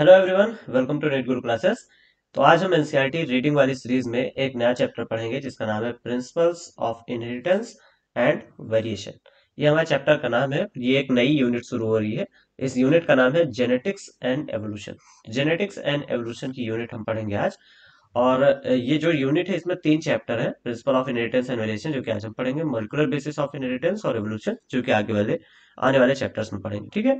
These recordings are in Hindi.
Hello everyone welcome to Net Guru classes तो आज हम एनसीईआरटी रीडिंग e वाली सीरीज में एक नया चैप्टर पढ़ेंगे जिसका नाम है principles of inheritance and variation ये हमारे चैप्टर का नाम है ये एक नई यूनिट शुरू हो रही है इस यूनिट का नाम है genetics and evolution genetics and evolution की यूनिट हम पढ़ेंगे आज और ये जो यूनिट है इसमें तीन चैप्टर है principle of inheritance and variation जो कि आज हम पढ़ेंगे मोलिकुलर बेसिस ऑफ इनहेरिटेंस और एवोल्यूशन जो कि आगे वाले आने वाले चैप्टर्स में पढ़ेंगे ठीक है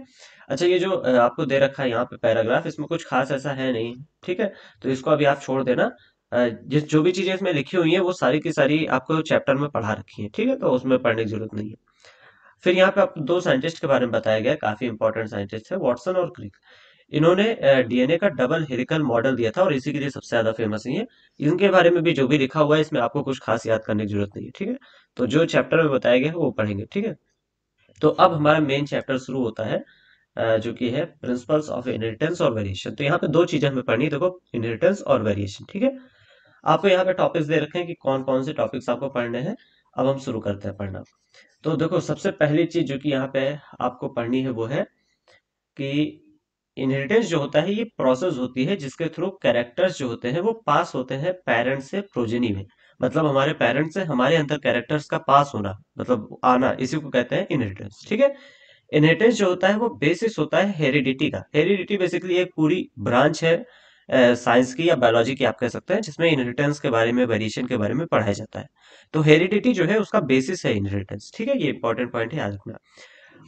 अच्छा ये जो आपको दे रखा है यहाँ पे पैराग्राफ इसमें कुछ खास ऐसा है नहीं ठीक है तो इसको अभी आप छोड़ देना जिस जो भी चीजें इसमें लिखी हुई है वो सारी की सारी आपको चैप्टर में पढ़ा रखी है ठीक है तो उसमें पढ़ने की जरूरत नहीं है फिर यहाँ पे आप दो साइंटिस्ट के बारे में बताया गया काफी इंपॉर्टेंट साइंटिस्ट है वॉटसन और क्रिक इन्होंने डीएनए का डबल हेरिकल मॉडल दिया था और इसी के लिए सबसे ज्यादा फेमस है इनके बारे में भी जो भी लिखा हुआ है इसमें आपको कुछ खास याद करने की जरूरत नहीं है ठीक है तो जो चैप्टर में बताया गया है वो पढ़ेंगे ठीक है तो अब हमारा मेन चैप्टर शुरू होता है जो कि है प्रिंसिपल्स ऑफ इनहेरिटेंस और वेरिएशन तो यहाँ पे दो चीजें हमें पढ़नी देखो इनहेरिटेंस और वेरिएशन ठीक है आपको यहाँ पे टॉपिक्स दे रखे हैं कि कौन कौन से टॉपिक्स आपको पढ़ने हैं अब हम शुरू करते हैं पढ़ना तो देखो सबसे पहली चीज जो कि यहाँ पे आपको पढ़नी है वो है कि इनहेरिटेंस जो होता है ये प्रोसेस होती है जिसके थ्रू कैरेक्टर्स जो होते हैं वो पास होते हैं पेरेंट्स से प्रोजेनी में मतलब हमारे पेरेंट्स से हमारे अंदर कैरेक्टर्स का पास होना मतलब आना इसी को कहते हैं इनहेरिटेंस ठीक है इनहेरिटेंस जो होता है वो बेसिस होता है हेरिडिटी का हेरिडिटी बेसिकली एक पूरी ब्रांच है साइंस की या बायोलॉजी की आप कह सकते हैं जिसमें इनहेरिटेंस के बारे में वेरिएशन के बारे में पढ़ाया जाता है तो हेरिडिटी जो है उसका बेसिस है इनहेरिटेंस ठीक है ये इंपॉर्टेंट पॉइंट है याद रखना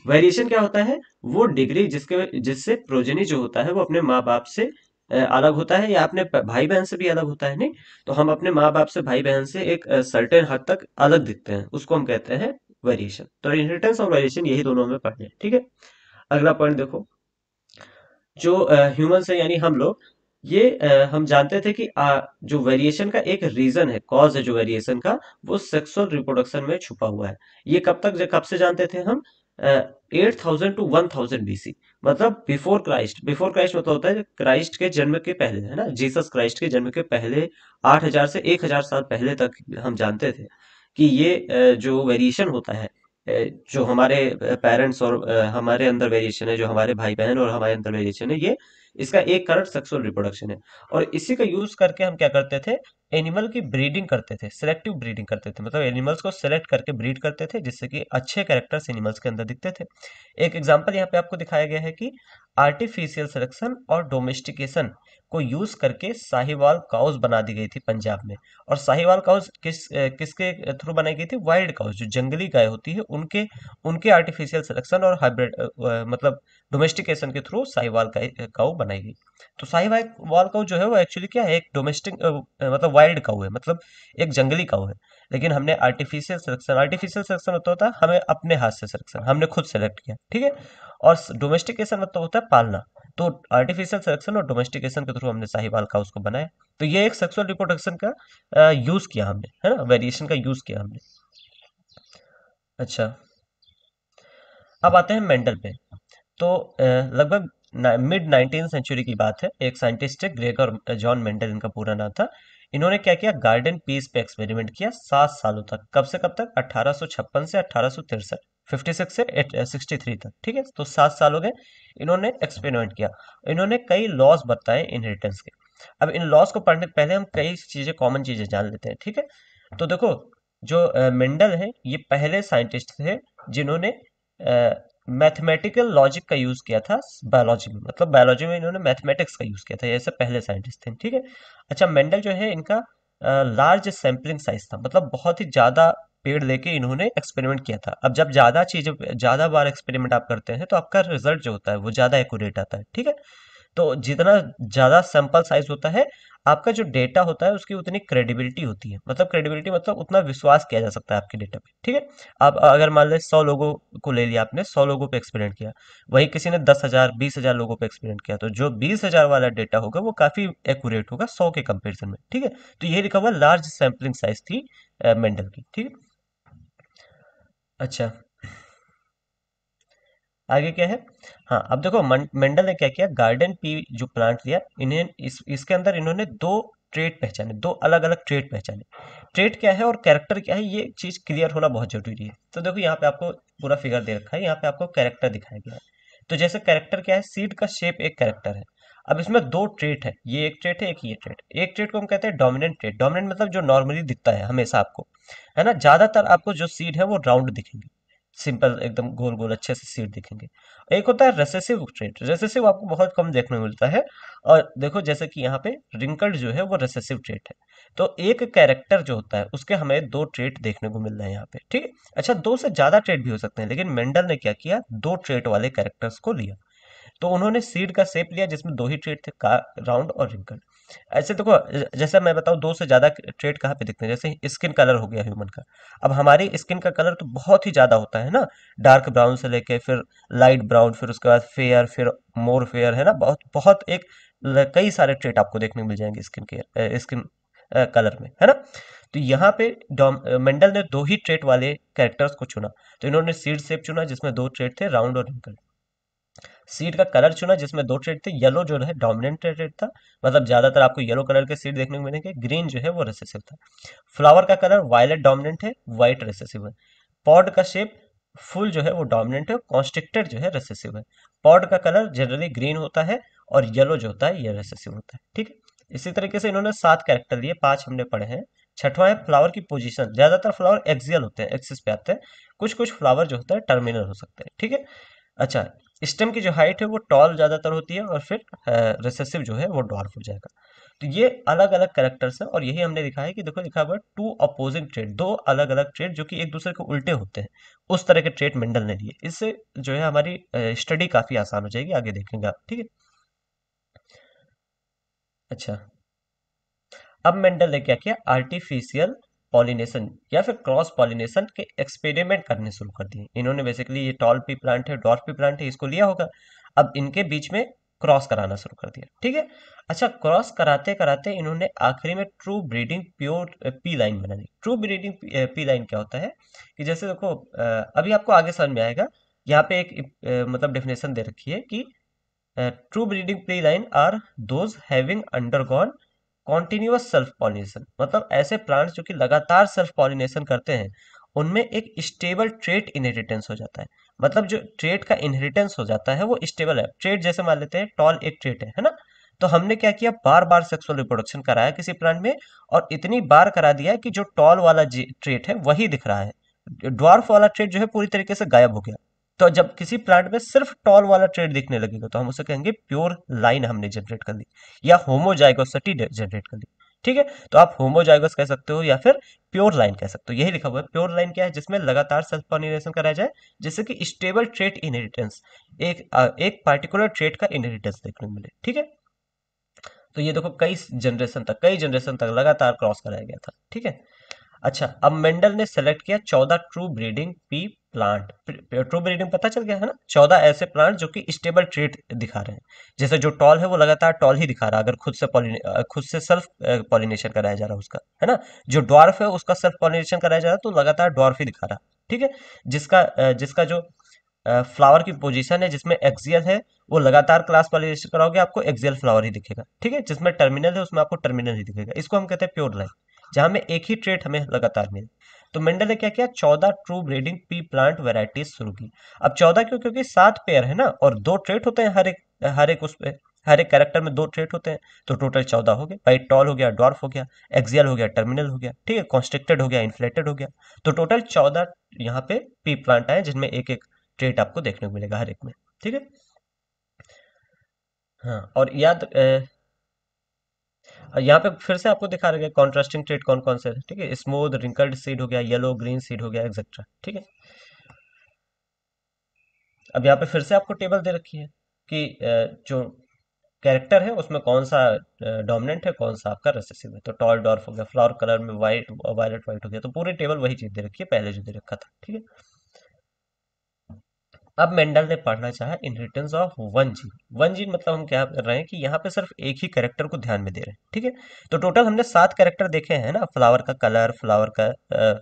वेरिएशन क्या होता है वो डिग्री जिसके जिससे प्रोजेनी जो होता है वो अपने माँ बाप से अलग होता है या अपने भाई बहन से भी अलग होता है नहीं तो हम अपने माँ बाप से भाई बहन से एक सर्टेन हद तक अलग दिखते हैं उसको हम कहते हैं वेरिएशन तो इनहेरिटेंस और वेरिएशन यही दोनों में पढ़ ठीक है अगला पॉइंट देखो जो ह्यूमन है यानी हम लोग ये आ, हम जानते थे कि आ, जो वेरिएशन का एक रीजन है कॉज है जो वेरिएशन का वो सेक्सुअल रिप्रोडक्शन में छुपा हुआ है ये कब तक कब से जानते थे हम टू थाउजेंड बीसी मतलब बिफोर क्राइस्ट बिफोर क्राइस्ट मतलब होता है क्राइस्ट के जन्म के पहले है ना जीसस क्राइस्ट के जन्म के पहले से एक हजार साल पहले तक हम जानते थे कि ये जो वेरिएशन होता है जो हमारे पेरेंट्स और हमारे अंदर वेरिएशन है जो हमारे भाई बहन और हमारे अंदर वेरिएशन है ये इसका एक कारण सेक्सुअल रिप्रोडक्शन है और इसी का यूज करके हम क्या करते थे एनिमल की ब्रीडिंग करते थे सेलेक्टिव ब्रीडिंग करते थे मतलब एनिमल्स को सेलेक्ट करके ब्रीड करते थे जिससे कि अच्छे कैरेक्टर्स एनिमल्स के अंदर दिखते थे एक एग्जांपल यहाँ पे आपको दिखाया गया है कि आर्टिफिशियल सिलेक्शन और डोमेस्टिकेशन को यूज करके साहिवाल काउज बना दी गई थी पंजाब में और साहिवाल काउज किस किसके थ्रू बनाई गई थी वाइल्ड काउज जो जंगली गाय होती है उनके उनके आर्टिफिशियल सिलेक्शन और हाइब्रिड मतलब डोमेस्टिकेशन के थ्रू साहिवाल काउ बनाई गई तो साहिवाल काउ जो है वो एक्चुअली क्या है एक डोमेस्टिक मतलब वाइल्ड काऊ है मतलब एक जंगली काऊ है लेकिन हमने आर्टिफिशियल सिलेक्शन आर्टिफिशियल सिलेक्शन होता होता है हमें अपने हाथ से सिलेक्शन हमने खुद सेलेक्ट किया ठीक है और डोमेस्टिकेशन मतलब होता है पालना तो आर्टिफिशियल सिलेक्शन और डोमेस्टिकेशन के थ्रू हमने साहिवाल का उसको बनाया तो ये एक सेक्सुअल रिप्रोडक्शन का यूज़ किया हमने है ना वेरिएशन का यूज़ किया हमने अच्छा अब आते हैं मेंडल पे तो लगभग मिड नाइनटीन सेंचुरी की बात है एक साइंटिस्ट है ग्रेगर जॉन मेंडल इनका पूरा नाम था इन्होंने क्या किया गार्डन पीस पे एक्सपेरिमेंट किया सात सालों तक कब से कब तक अठारह से अठारह 56 से 63 तक ठीक है तो सात साल हो गए इन्होंने एक्सपेरिमेंट किया इन्होंने कई लॉस बताए इनहेरिटेंस के अब इन लॉस को पढ़ने पहले हम कई चीजें कॉमन चीजें जान लेते हैं ठीक है तो देखो जो मेंडल है ये पहले साइंटिस्ट थे जिन्होंने मैथमेटिकल लॉजिक का यूज़ किया था बायोलॉजी में मतलब बायोलॉजी में इन्होंने मैथमेटिक्स का यूज़ किया था जैसे पहले साइंटिस्ट थे ठीक है अच्छा मेंडल जो है इनका लार्ज सैम्पलिंग साइज था मतलब बहुत ही ज़्यादा पेड़ लेके इन्होंने एक्सपेरिमेंट किया था अब जब ज़्यादा चीज ज़्यादा बार एक्सपेरिमेंट आप करते हैं तो आपका रिजल्ट जो होता है वो ज़्यादा एक्यूरेट आता है ठीक है तो जितना ज़्यादा सैंपल साइज होता है आपका जो डेटा होता है उसकी उतनी क्रेडिबिलिटी होती है मतलब क्रेडिबिलिटी मतलब उतना विश्वास किया जा सकता है आपके डेटा पे ठीक है आप अगर मान लें सौ लोगों को ले लिया आपने सौ लोगों पे एक्सपेरिमेंट किया वही किसी ने दस हज़ार बीस हज़ार लोगों पे एक्सपेरिमेंट किया तो जो बीस हज़ार वाला डेटा होगा वो काफ़ी एक्यूरेट होगा सौ के कंपेरिजन में ठीक है तो ये लिखा हुआ लार्ज सैंपलिंग साइज थी मेंडल की ठीक है अच्छा आगे क्या है हाँ अब देखो मेंडल ने क्या किया गार्डन पी जो प्लांट लिया इन्हें इस, इसके अंदर इन्होंने दो ट्रेड पहचाने दो अलग अलग ट्रेड पहचाने ट्रेट क्या है और कैरेक्टर क्या है ये चीज़ क्लियर होना बहुत जरूरी है तो देखो यहाँ पे आपको पूरा फिगर दे रखा है यहाँ पे आपको कैरेक्टर दिखाया गया है तो जैसे कैरेक्टर क्या है सीड का शेप एक कैरेक्टर है अब इसमें दो ट्रेट है ये एक ट्रेट है एक ये ट्रेट एक ट्रेट को हम कहते हैं डोमिनेंट ट्रेट डोमिनेंट मतलब जो नॉर्मली दिखता है हमेशा आपको है ना ज़्यादातर आपको जो सीड है वो राउंड दिखेंगे सिंपल एकदम गोल गोल अच्छे से सीट दिखेंगे एक होता है रेसेसिव ट्रेट रेसेसिव आपको बहुत कम देखने को मिलता है और देखो जैसे कि यहाँ पे रिंकल्ड जो है वो रेसेसिव ट्रेट है तो एक कैरेक्टर जो होता है उसके हमें दो ट्रेट देखने को मिल रहे हैं यहाँ पे ठीक है अच्छा दो से ज्यादा ट्रेट भी हो सकते हैं लेकिन मेंडल ने क्या किया दो ट्रेट वाले कैरेक्टर्स को लिया तो उन्होंने सीड का सेप लिया जिसमें दो ही ट्रेट थे राउंड और रिंकल्ड ऐसे देखो जैसे मैं बताऊँ दो से ज़्यादा ट्रेड कहाँ पे दिखते हैं जैसे स्किन कलर हो गया ह्यूमन का अब हमारी स्किन का कलर तो बहुत ही ज़्यादा होता है ना डार्क ब्राउन से लेके फिर लाइट ब्राउन फिर उसके बाद फेयर फिर मोर फेयर है ना बहुत बहुत एक कई सारे ट्रेड आपको देखने मिल जाएंगे स्किन के स्किन कलर में है ना तो यहाँ पे मेंडल ने दो ही ट्रेट वाले कैरेक्टर्स को चुना तो इन्होंने सीड सेप चुना जिसमें दो ट्रेट थे राउंड और रिंकल्ड सीट का कलर चुना जिसमें दो ट्रेड थे येलो जो है डोमिनेंट ट्रेड था मतलब ज्यादातर आपको येलो कलर के सीट देखने को मिलेंगे ग्रीन जो है वो रेसेसिव था फ्लावर का कलर वायलेट डोमिनेंट है व्हाइट रेसेसिव है पॉड का शेप फुल जो है वो डोमिनेंट है कॉन्स्ट्रिक्टेड जो है रेसेसिव है पॉड का कलर जनरली ग्रीन होता है और येलो जो होता है ये रेसेसिव होता है ठीक है इसी तरीके से इन्होंने सात कैरेक्टर लिए पांच हमने पढ़े हैं छठवां है फ्लावर की पोजीशन ज्यादातर फ्लावर एक्सियल होते हैं एक्सिस पे आते हैं कुछ कुछ फ्लावर जो होता है टर्मिनल हो सकते हैं ठीक है अच्छा स्टेम की जो हाइट है वो टॉल ज़्यादातर होती है और फिर रिसेसिव जो है वो डॉर्फ हो जाएगा तो ये अलग अलग करेक्टर्स है और यही हमने लिखा है कि देखो लिखा हुआ टू अपोजिंग ट्रेड दो अलग अलग ट्रेड जो कि एक दूसरे के उल्टे होते हैं उस तरह के ट्रेड मेंडल ने लिए इससे जो है हमारी स्टडी काफ़ी आसान हो जाएगी आगे देखेंगे आप ठीक है अच्छा अब मेंडल ने क्या किया आर्टिफिशियल पॉलिनेशन या फिर क्रॉस पॉलिनेशन के एक्सपेरिमेंट करने शुरू कर दिए इन्होंने बेसिकली ये टॉल पी प्लांट है डॉर्फ पी प्लांट है इसको लिया होगा अब इनके बीच में क्रॉस कराना शुरू कर दिया ठीक है अच्छा क्रॉस कराते कराते इन्होंने आखिरी में true breeding pure pea line बना दी ट्रू ब्रीडिंग पी लाइन क्या होता है कि जैसे देखो अभी आपको आगे समझ में आएगा यहाँ पे एक मतलब डेफिनेशन दे रखी है कि true breeding pea line are those having undergone continuous self pollination मतलब ऐसे प्लांट्स जो कि लगातार सेल्फ पॉलिनेशन करते हैं उनमें एक स्टेबल ट्रेट इनहेरिटेंस हो जाता है मतलब जो ट्रेट का इनहेरिटेंस हो जाता है वो स्टेबल है ट्रेट जैसे मान लेते हैं टॉल एक ट्रेट है है ना तो हमने क्या किया बार बार सेक्सुअल रिप्रोडक्शन कराया किसी प्लांट में और इतनी बार करा दिया कि जो टॉल वाला ट्रेट है वही दिख रहा है ड्वार्फ वाला ट्रेट जो है पूरी तरीके से गायब हो गया तो जब किसी प्लांट में सिर्फ टॉल वाला ट्रेड दिखने लगेगा तो हम उसे कहेंगे प्योर लाइन हमने जनरेट कर ली या होमोजाइगोसिटी जनरेट कर ली ठीक है तो आप होमोजाइगस कह सकते हो या फिर प्योर लाइन कह सकते हो यही लिखा हुआ है प्योर लाइन क्या है जिसमें लगातार सेल्फ पॉलिनेशन कराया जाए जिससे कि स्टेबल ट्रेड इनहेरिटेंस एक एक पार्टिकुलर ट्रेड का इनहेरिटेंस देखने को मिले ठीक है तो ये देखो कई जनरेशन तक कई जनरेशन तक लगातार क्रॉस कराया गया था ठीक है अच्छा अब मेंडल ने सेलेक्ट किया चौदह true breeding pea plant true breeding पता चल गया है ना चौदह ऐसे प्लांट जो कि स्टेबल ट्रेड दिखा रहे हैं जैसे जो टॉल है वो लगातार टॉल ही दिखा रहा है अगर खुद से खुद से सेल्फ पॉलिनेशन कराया जा रहा है उसका है ना जो डॉर्फ है उसका सेल्फ पॉलिनेशन कराया जा रहा है तो लगातार डॉर्फ ही दिखा रहा है ठीक है जिसका जिसका जो फ्लावर की पोजीशन है जिसमें एक्सियल है वो लगातार क्लास पॉलिनेशन कराओगे आपको एक्सियल फ्लावर ही दिखेगा ठीक है जिसमें टर्मिनल है उसमें आपको टर्मिनल ही दिखेगा इसको हम कहते हैं प्योर लाइन जहां में एक ही ट्रेट हमें लगातार मिले तो मेंडल ने क्या किया चौदह true breeding pea plant varieties शुरू की अब चौदह क्यों क्योंकि सात पेयर है ना और दो ट्रेट होते हैं हर एक हर एक उस पे हर एक कैरेक्टर में दो ट्रेट होते हैं तो टोटल चौदह हो गए भाई टॉल हो गया डॉर्फ हो गया एक्सियल हो गया टर्मिनल हो गया ठीक है कॉन्स्ट्रिक्टेड हो गया इन्फ्लेटेड हो गया तो टोटल चौदह यहाँ पे पी प्लांट आए जिनमें एक एक ट्रेट आपको देखने को मिलेगा हर एक में ठीक है हाँ और याद यहाँ पे फिर से आपको दिखा रहे कॉन्ट्रास्टिंग ट्रेड कौन कौन से है ठीक है स्मूथ रिंकल्ड सीड हो गया येलो ग्रीन सीड हो गया एक्सेट्रा ठीक है अब यहाँ पे फिर से आपको टेबल दे रखी है कि जो कैरेक्टर है उसमें कौन सा डोमिनेंट है कौन सा आपका रेसेसिव है तो टॉल डॉर्फ हो गया फ्लावर कलर में वाइट वायलट वाइट हो गया तो पूरी टेबल वही चीज दे रखी है पहले जो दे रखा था ठीक है अब मेंडल ने पढ़ना चाहा inheritance of one gene one gene मतलब हम क्या कर रहे हैं कि यहाँ पे सिर्फ एक ही कैरेक्टर को ध्यान में दे रहे हैं ठीक है तो टोटल हमने सात कैरेक्टर देखे हैं ना फ्लावर का कलर फ्लावर का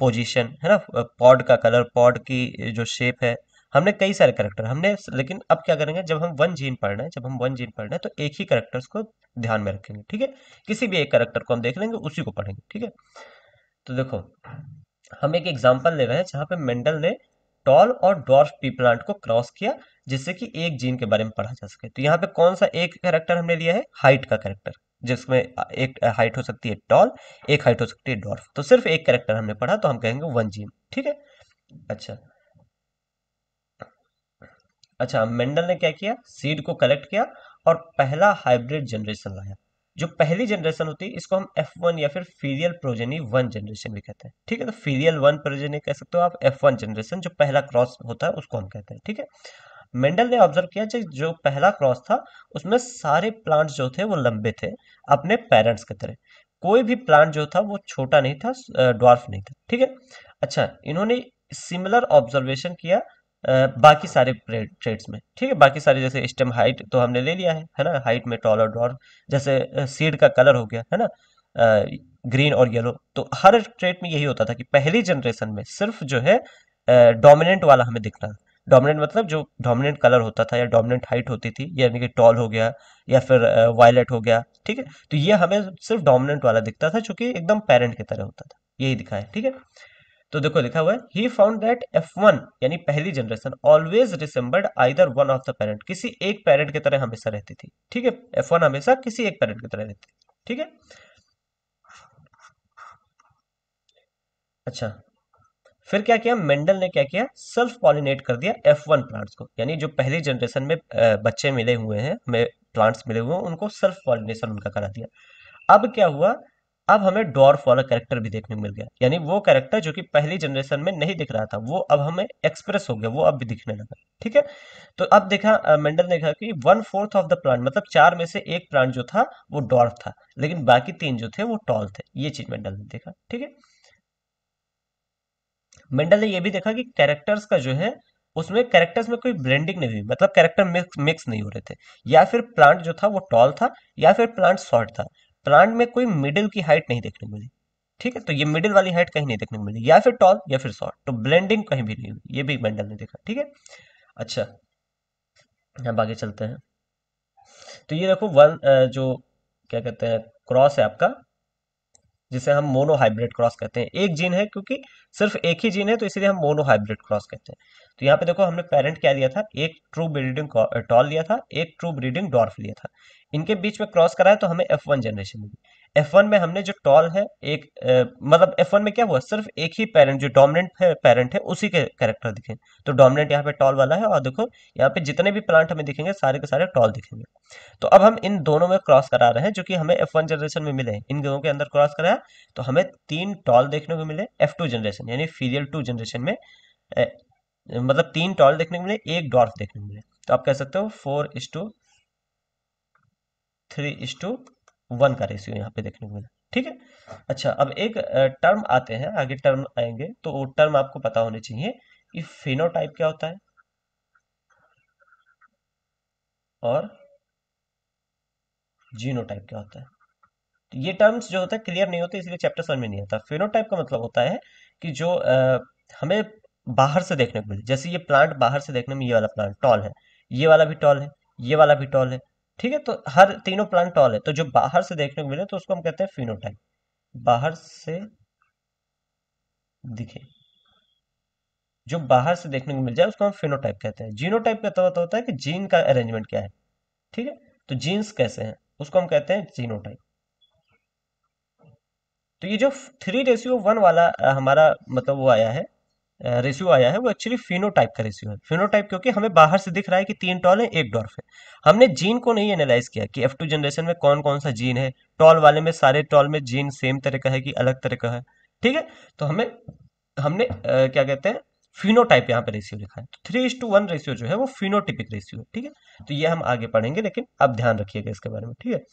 पोजीशन है ना पॉड का कलर पॉड की जो शेप है हमने कई सारे करेक्टर हमने लेकिन अब क्या करेंगे जब हम वन जीन पढ़ रहे हैं जब हम वन जीन पढ़ रहे हैं तो एक ही करेक्टर्स को ध्यान में रखेंगे ठीक है किसी भी एक करेक्टर को हम देख लेंगे उसी को पढ़ेंगे ठीक है तो देखो हम एक एग्जाम्पल ले रहे हैं जहां पे मेंडल ने टॉल और डॉर्फ पी प्लांट को क्रॉस किया जिससे कि एक जीन के बारे में पढ़ा जा सके तो यहाँ पे कौन सा एक कैरेक्टर हमने लिया है हाइट का कैरेक्टर जिसमें एक हाइट हो सकती है टॉल एक हाइट हो सकती है डॉर्फ तो सिर्फ एक कैरेक्टर हमने पढ़ा तो हम कहेंगे वन जीन ठीक है अच्छा अच्छा मेंडल ने क्या किया सीड को कलेक्ट किया और पहला हाइब्रिड जनरेशन लाया जो पहली जनरेशन होती है इसको हम F1 या फिर फीरियल प्रोजेनी वन जनरेशन भी कहते हैं ठीक है तो फीरियल वन प्रोजेनी कह सकते हो आप F1 वन जनरेशन जो पहला क्रॉस होता है उसको हम कहते हैं ठीक है मेंडल ने ऑब्जर्व किया जो पहला क्रॉस था उसमें सारे प्लांट्स जो थे वो लंबे थे अपने पेरेंट्स की तरह कोई भी प्लांट जो था वो छोटा नहीं था ड्वार्फ नहीं था ठीक है अच्छा इन्होंने सिमिलर ऑब्जर्वेशन किया बाकी सारे ट्रेड्स में ठीक है बाकी सारे जैसे स्टेम हाइट तो हमने ले लिया है है ना हाइट में टॉल और डॉल जैसे सीड का कलर हो गया है ना ग्रीन और येलो तो हर ट्रेड में यही होता था कि पहली जनरेशन में सिर्फ जो है डोमिनेंट वाला हमें दिखना डोमिनेंट मतलब जो डोमिनेंट कलर होता था या डोमिनेंट हाइट होती थी यानी कि टॉल हो गया या फिर वायलेट हो गया ठीक है तो ये हमें सिर्फ डोमिनेंट वाला दिखता था चूंकि एकदम पेरेंट की तरह होता था यही दिखा है ठीक है तो देखो लिखा हुआ है ही फाउंड दैट एफ वन यानी पहली generation always resembled either one of the parent किसी एक पेरेंट की तरह हमेशा रहती थी ठीक है एफ वन हमेशा किसी एक पेरेंट की तरह रहती ठीक है अच्छा फिर क्या किया मेंडल ने क्या किया सेल्फ पॉलिनेट कर दिया एफ वन प्लांट्स को यानी जो पहली जनरेशन में बच्चे मिले हुए हैं प्लांट्स मिले हुए हैं उनको सेल्फ पॉलिनेशन उनका करा दिया अब क्या हुआ अब हमें डॉर्फ वाला कैरेक्टर भी देखने को मिल गया यानी वो कैरेक्टर जो कि पहली जनरेशन में नहीं दिख रहा था वो अब हमें एक्सप्रेस हो गया वो अब भी दिखने लगा ठीक है तो अब देखा मेंडल ने कहा कि one fourth of the plant मतलब चार में से एक प्लांट जो था वो डॉर्फ था लेकिन बाकी तीन जो थे वो टॉल थे ये चीज मेंडल ने देखा ठीक है मेंडल ने यह भी देखा कि कैरेक्टर्स का जो है उसमें कैरेक्टर्स में कोई ब्लेंडिंग नहीं हुई मतलब कैरेक्टर मिक्स मिक्स नहीं हो रहे थे या फिर प्लांट जो था वो टॉल था या फिर प्लांट शॉर्ट था प्लांट में कोई मिडिल की हाइट नहीं देखने को मिली ठीक है तो ये मिडिल वाली हाइट कहीं नहीं देखने को मिली या फिर टॉल या फिर शॉर्ट तो ब्लेंडिंग कहीं भी नहीं हुई ये भी मेंडल ने देखा ठीक है अच्छा अब आगे चलते हैं तो ये देखो वन जो क्या कहते हैं क्रॉस है आपका जिसे हम मोनो हाइब्रिड क्रॉस कहते हैं एक जीन है क्योंकि सिर्फ एक ही जीन है तो इसीलिए हम मोनो हाइब्रिड क्रॉस कहते हैं तो यहाँ पे देखो हमने पेरेंट क्या लिया था एक ट्रू ब्रीडिंग टॉल लिया था एक ट्रू ब्रीडिंग डॉर्फ लिया था इनके बीच में क्रॉस कराए तो हमें एफ वन जनरेशन मिली एफ वन में हमने जो टॉल है एक आ, मतलब एफ वन में क्या हुआ सिर्फ एक ही पेरेंट जो डोमिनेंट पेरेंट है उसी के कैरेक्टर दिखे तो डोमिनेंट यहाँ पे टॉल वाला है और देखो यहाँ पे जितने भी प्लांट हमें दिखेंगे सारे के सारे टॉल दिखेंगे तो अब हम इन दोनों में क्रॉस करा रहे हैं जो कि हमें एफ वन जनरेशन में मिले इन दोनों के अंदर क्रॉस कराया तो हमें तीन टॉल देखने को मिले एफ टू जनरेशन यानी फीरियल टू जनरेशन में ए, मतलब तीन टॉल देखने को मिले एक डॉल्फ देखने को मिले तो आप कह सकते हो four is to three is to one का रेशियो यहाँ पे देखने को मिला ठीक है अच्छा अब एक टर्म आते हैं आगे टर्म आएंगे तो वो टर्म आपको पता होने चाहिए कि फिनोटाइप क्या होता है और जीनोटाइप क्या होता है तो ये टर्म्स जो होता है क्लियर नहीं होते इसलिए चैप्टर वन में नहीं आता फिनोटाइप का मतलब होता है कि जो आ, हमें बाहर से देखने को मिले जैसे ये प्लांट बाहर से देखने में ये वाला प्लांट टॉल है ये वाला भी टॉल है ये वाला भी टॉल है ठीक है तो हर तीनों प्लांट टॉल है तो जो बाहर से देखने को मिले तो उसको हम कहते हैं फिनोटाइप बाहर से दिखे जो बाहर से देखने को मिल जाए उसको हम फिनोटाइप कहते हैं जीनोटाइप का तौर होता है कि जीन का अरेंजमेंट क्या है ठीक है तो जीन्स कैसे हैं उसको हम कहते हैं जीनोटाइप तो ये जो थ्री रेशियो वन वाला हमारा मतलब वो आया है रेशियो आया है वो एक्चुअली फिनोटाइप का रेशियो है फिनोटाइप क्योंकि हमें बाहर से दिख रहा है कि तीन टॉल है एक डॉर्फ है हमने जीन को नहीं एनालाइज किया कि एफ टू जनरेशन में कौन कौन सा जीन है टॉल वाले में सारे टॉल में जीन सेम तरह का है कि अलग तरह का है ठीक है तो हमें हमने आ, क्या कहते हैं फिनोटाइप यहाँ पे रेशियो लिखा है three is to one ratio जो है वो फिनोटिपिक रेशियो है ठीक है तो ये हम आगे पढ़ेंगे लेकिन अब ध्यान रखिएगा इसके बारे में ठीक है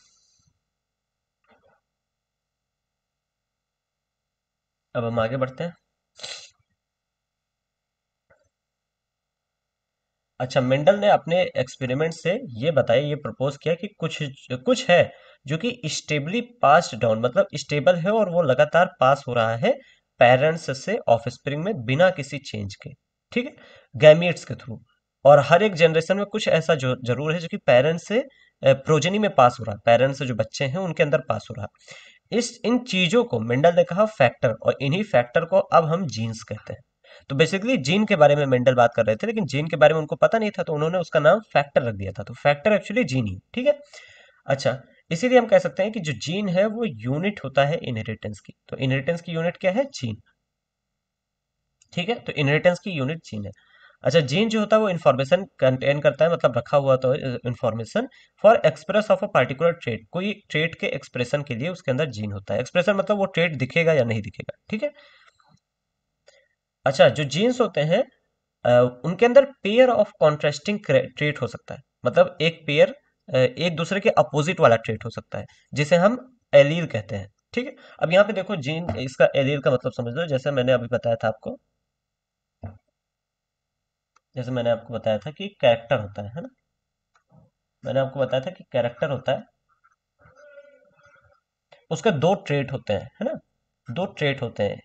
अब हम आगे बढ़ते हैं अच्छा मेंडल ने अपने एक्सपेरिमेंट से ये बताया ये प्रपोज किया कि कुछ कुछ है जो कि स्टेबली पास्ड डाउन मतलब स्टेबल है और वो लगातार पास हो रहा है पेरेंट्स से ऑफ स्प्रिंग में बिना किसी चेंज के ठीक है गैमियट्स के थ्रू और हर एक जनरेशन में कुछ ऐसा जो जरूर है जो कि पेरेंट्स से प्रोजेनी में पास हो रहा है पेरेंट्स से जो बच्चे हैं उनके अंदर पास हो रहा है इस इन चीज़ों को मेंडल ने कहा फैक्टर और इन्हीं फैक्टर को अब हम जीन्स कहते हैं तो बेसिकली जीन के बारे में मेंडल बात कर रहे थे लेकिन जीन के बारे में उनको पता नहीं था तो उन्होंने उसका नाम फैक्टर रख दिया था तो फैक्टर एक्चुअली जीन ही ठीक है अच्छा इसीलिए हम कह सकते हैं कि जो जीन है वो यूनिट होता है इनहेरिटेंस की तो इनहेरिटेंस की यूनिट क्या है जीन ठीक है तो इनहेरिटेंस की यूनिट जीन है अच्छा जीन जो होता है वो इन्फॉर्मेशन कंटेन करता है मतलब रखा हुआ तो information for express of a particular trait कोई ट्रेड के एक्सप्रेशन के लिए उसके अंदर जीन होता है एक्सप्रेशन मतलब वो ट्रेड दिखेगा या नहीं दिखेगा ठीक है अच्छा जो जीन्स होते हैं उनके अंदर पेयर ऑफ कॉन्ट्रास्टिंग ट्रेट हो सकता है मतलब एक पेयर एक दूसरे के अपोजिट वाला ट्रेट हो सकता है जिसे हम एलील कहते हैं ठीक है अब यहाँ पे देखो जीन इसका एलील का मतलब समझ लो जैसे मैंने अभी बताया था आपको जैसे मैंने आपको बताया था कि कैरेक्टर होता है है ना मैंने आपको बताया था कि कैरेक्टर होता है उसके दो ट्रेट होते हैं है ना दो ट्रेट होते हैं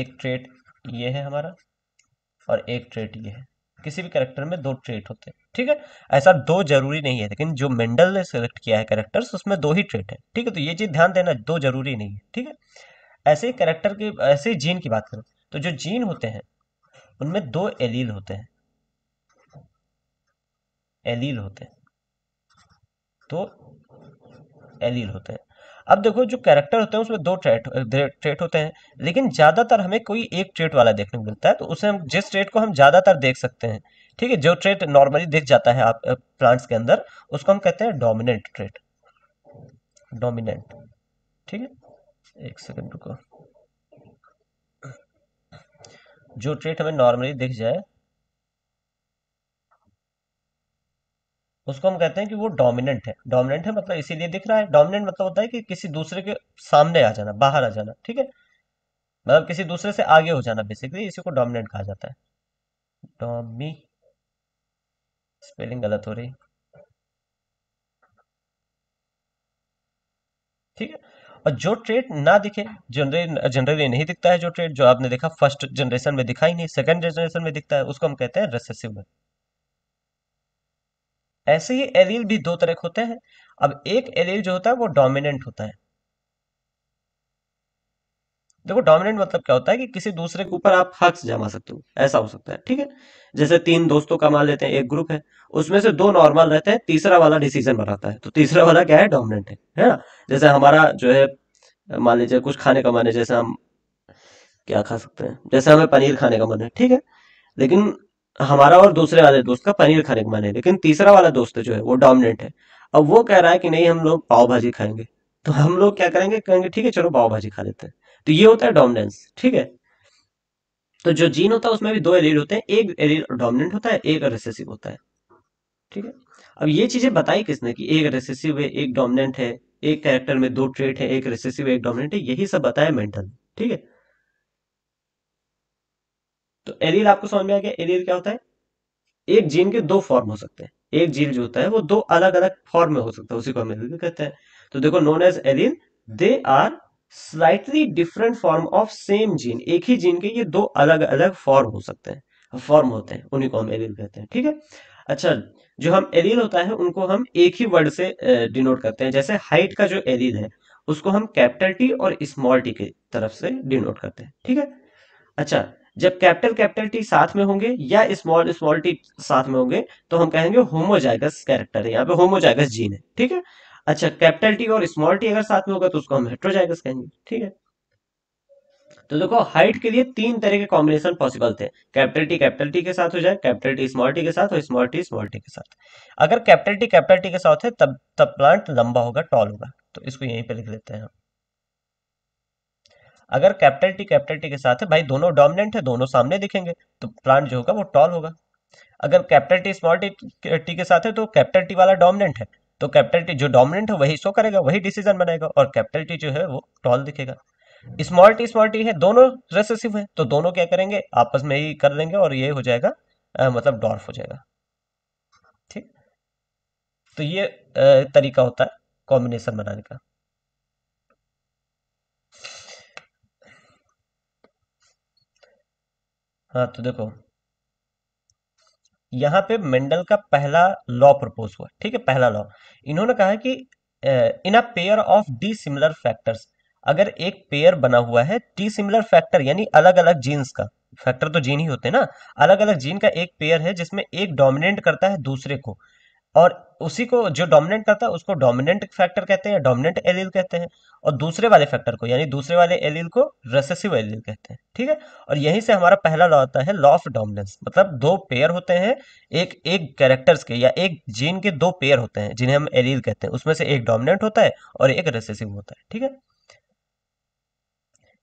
एक ट्रेट ये है हमारा और एक ट्रेट ये है किसी भी करेक्टर में दो ट्रेट होते हैं ठीक है ऐसा दो जरूरी नहीं है लेकिन जो मेंडल ने सिलेक्ट किया है करेक्टर्स उसमें दो ही ट्रेट है ठीक है तो ये चीज़ ध्यान देना दो जरूरी नहीं है ठीक है ऐसे ही के ऐसे जीन की बात करें तो जो जीन होते हैं उनमें दो एलील होते हैं एलील होते हैं तो एलील होते हैं अब देखो जो कैरेक्टर होते हैं उसमें दो ट्रेट ट्रेट होते हैं लेकिन ज़्यादातर हमें कोई एक ट्रेट वाला देखने को मिलता है तो उसे हम जिस ट्रेट को हम ज़्यादातर देख सकते हैं ठीक है जो ट्रेट नॉर्मली दिख जाता है आप प्लांट्स के अंदर उसको हम कहते हैं डोमिनेंट ट्रेट डोमिनेंट ठीक है एक सेकेंड रुको जो ट्रेट हमें नॉर्मली दिख जाए उसको हम कहते हैं कि वो डोमिनेंट है डोमिनेंट है मतलब इसीलिए दिख रहा है डोमिनेंट मतलब होता है कि किसी दूसरे के सामने आ जाना बाहर आ जाना ठीक है मतलब किसी दूसरे से आगे हो जाना बेसिकली इसी को डोमिनेंट कहा जाता है डॉमी स्पेलिंग गलत हो रही ठीक है और जो ट्रेड ना दिखे जनरली जनरली नहीं दिखता है जो ट्रेड जो आपने देखा फर्स्ट जनरेशन में दिखाई नहीं सेकंड जनरेशन में दिखता है उसको हम कहते हैं रेसेसिव ऐसे ही एलील भी दो तरह के होते हैं अब एक एलील जो होता है वो डोमिनेंट होता है देखो डोमिनेंट मतलब क्या होता है कि किसी दूसरे के ऊपर आप हक जमा सकते हो ऐसा हो सकता है ठीक है जैसे तीन दोस्तों का मान लेते हैं एक ग्रुप है उसमें से दो नॉर्मल रहते हैं तीसरा वाला डिसीजन बनाता है तो तीसरा वाला क्या है डोमिनेंट है है ना जैसे हमारा जो है मान लीजिए कुछ खाने का मन है जैसे हम क्या खा सकते हैं जैसे हमें पनीर खाने का मन है ठीक है लेकिन हमारा और दूसरे वाले दोस्त का पनीर खाने का मन है लेकिन तीसरा वाला दोस्त जो है वो डोमिनेंट है अब वो कह रहा है कि नहीं हम लोग पाव भाजी खाएंगे तो हम लोग क्या करेंगे कहेंगे ठीक है चलो पाव भाजी खा लेते हैं तो ये होता है डोमिनेंस ठीक है तो जो जीन होता है उसमें भी दो एलील होते हैं एक एलील डोमिनेंट होता है एक रेसेसिव होता है ठीक है अब ये चीजें बताई किसने कि एक रेसेसिव है एक डोमिनेंट है एक कैरेक्टर में दो ट्रेट है एक रेसेसिव एक डोमिनेंट है यही सब बताया मेंटल ठीक है तो एलील आपको समझ में आ गया एलील क्या होता है एक जीन के दो फॉर्म हो सकते हैं एक जीन जो होता है वो दो अलग अलग फॉर्म में हो सकता है उसी को हम एलील कहते हैं तो देखो known as allele they are slightly different form of same gene एक ही जीन के ये दो अलग अलग फॉर्म हो सकते हैं फॉर्म होते हैं उन्हीं को हम एलील कहते हैं ठीक है अच्छा जो हम एलील होता है उनको हम एक ही वर्ड से डिनोट करते हैं जैसे हाइट का जो एलील है उसको हम कैपिटल टी और स्मॉल टी की तरफ से डिनोट करते हैं ठीक है अच्छा जब कैपिटल कैपिटल टी साथ में होंगे या स्मॉल स्मॉल टी साथ में होंगे तो हम कहेंगे होमोजाइगस कैरेक्टर है यहाँ पे होमोजाइगस जीन है ठीक है अच्छा कैपिटल टी और स्मॉल टी अगर साथ में होगा तो उसको हम हेट्रोजाइगस कहेंगे ठीक है तो देखो हाइट के लिए तीन तरह के कॉम्बिनेशन पॉसिबल थे कैपिटल टी कैपिटल टी के साथ हो जाए कैपिटल टी स्मॉल टी के साथ और स्मॉल टी स्मॉल टी के साथ अगर कैपिटल टी कैपिटल टी के साथ है तब तब प्लांट लंबा होगा टॉल होगा तो इसको यहीं पे लिख लेते हैं हम अगर कैपिटल टी कैपिटल टी के साथ है भाई दोनों डोमिनेंट है दोनों सामने दिखेंगे तो प्लांट जो होगा वो टॉल होगा अगर capital T small T T के साथ है तो कैपिटल टी वाला डोमिनेंट है तो कैपिटल टी जो डोमिनेंट है वही शो करेगा वही डिसीजन बनाएगा और कैपिटल टी जो है वो टॉल दिखेगा स्मॉल टी स्मॉल टी है दोनों रेसेसिव है तो दोनों क्या करेंगे आपस में ही कर देंगे और ये हो जाएगा आ, मतलब डॉर्फ हो जाएगा ठीक तो ये आ, तरीका होता है कॉम्बिनेशन बनाने का हाँ तो देखो यहाँ पे मेंडल का पहला लॉ प्रपोज हुआ ठीक है पहला लॉ इन्होंने कहा कि in a pair of dissimilar factors अगर एक पेयर बना हुआ है डी सिमिलर फैक्टर यानी अलग अलग जीन्स का फैक्टर तो जीन ही होते हैं ना अलग अलग जीन का एक पेयर है जिसमें एक डोमिनेट करता है दूसरे को और उसी को जो डोमिनेंट करता है उसको डोमिनेंट फैक्टर कहते हैं डोमिनेंट एलील कहते हैं और दूसरे वाले फैक्टर को यानी दूसरे वाले एलील को रेसेसिव एलील कहते हैं ठीक है और यहीं से हमारा पहला लॉ आता है लॉ ऑफ डोमिनेंस मतलब दो पेयर होते हैं एक एक कैरेक्टर्स के या एक जीन के दो पेयर होते हैं जिन्हें हम एलील कहते हैं उसमें से एक डोमिनेंट होता है और एक रेसेसिव होता है ठीक है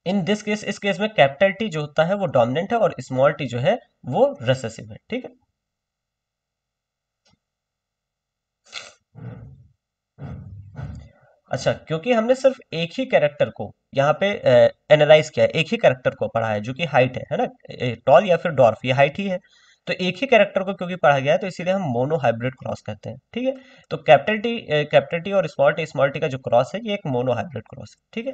इन दिस केस इस केस में कैपिटल टी जो होता है वो डोमिनेंट है और स्मॉल टी जो है वो रेसेसिव है ठीक है अच्छा क्योंकि हमने सिर्फ एक ही कैरेक्टर को यहाँ पे एनालाइज किया है एक ही कैरेक्टर को पढ़ा है जो कि हाइट है है ना टॉल या फिर डॉर्फ ये हाइट ही है तो एक ही कैरेक्टर को क्योंकि पढ़ा गया है तो इसीलिए हम मोनो हाइब्रिड क्रॉस कहते हैं ठीक है तो कैपिटल टी टी और स्मॉल टी स्मॉल टी का जो क्रॉस है ये एक मोनो हाइब्रिड क्रॉस है ठीक है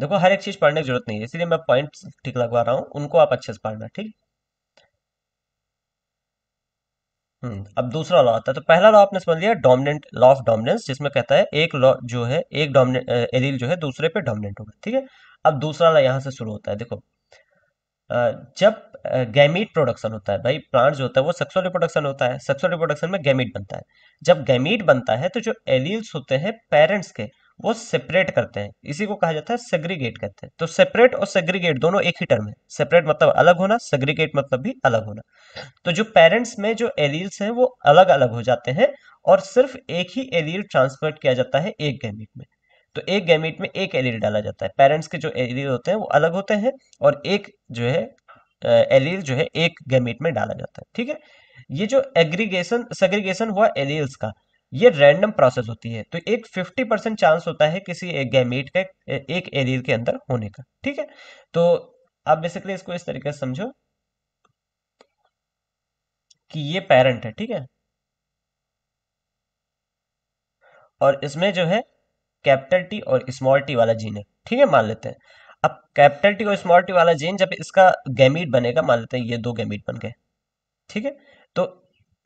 देखो हर एक चीज पढ़ने की जरूरत नहीं है इसलिए मैं पॉइंट ठीक लगवा रहा हूँ उनको आप अच्छे से पढ़ना ठीक है हम्म, अब दूसरा लॉ आता है तो पहला लॉ आपने समझ लिया डोमिनेंट लॉ ऑफ डोमिनेंस जिसमें कहता है एक लॉ जो है एक डोमिनेंट एलील जो है दूसरे पे डोमिनेंट होगा ठीक है अब दूसरा लॉ यहाँ से शुरू होता है देखो जब गैमीट प्रोडक्शन होता है भाई प्लांट जो होता है वो सेक्सुअल रिप्रोडक्शन होता है सेक्सुअल रिप्रोडक्शन में गैमीट बनता है जब गैमीट बनता है तो जो एलील्स होते हैं पेरेंट्स के वो सेपरेट करते हैं इसी को कहा जाता है सेग्रीगेट कहते हैं तो सेपरेट और सेग्रीगेट दोनों एक ही टर्म है सेपरेट मतलब अलग होना सेग्रीगेट मतलब भी अलग होना तो जो पेरेंट्स में जो एलील्स हैं वो अलग अलग हो जाते हैं और सिर्फ एक ही एलील ट्रांसफर्ट किया जाता है एक गैमिट में तो एक गैमिट में एक एलील डाला जाता है पेरेंट्स के जो एलील होते हैं वो अलग होते हैं और एक जो है एलील जो है एक गैमिट में डाला जाता है ठीक है ये जो एग्रीगेशन सेग्रीगेशन हुआ एलील्स का ये रैंडम प्रोसेस होती है तो एक 50 परसेंट चांस होता है किसी एक गैमेट का एक एरियर के अंदर होने का ठीक है तो आप बेसिकली इसको इस तरीके से समझो कि ये पेरेंट है ठीक है और इसमें जो है कैपिटल टी और स्मॉल टी वाला जीन है ठीक है मान लेते हैं अब कैपिटल टी और स्मॉल टी वाला जीन जब इसका गैमीट बनेगा मान लेते हैं ये दो गैमीट बन गए ठीक है तो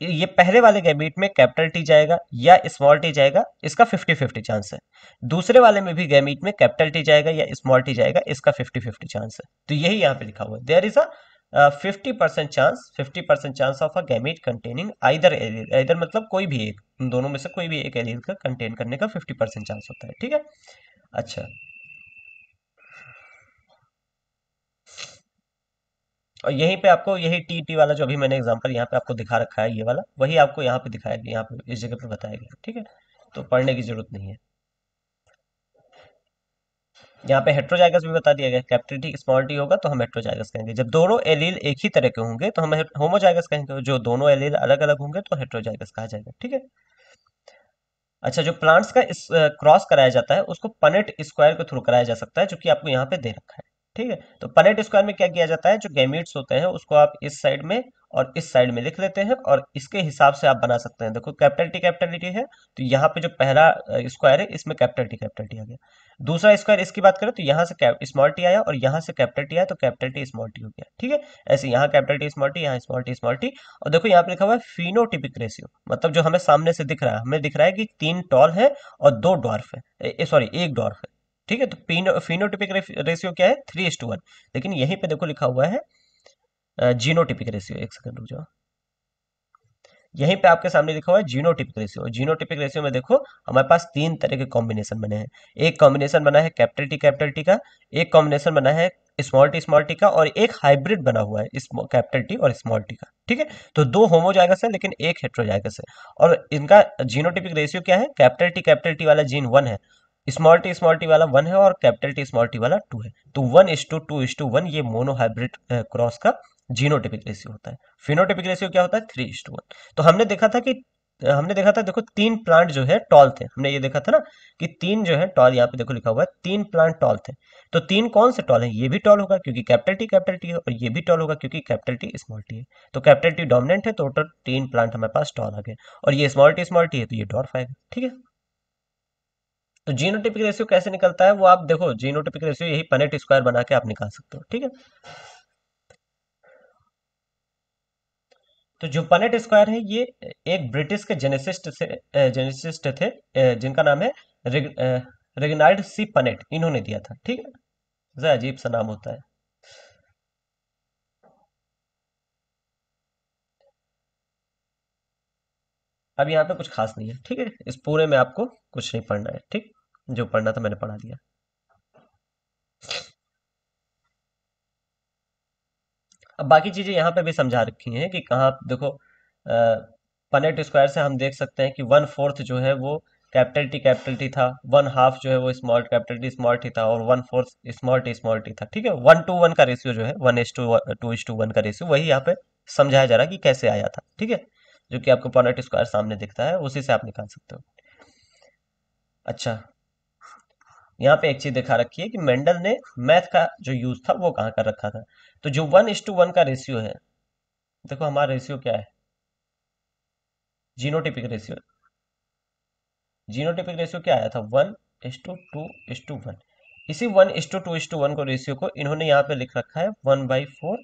ये पहले वाले गैमिट में कैपिटल टी जाएगा या स्मॉल टी जाएगा इसका 50 50 चांस है दूसरे वाले में भी गैमिट में कैपिटल टी जाएगा या स्मॉल टी जाएगा इसका 50 50 चांस है तो यही यहाँ पे लिखा हुआ है there is a fifty percent chance fifty percent chance of a gamete containing either allele either मतलब कोई भी एक दोनों में से कोई भी एक एलियल का कंटेन करने का फिफ्टी परसेंट चांस होता है ठीक है अच्छा और यहीं पे आपको यही टी टी e वाला जो अभी मैंने एग्जाम्पल यहाँ पे आपको दिखा रखा है ये वाला वही आपको यहाँ पे दिखाया गया यहाँ पे इस जगह पे बताया गया ठीक है तो पढ़ने की जरूरत नहीं है यहाँ पे हेट्रोजाइगस भी बता दिया गया कैप्टिटी स्मॉल टी होगा तो हम हेट्रोजाइगस कहेंगे जब दोनों एलील एक ही तरह के होंगे तो हम होमोजाइगस कहेंगे जो दोनों एलील अलग अलग होंगे तो हेट्रोजाइगस कहा जाएगा ठीक है अच्छा जो प्लांट्स का क्रॉस कराया जाता है उसको पनेट स्क्वायर के थ्रू कराया जा सकता है जो कि आपको यहाँ पे दे रखा है ठीक है तो पलेट स्क्वायर में क्या किया जाता है जो गैमिट्स होते हैं उसको आप इस साइड में और इस साइड में लिख लेते हैं और इसके हिसाब से आप बना सकते हैं देखो कैपिटल टी कैपिटल टी है तो यहाँ पे जो पहला स्क्वायर है इसमें कैपिटल टी कैपिटल टी आ गया दूसरा स्क्वायर इसकी बात करें तो यहाँ से स्मॉल टी आया और यहाँ से कैपिटल टी आया तो कैपिटल टी स्मॉल टी हो गया ठीक है ऐसे यहाँ कैपिटल टी स्मॉल टी यहाँ स्मॉल टी स्मॉल टी और देखो यहाँ पे लिखा हुआ है फिनोटिपिक रेशियो मतलब जो हमें सामने से दिख रहा है हमें दिख रहा है कि तीन टॉल है और दो डॉर्फ है सॉरी एक डॉर्फ है ठीक है तो फिनो फिनोटिपिक रेशियो क्या है थ्री एस टू वन लेकिन यहीं पे देखो लिखा हुआ है जीनोटिपिक रेशियो एक सेकंड रुक जाओ यहीं पे आपके सामने लिखा हुआ है जीनोटिपिक रेशियो जीनोटिपिक रेशियो में देखो हमारे पास तीन तरह के कॉम्बिनेशन बने हैं एक कॉम्बिनेशन बना है कैपिटल टी कैपिटल टी का एक कॉम्बिनेशन बना है स्मॉल टी स्मॉल टी का और एक हाइब्रिड बना हुआ है कैपिटल टी और स्मॉल टी का ठीक है तो दो होमोजाइगस है लेकिन एक हेट्रोजाइगस है और इनका जीनोटिपिक रेशियो क्या है कैपिटल टी कैपिटल टी वाला जीन वन है स्मॉल टी स्मॉल टी वाला वन है और कैपिटल टी स्मॉल टी वाला टू है तो one is to two is to one ये मोनोहाइब्रिड क्रॉस का जीनोटिपिक रेशियो होता है फिनोटिपिक रेशियो क्या होता है थ्री इज टू वन तो हमने देखा था कि हमने देखा था देखो तीन प्लांट जो है टॉल थे हमने ये देखा था ना कि तीन जो है टॉल यहाँ पे देखो लिखा हुआ है तीन प्लांट टॉल थे तो तीन कौन से टॉल है ये भी टॉल होगा क्योंकि कैपिटल टी कैपिटल टी है और ये भी टॉल होगा क्योंकि कैपिटल टी स्मॉल टी है तो कैपिटल टी डोमिनेंट है तो टोटल तीन प्लांट हमारे पास टॉल आ गए और ये स्मॉल टी स्मॉल टी है तो ये डॉर्फ आएगा ठीक है तो जीनोटिपिक रेशियो कैसे निकलता है वो आप देखो जीनोटिपिक रेशियो यही पनेट स्क्वायर बना के आप निकाल सकते हो ठीक है तो जो पनेट स्क्वायर है ये एक ब्रिटिश के जेनेसिस्ट से जेनेसिस्ट थे जिनका नाम है रेगनाइड सी पनेट इन्होंने दिया था ठीक है अजीब सा नाम होता है अब यहाँ पे कुछ खास नहीं है ठीक है इस पूरे में आपको कुछ नहीं पढ़ना है ठीक जो पढ़ना था मैंने पढ़ा दिया अब बाकी चीज़ें यहां पे भी समझा रखी हैं कि कहा देखो पनेट स्क्वायर से हम देख सकते हैं कि वन फोर्थ जो है वो कैपिटल टी कैपिटल टी था वन हाफ जो है वो small capital T small T था और one fourth small T small T था ठीक है वन टू वन का रेशियो जो है वन एस टू टू इस टू वन का रेशियो वही यहाँ पे समझाया जा रहा है कि कैसे आया था ठीक है जो कि आपको पॉनेट स्क्वायर सामने दिखता है उसी से आप निकाल सकते हो अच्छा यहाँ पे एक चीज दिखा रखी है कि मेंडल ने मैथ का जो यूज था वो कहाँ कर रखा था तो जो वन इज टू वन का रेशियो है देखो हमारा रेशियो क्या है जीनोटिपिक रेशियो जीनोटिपिक रेशियो क्या आया था one is to two is to one इसी one is to two is to one को रेशियो को इन्होंने यहाँ पे लिख रखा है one by four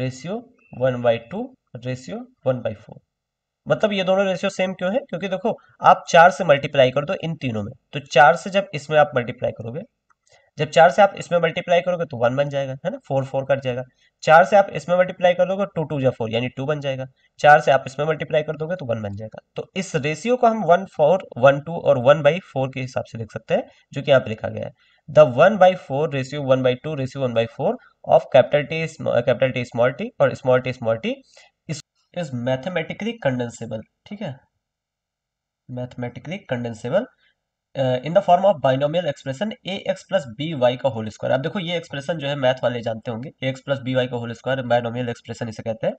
ratio one by two ratio one by four मतलब ये दोनों रेशियो सेम क्यों है क्योंकि देखो आप चार से मल्टीप्लाई कर दो इन तीनों में तो चार से जब इसमें आप मल्टीप्लाई करोगे जब चार से आप इसमें मल्टीप्लाई करोगे तो वन बन जाएगा है ना फोर फोर कट जाएगा चार से आप इसमें मल्टीप्लाई कर दोगे टू टू या फोर यानी टू बन जाएगा चार से आप इसमें मल्टीप्लाई कर दोगे तो वन बन जाएगा तो इस रेशियो को हम वन फोर वन टू और वन बाई फोर के हिसाब से लिख सकते हैं जो कि यहाँ पे लिखा गया है the one by four ratio one by two ratio one by four of capital T capital T small T और small T small T is mathematically condensable ठीक है mathematically condensable in the form of binomial expression A X plus B Y का होल स्क्वायर आप देखो ये एक्सप्रेशन जो है मैथ वाले जानते होंगे A X plus B Y का होल स्क्वायर बाइनोमियल एक्सप्रेशन इसे कहते हैं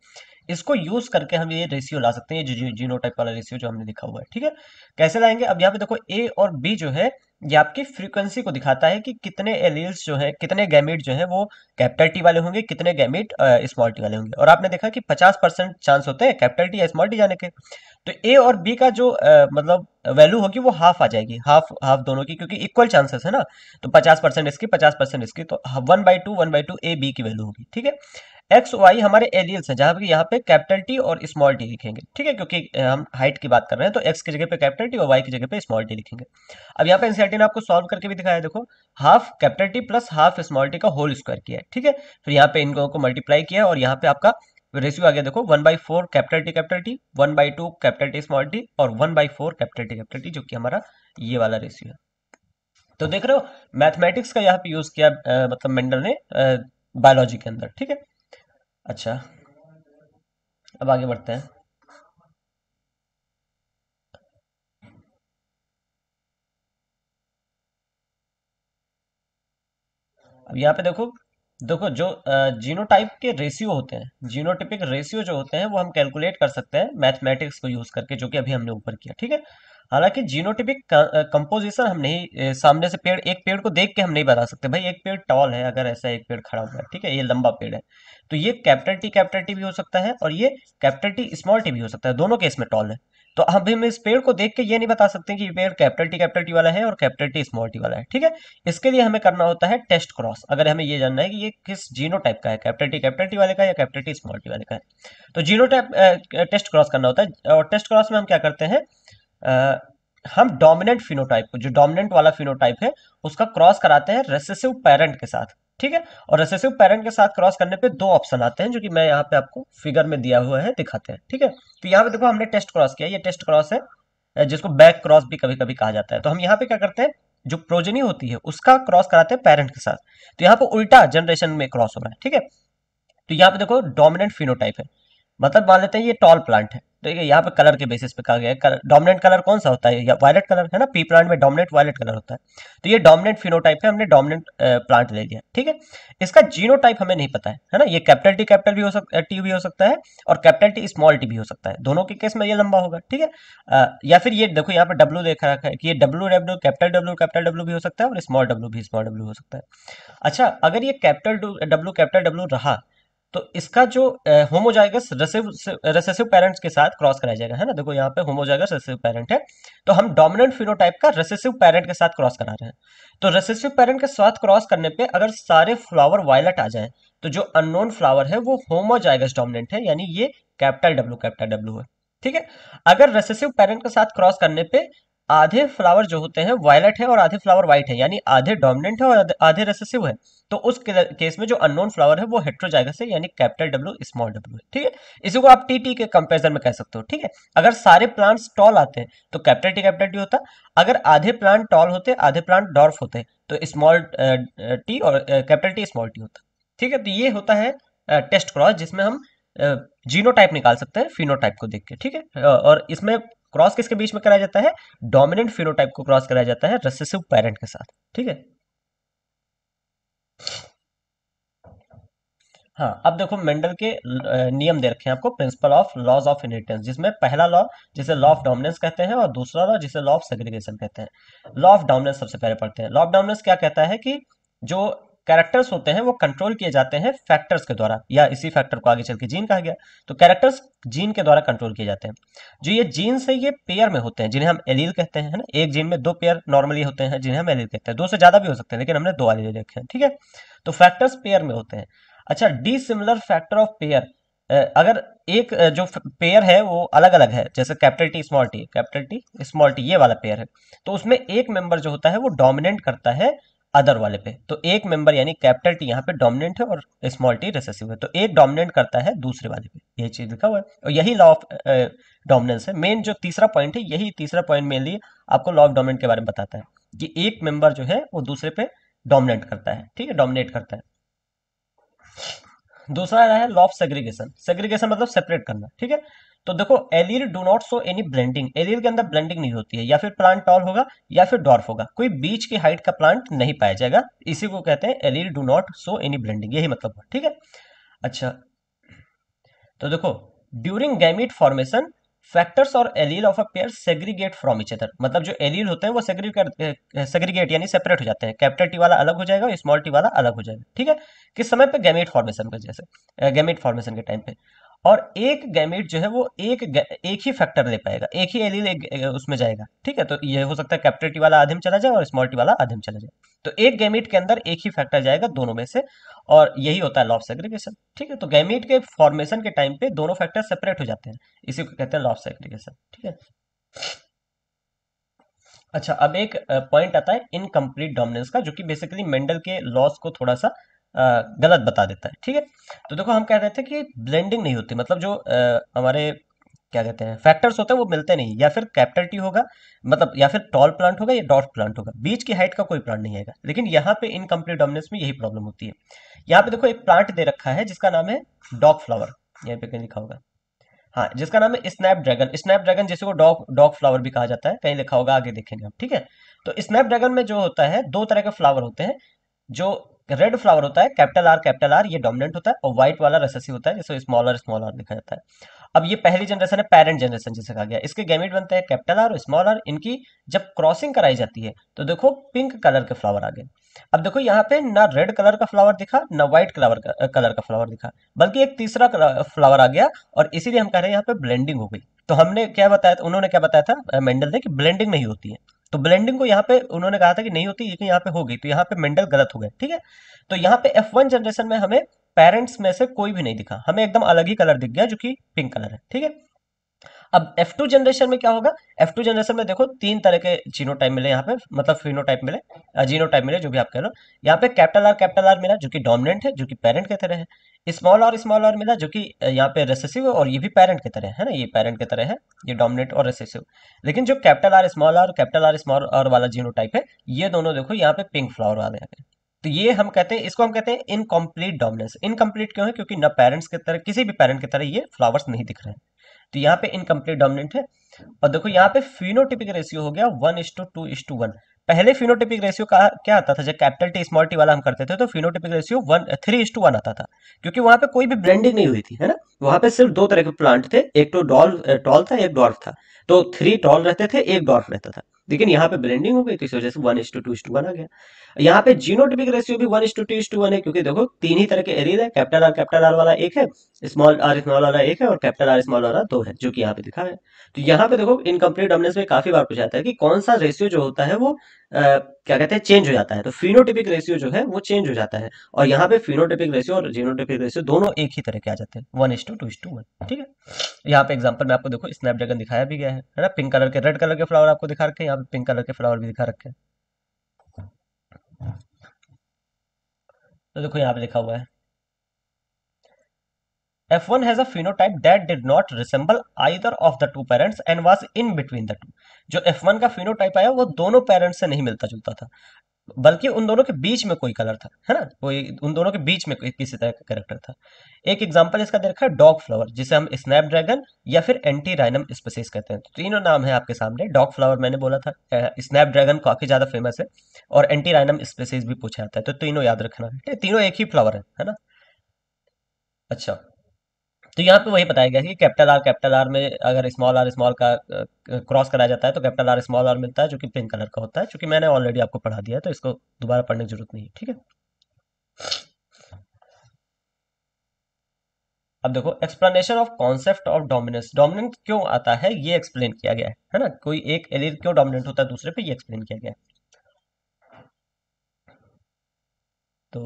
इसको यूज करके हम ये रेशियो ला सकते हैं ये जीनो टाइप वाला रेशियो जो हमने लिखा हुआ है ठीक है कैसे लाएंगे अब यहाँ पे देखो ए और बी जो है ये आपकी फ्रीक्वेंसी को दिखाता है कि कितने एलील्स जो है कितने गैमिट जो है वो कैपिटल टी वाले होंगे कितने गैमिट स्मॉल टी वाले होंगे और आपने देखा कि 50 परसेंट चांस होते हैं कैपिटल टी या स्मॉल टी जाने के तो ए और बी का जो आ, मतलब वैल्यू होगी वो हाफ आ जाएगी हाफ हाफ दोनों की क्योंकि इक्वल चांसेस है ना तो पचास परसेंट इसकी पचास परसेंट इसकी तो one by two one by two A B की वैल्यू होगी ठीक है एक्स वाई हमारे एलियल्स हैं जहां पर यहाँ पे कैपिटल टी और स्मॉल टी लिखेंगे ठीक है क्योंकि हम हाइट की बात कर रहे हैं तो एक्स की जगह पे कैपिटल टी और वाई की जगह पे स्मॉल टी लिखेंगे अब यहाँ पे एनसीआरटी ने आपको सॉल्व करके भी दिखाया देखो half capital T plus half small T का होल स्क्वायर किया है ठीक है फिर यहाँ पे इनको मल्टीप्लाई किया और यहाँ पे आपका रेशियो आ गया देखो one by four capital T capital T one by two capital T small T और one by four capital T capital T जो कि हमारा ये वाला रेशियो है तो देख रहे हो मैथमेटिक्स का यहाँ पे यूज किया आ, मतलब मेंडल ने बायोलॉजी के अंदर ठीक है अच्छा अब आगे बढ़ते हैं अब यहाँ पे देखो देखो जो जीनोटाइप के रेशियो होते हैं जीनोटिपिक रेशियो जो होते हैं वो हम कैलकुलेट कर सकते हैं मैथमेटिक्स को यूज करके जो कि अभी हमने ऊपर किया ठीक है हालांकि जीनोटिपिक कंपोजिशन हम नहीं सामने से पेड़ एक पेड़ को देख के हम नहीं बता सकते भाई एक पेड़ टॉल है अगर ऐसा एक पेड़ खड़ा हुआ है ठीक है ये लंबा पेड़ है तो ये कैपिटल टी कैपिटल टी भी हो सकता है और ये कैपिटल टी स्मॉल टी भी हो सकता है दोनों केस में टॉल है तो अब हम इस पेड़ को देख के ये नहीं बता सकते कि ये पेड़ कैपिटल टी कैपिटल टी वाला है और कैपिटल टी स्मॉल टी वाला है ठीक है इसके लिए हमें करना होता है टेस्ट क्रॉस अगर हमें ये जानना है कि ये किस जीनो टाइप का है कैपिटल टी कैपिटल टी वाले का या कैपिटल टी स्मॉल टी वाले का है तो जीनो टाइप टेस्ट क्रॉस करना होता है और टेस्ट क्रॉस में हम क्या करते हैं हम डोमिनेंट फिनोटाइप को जो डोमिनेंट वाला फिनोटाइप है उसका क्रॉस कराते हैं रेसेसिव पेरेंट के साथ ठीक है और रेसेसिव पेरेंट के साथ क्रॉस करने पे दो ऑप्शन आते हैं जो कि मैं यहाँ पे आपको फिगर में दिया हुआ है दिखाते हैं ठीक है तो यहाँ पे देखो हमने टेस्ट क्रॉस किया ये टेस्ट क्रॉस है जिसको बैक क्रॉस भी कभी कभी कहा जाता है तो हम यहाँ पे क्या करते हैं जो प्रोजनी होती है उसका क्रॉस कराते हैं पेरेंट के साथ तो यहाँ पे उल्टा जनरेशन में क्रॉस हो रहा है ठीक है तो यहाँ पे देखो डोमिनेंट फिनोटाइप है मतलब मान लेते हैं ये टॉल प्लांट है ठीक तो है यहाँ पे कलर के बेसिस पे कहा गया है डोमिनेंट कलर कौन सा होता है वायलेट कलर है ना पी प्लांट में डोमिनेंट वायलेट कलर होता है तो ये डोमिनेंट फिनोटाइप है हमने डोमिनेंट प्लांट ले लिया ठीक है इसका जीनोटाइप हमें नहीं पता है है ना ये कैपिटल टी कैपिटल भी हो सकता टी भी हो सकता है और कैपिटल टी स्मॉल टी भी हो सकता है दोनों के केस में ये लंबा होगा ठीक है या फिर ये देखो यहाँ पर डब्ल्यू देख रखा है कि ये W W capital W capital W भी हो सकता है और स्मॉल डब्ल्यू भी स्मॉल डब्ल्यू हो सकता है अच्छा अगर ये कैपिटल डब्ल्यू कैपिटल डब्ल्यू रहा तो इसका जो होमोजाइगस रेसेसिव पेरेंट्स के साथ क्रॉस कराया जाएगा है ना देखो यहाँ पे होमोजाइगस रेसेसिव पेरेंट है तो हम डोमिनेंट फिनोटाइप का रेसेसिव पेरेंट के साथ क्रॉस करा रहे हैं तो रेसेसिव पेरेंट के साथ क्रॉस करने पे अगर सारे फ्लावर वायलट आ जाए तो जो अननोन फ्लावर है वो होमोजाइगस डोमिनेंट है यानी ये कैपिटल डब्ल्यू कैपिटल डब्ल्यू है ठीक है अगर रेसेसिव पेरेंट के साथ क्रॉस करने पे आधे फ्लावर जो होते हैं वायलट है और आधे फ्लावर व्हाइट है यानी आधे डोमिनेंट है और आधे रेसेसिव है तो उस केस में जो अननोन फ्लावर है वो हेट्रोजाइगस है यानी कैपिटल डब्ल्यू स्मॉल डब्ल्यू ठीक है इसी को आप टी टी के कंपेरिजन में कह सकते हो ठीक है अगर सारे प्लांट्स टॉल आते हैं तो कैपिटल टी कैपिटल टी होता अगर आधे प्लांट टॉल होते आधे प्लांट डॉर्फ होते तो स्मॉल टी और कैपिटल टी स्मॉल टी होता ठीक है तो ये होता है टेस्ट क्रॉस जिसमें हम जीनोटाइप निकाल सकते हैं फिनोटाइप को देख के ठीक है और इसमें क्रॉस किसके बीच में कराया जाता है डोमिनेंट फिनोटाइप को क्रॉस कराया जाता है रेसेसिव पेरेंट के साथ ठीक है हाँ अब देखो मेंडल के नियम दे रखे हैं आपको principle of laws of inheritance जिसमें पहला लॉ जिसे लॉ ऑफ डोमिनेंस कहते हैं और दूसरा लॉ जिसे लॉ ऑफ सेग्रीगेशन कहते हैं लॉ ऑफ डोमिनेंस सबसे पहले पढ़ते हैं लॉ ऑफ डोमिनेंस क्या कहता है कि जो कैरेक्टर्स होते हैं वो कंट्रोल किए जाते हैं फैक्टर्स के द्वारा या इसी फैक्टर को आगे चल के जीन कहा गया तो कैरेक्टर्स जीन के द्वारा कंट्रोल किए जाते हैं जो ये जीन से ये पेयर में होते हैं जिन्हें हम एलील कहते हैं ना एक जीन में दो पेयर नॉर्मली होते हैं जिन्हें हम एलील कहते हैं दो से ज्यादा भी हो सकते हैं लेकिन हमने दो एलील रखे हैं ठीक है तो फैक्टर्स पेयर में होते हैं अच्छा डिसिमिलर फैक्टर ऑफ पेयर अगर एक जो पेयर है वो अलग अलग है जैसे capital T small T capital T small T ये वाला पेयर है तो उसमें एक मेंबर जो होता है वो डोमिनेंट करता है अदर वाले पे तो एक मेंबर यानी कैपिटल टी यहाँ पे डोमिनेंट है और स्मॉल टी रिसेसिव है तो एक डोमिनेंट करता है दूसरे वाले पे यही चीज लिखा हुआ है और यही लॉ ऑफ डोमिनेंस है मेन जो तीसरा पॉइंट है यही तीसरा पॉइंट मेनली आपको लॉ ऑफ डोमिनेंट के बारे में बताता है कि एक मेंबर जो है वो दूसरे पे डोमिनेट करता है ठीक है डोमिनेट करता है दूसरा है लॉ ऑफ सेग्रीगेशन सेग्रीगेशन मतलब सेपरेट करना ठीक है तो देखो alleles do not show any blending alleles के अंदर ब्लेंडिंग नहीं होती है या फिर प्लांट टॉल होगा या फिर डॉर्फ होगा कोई बीच की हाइट का प्लांट नहीं पाया जाएगा इसी को कहते हैं alleles do not show any blending यही मतलब हुआ ठीक है अच्छा तो देखो ड्यूरिंग गैमिट फॉर्मेशन फैक्टर्स और allele of a pair segregate from each other मतलब जो एलियल होते हैं वो सेग्रीगेट सेग्रीगेट यानी सेपरेट हो जाते हैं कैपिटल टी वाला अलग हो जाएगा स्मॉल टी वाला अलग हो जाएगा ठीक है किस समय पे गैमेट फॉर्मेशन के जैसे गैमेट फॉर्मेशन के टाइम पे और एक गैमेट जो है वो एक एक ही फैक्टर ले पाएगा एक ही एलील एक, उसमें जाएगा ठीक है तो ये हो सकता है कैप्टिटी टी वाला आधम चला जाए और स्मॉल वाला आधम चला जाए तो एक गैमेट के अंदर एक ही फैक्टर जाएगा दोनों में से और यही होता है लॉफ सेग्रीगेशन ठीक है तो गैमेट के फॉर्मेशन के टाइम पे दोनों फैक्टर सेपरेट हो जाते हैं इसी को कहते हैं लॉफ सेग्रीगेशन ठीक है अच्छा अब एक पॉइंट आता है इनकम्प्लीट डोमिनेंस का जो कि बेसिकली मेंडल के लॉस को थोड़ा सा गलत बता देता है ठीक है तो देखो हम कह रहे थे कि ब्लेंडिंग नहीं होती मतलब जो हमारे क्या कहते हैं फैक्टर्स होते हैं वो मिलते नहीं या फिर कैपिटल टी होगा मतलब या फिर टॉल प्लांट होगा या डॉट प्लांट होगा बीच की हाइट का कोई प्लांट नहीं आएगा लेकिन यहाँ पे इनकम्प्लीट डोमिनेंस में यही प्रॉब्लम होती है यहाँ पे देखो एक प्लांट दे रखा है जिसका नाम है डॉग फ्लावर यहाँ पे कहीं लिखा होगा हाँ जिसका नाम है स्नैप ड्रैगन स्नैप ड्रैगन जिसे को डॉग डॉग फ्लावर भी कहा जाता है कहीं लिखा होगा आगे देखेंगे हम ठीक है तो स्नैप ड्रैगन में जो होता है दो तरह के फ्लावर होते हैं जो रेड फ्लावर होता है कैपिटल आर कैपिटल आर ये डोमिनेंट होता है और व्हाइट वाला रेसेसिव होता है जिसे स्मॉलर स्मॉलर लिखा जाता है अब ये पहली जनरेशन है पेरेंट जनरेशन जिसे कहा गया इसके गैमेट बनते हैं कैपिटल आर और स्मॉल आर इनकी जब क्रॉसिंग कराई जाती है तो देखो पिंक कलर के फ्लावर आ गए अब देखो यहाँ पे ना रेड कलर का फ्लावर दिखा ना व्हाइट कलर का कलर का फ्लावर दिखा बल्कि एक तीसरा फ्लावर आ गया और इसीलिए हम कह रहे हैं यहाँ पे ब्लेंडिंग हो गई तो हमने क्या बताया था उन्होंने क्या बताया था मेंडल ने कि ब्लेंडिंग नहीं होती है तो ब्लेंडिंग को यहाँ पे उन्होंने कहा था कि नहीं होती लेकिन यहाँ पे हो गई तो यहाँ पे मेंडल गलत हो गए ठीक है तो यहाँ पे एफ वन जनरेशन में हमें पेरेंट्स में से कोई भी नहीं दिखा हमें एकदम अलग ही कलर दिख गया जो कि पिंक कलर है ठीक है अब F2 जनरेशन में क्या होगा F2 जनरेशन में देखो तीन तरह के जीनो टाइप मिले यहाँ पे मतलब फिनो टाइप मिले जीनो टाइप मिले जो भी आप कह लो यहाँ पे कैपिटल आर कैपिटल आर मिला जो कि डोमिनेंट है जो कि पेरेंट की तरह है स्मॉल और स्मॉल और मिला जो कि यहाँ पे रेसेसिव और ये भी पेरेंट की तरह है ना ये पेरेंट के तरह है ये डोमिनेंट और रेसेसिव लेकिन जो capital R small R capital R small और वाला जीनो टाइप है ये दोनों देखो यहाँ पे पिंक फ्लावर वाले हैं तो ये हम कहते हैं इसको हम कहते हैं इनकम्प्लीट डोमिनेंस इनकम्प्लीट क्यों है क्योंकि न पेरेंट्स के तरह किसी भी पेरेंट की तरह ये फ्लावर्स नहीं दिख रहे हैं तो यहाँ पे इनकम्प्लीट डोमिनेंट है और देखो यहाँ पे फिनोटिपिक रेशियो हो गया वन इस टू टू इस टू वन पहले फिनोटिपिक रेशियो का क्या आता था जब कैपिटल टी स्मॉल टी वाला हम करते थे तो phenotypic ratio one three is to one आता था क्योंकि वहां पे कोई भी ब्लेंडिंग नहीं हुई थी है ना वहां पे सिर्फ दो तरह के प्लांट थे एक तो डॉल टॉल था एक डॉर्फ था तो थ्री टॉल रहते थे एक डॉर्फ रहता था लेकिन यहाँ पे ब्लेंडिंग हो गई तो इस वजह से वन इस टू टू इस टू वन आ गया यहाँ पे जीनोटिपिक रेशियो भी वन इस टू टू इस टू वन है क्योंकि देखो तीन ही तरह के एरियल है कैप्टन आर कैप्टन आर वाला एक है स्मॉल आर स्मॉल वाला एक है और कैप्टन आर स्मॉल वाला दो है जो कि यहाँ पे दिखा है तो यहाँ पे देखो इनकम्प्लीट डोमिनेंस में काफी बार पूछा जाता है कि कौन सा रेशियो जो होता है वो आ, क्या कहते हैं चेंज हो जाता है तो फिनोटिपिक रेशियो जो है वो चेंज हो जाता है और यहाँ पे फिनोटिपिक रेशियो और जीनोटिपिक रेशियो दोनों एक ही तरह के आ जाते हैं वन इस टू टू इस टू वन ठीक है यहाँ पे एग्जाम्पल में आपको देखो स्नैपड्रैगन दिखाया भी गया है ना पिंक कलर के रेड कलर के फ्लावर आपको दिखा रखे हैं साथ पिंक कलर के फ्लावर भी दिखा रखे हैं तो देखो यहाँ पे लिखा हुआ है F1 has a phenotype that did not resemble either of the two parents and was in between the two. जो F1 का phenotype आया वो दोनों parents से नहीं मिलता जुलता था बल्कि उन दोनों के बीच में कोई कलर था है ना वो उन दोनों के बीच में किसी तरह का कैरेक्टर था एक एग्जांपल इसका दे रखा है डॉग फ्लावर जिसे हम स्नैप ड्रैगन या फिर एंटी राइनम स्पेसिस कहते हैं तो तीनों नाम है आपके सामने डॉग फ्लावर मैंने बोला था स्नैप ड्रैगन काफी ज्यादा फेमस है और एंटी राइनम स्पेसिस भी पूछा जाता है तो तीनों याद रखना तीनों एक ही फ्लावर है है ना अच्छा तो यहाँ पे वही बताया गया है कि कैपिटल आर कैपिटल आर में अगर स्मॉल आर स्मॉल का क्रॉस कराया जाता है तो कैपिटल आर स्मॉल आर मिलता है जो कि पिंक कलर का होता है क्योंकि मैंने ऑलरेडी आपको पढ़ा दिया है तो इसको दोबारा पढ़ने की जरूरत नहीं है ठीक है अब देखो explanation of concept of dominance dominant क्यों आता है ये एक्सप्लेन किया गया है है ना कोई एक एलिर क्यों डोमिनेंट होता है दूसरे पे ये एक्सप्लेन किया गया है तो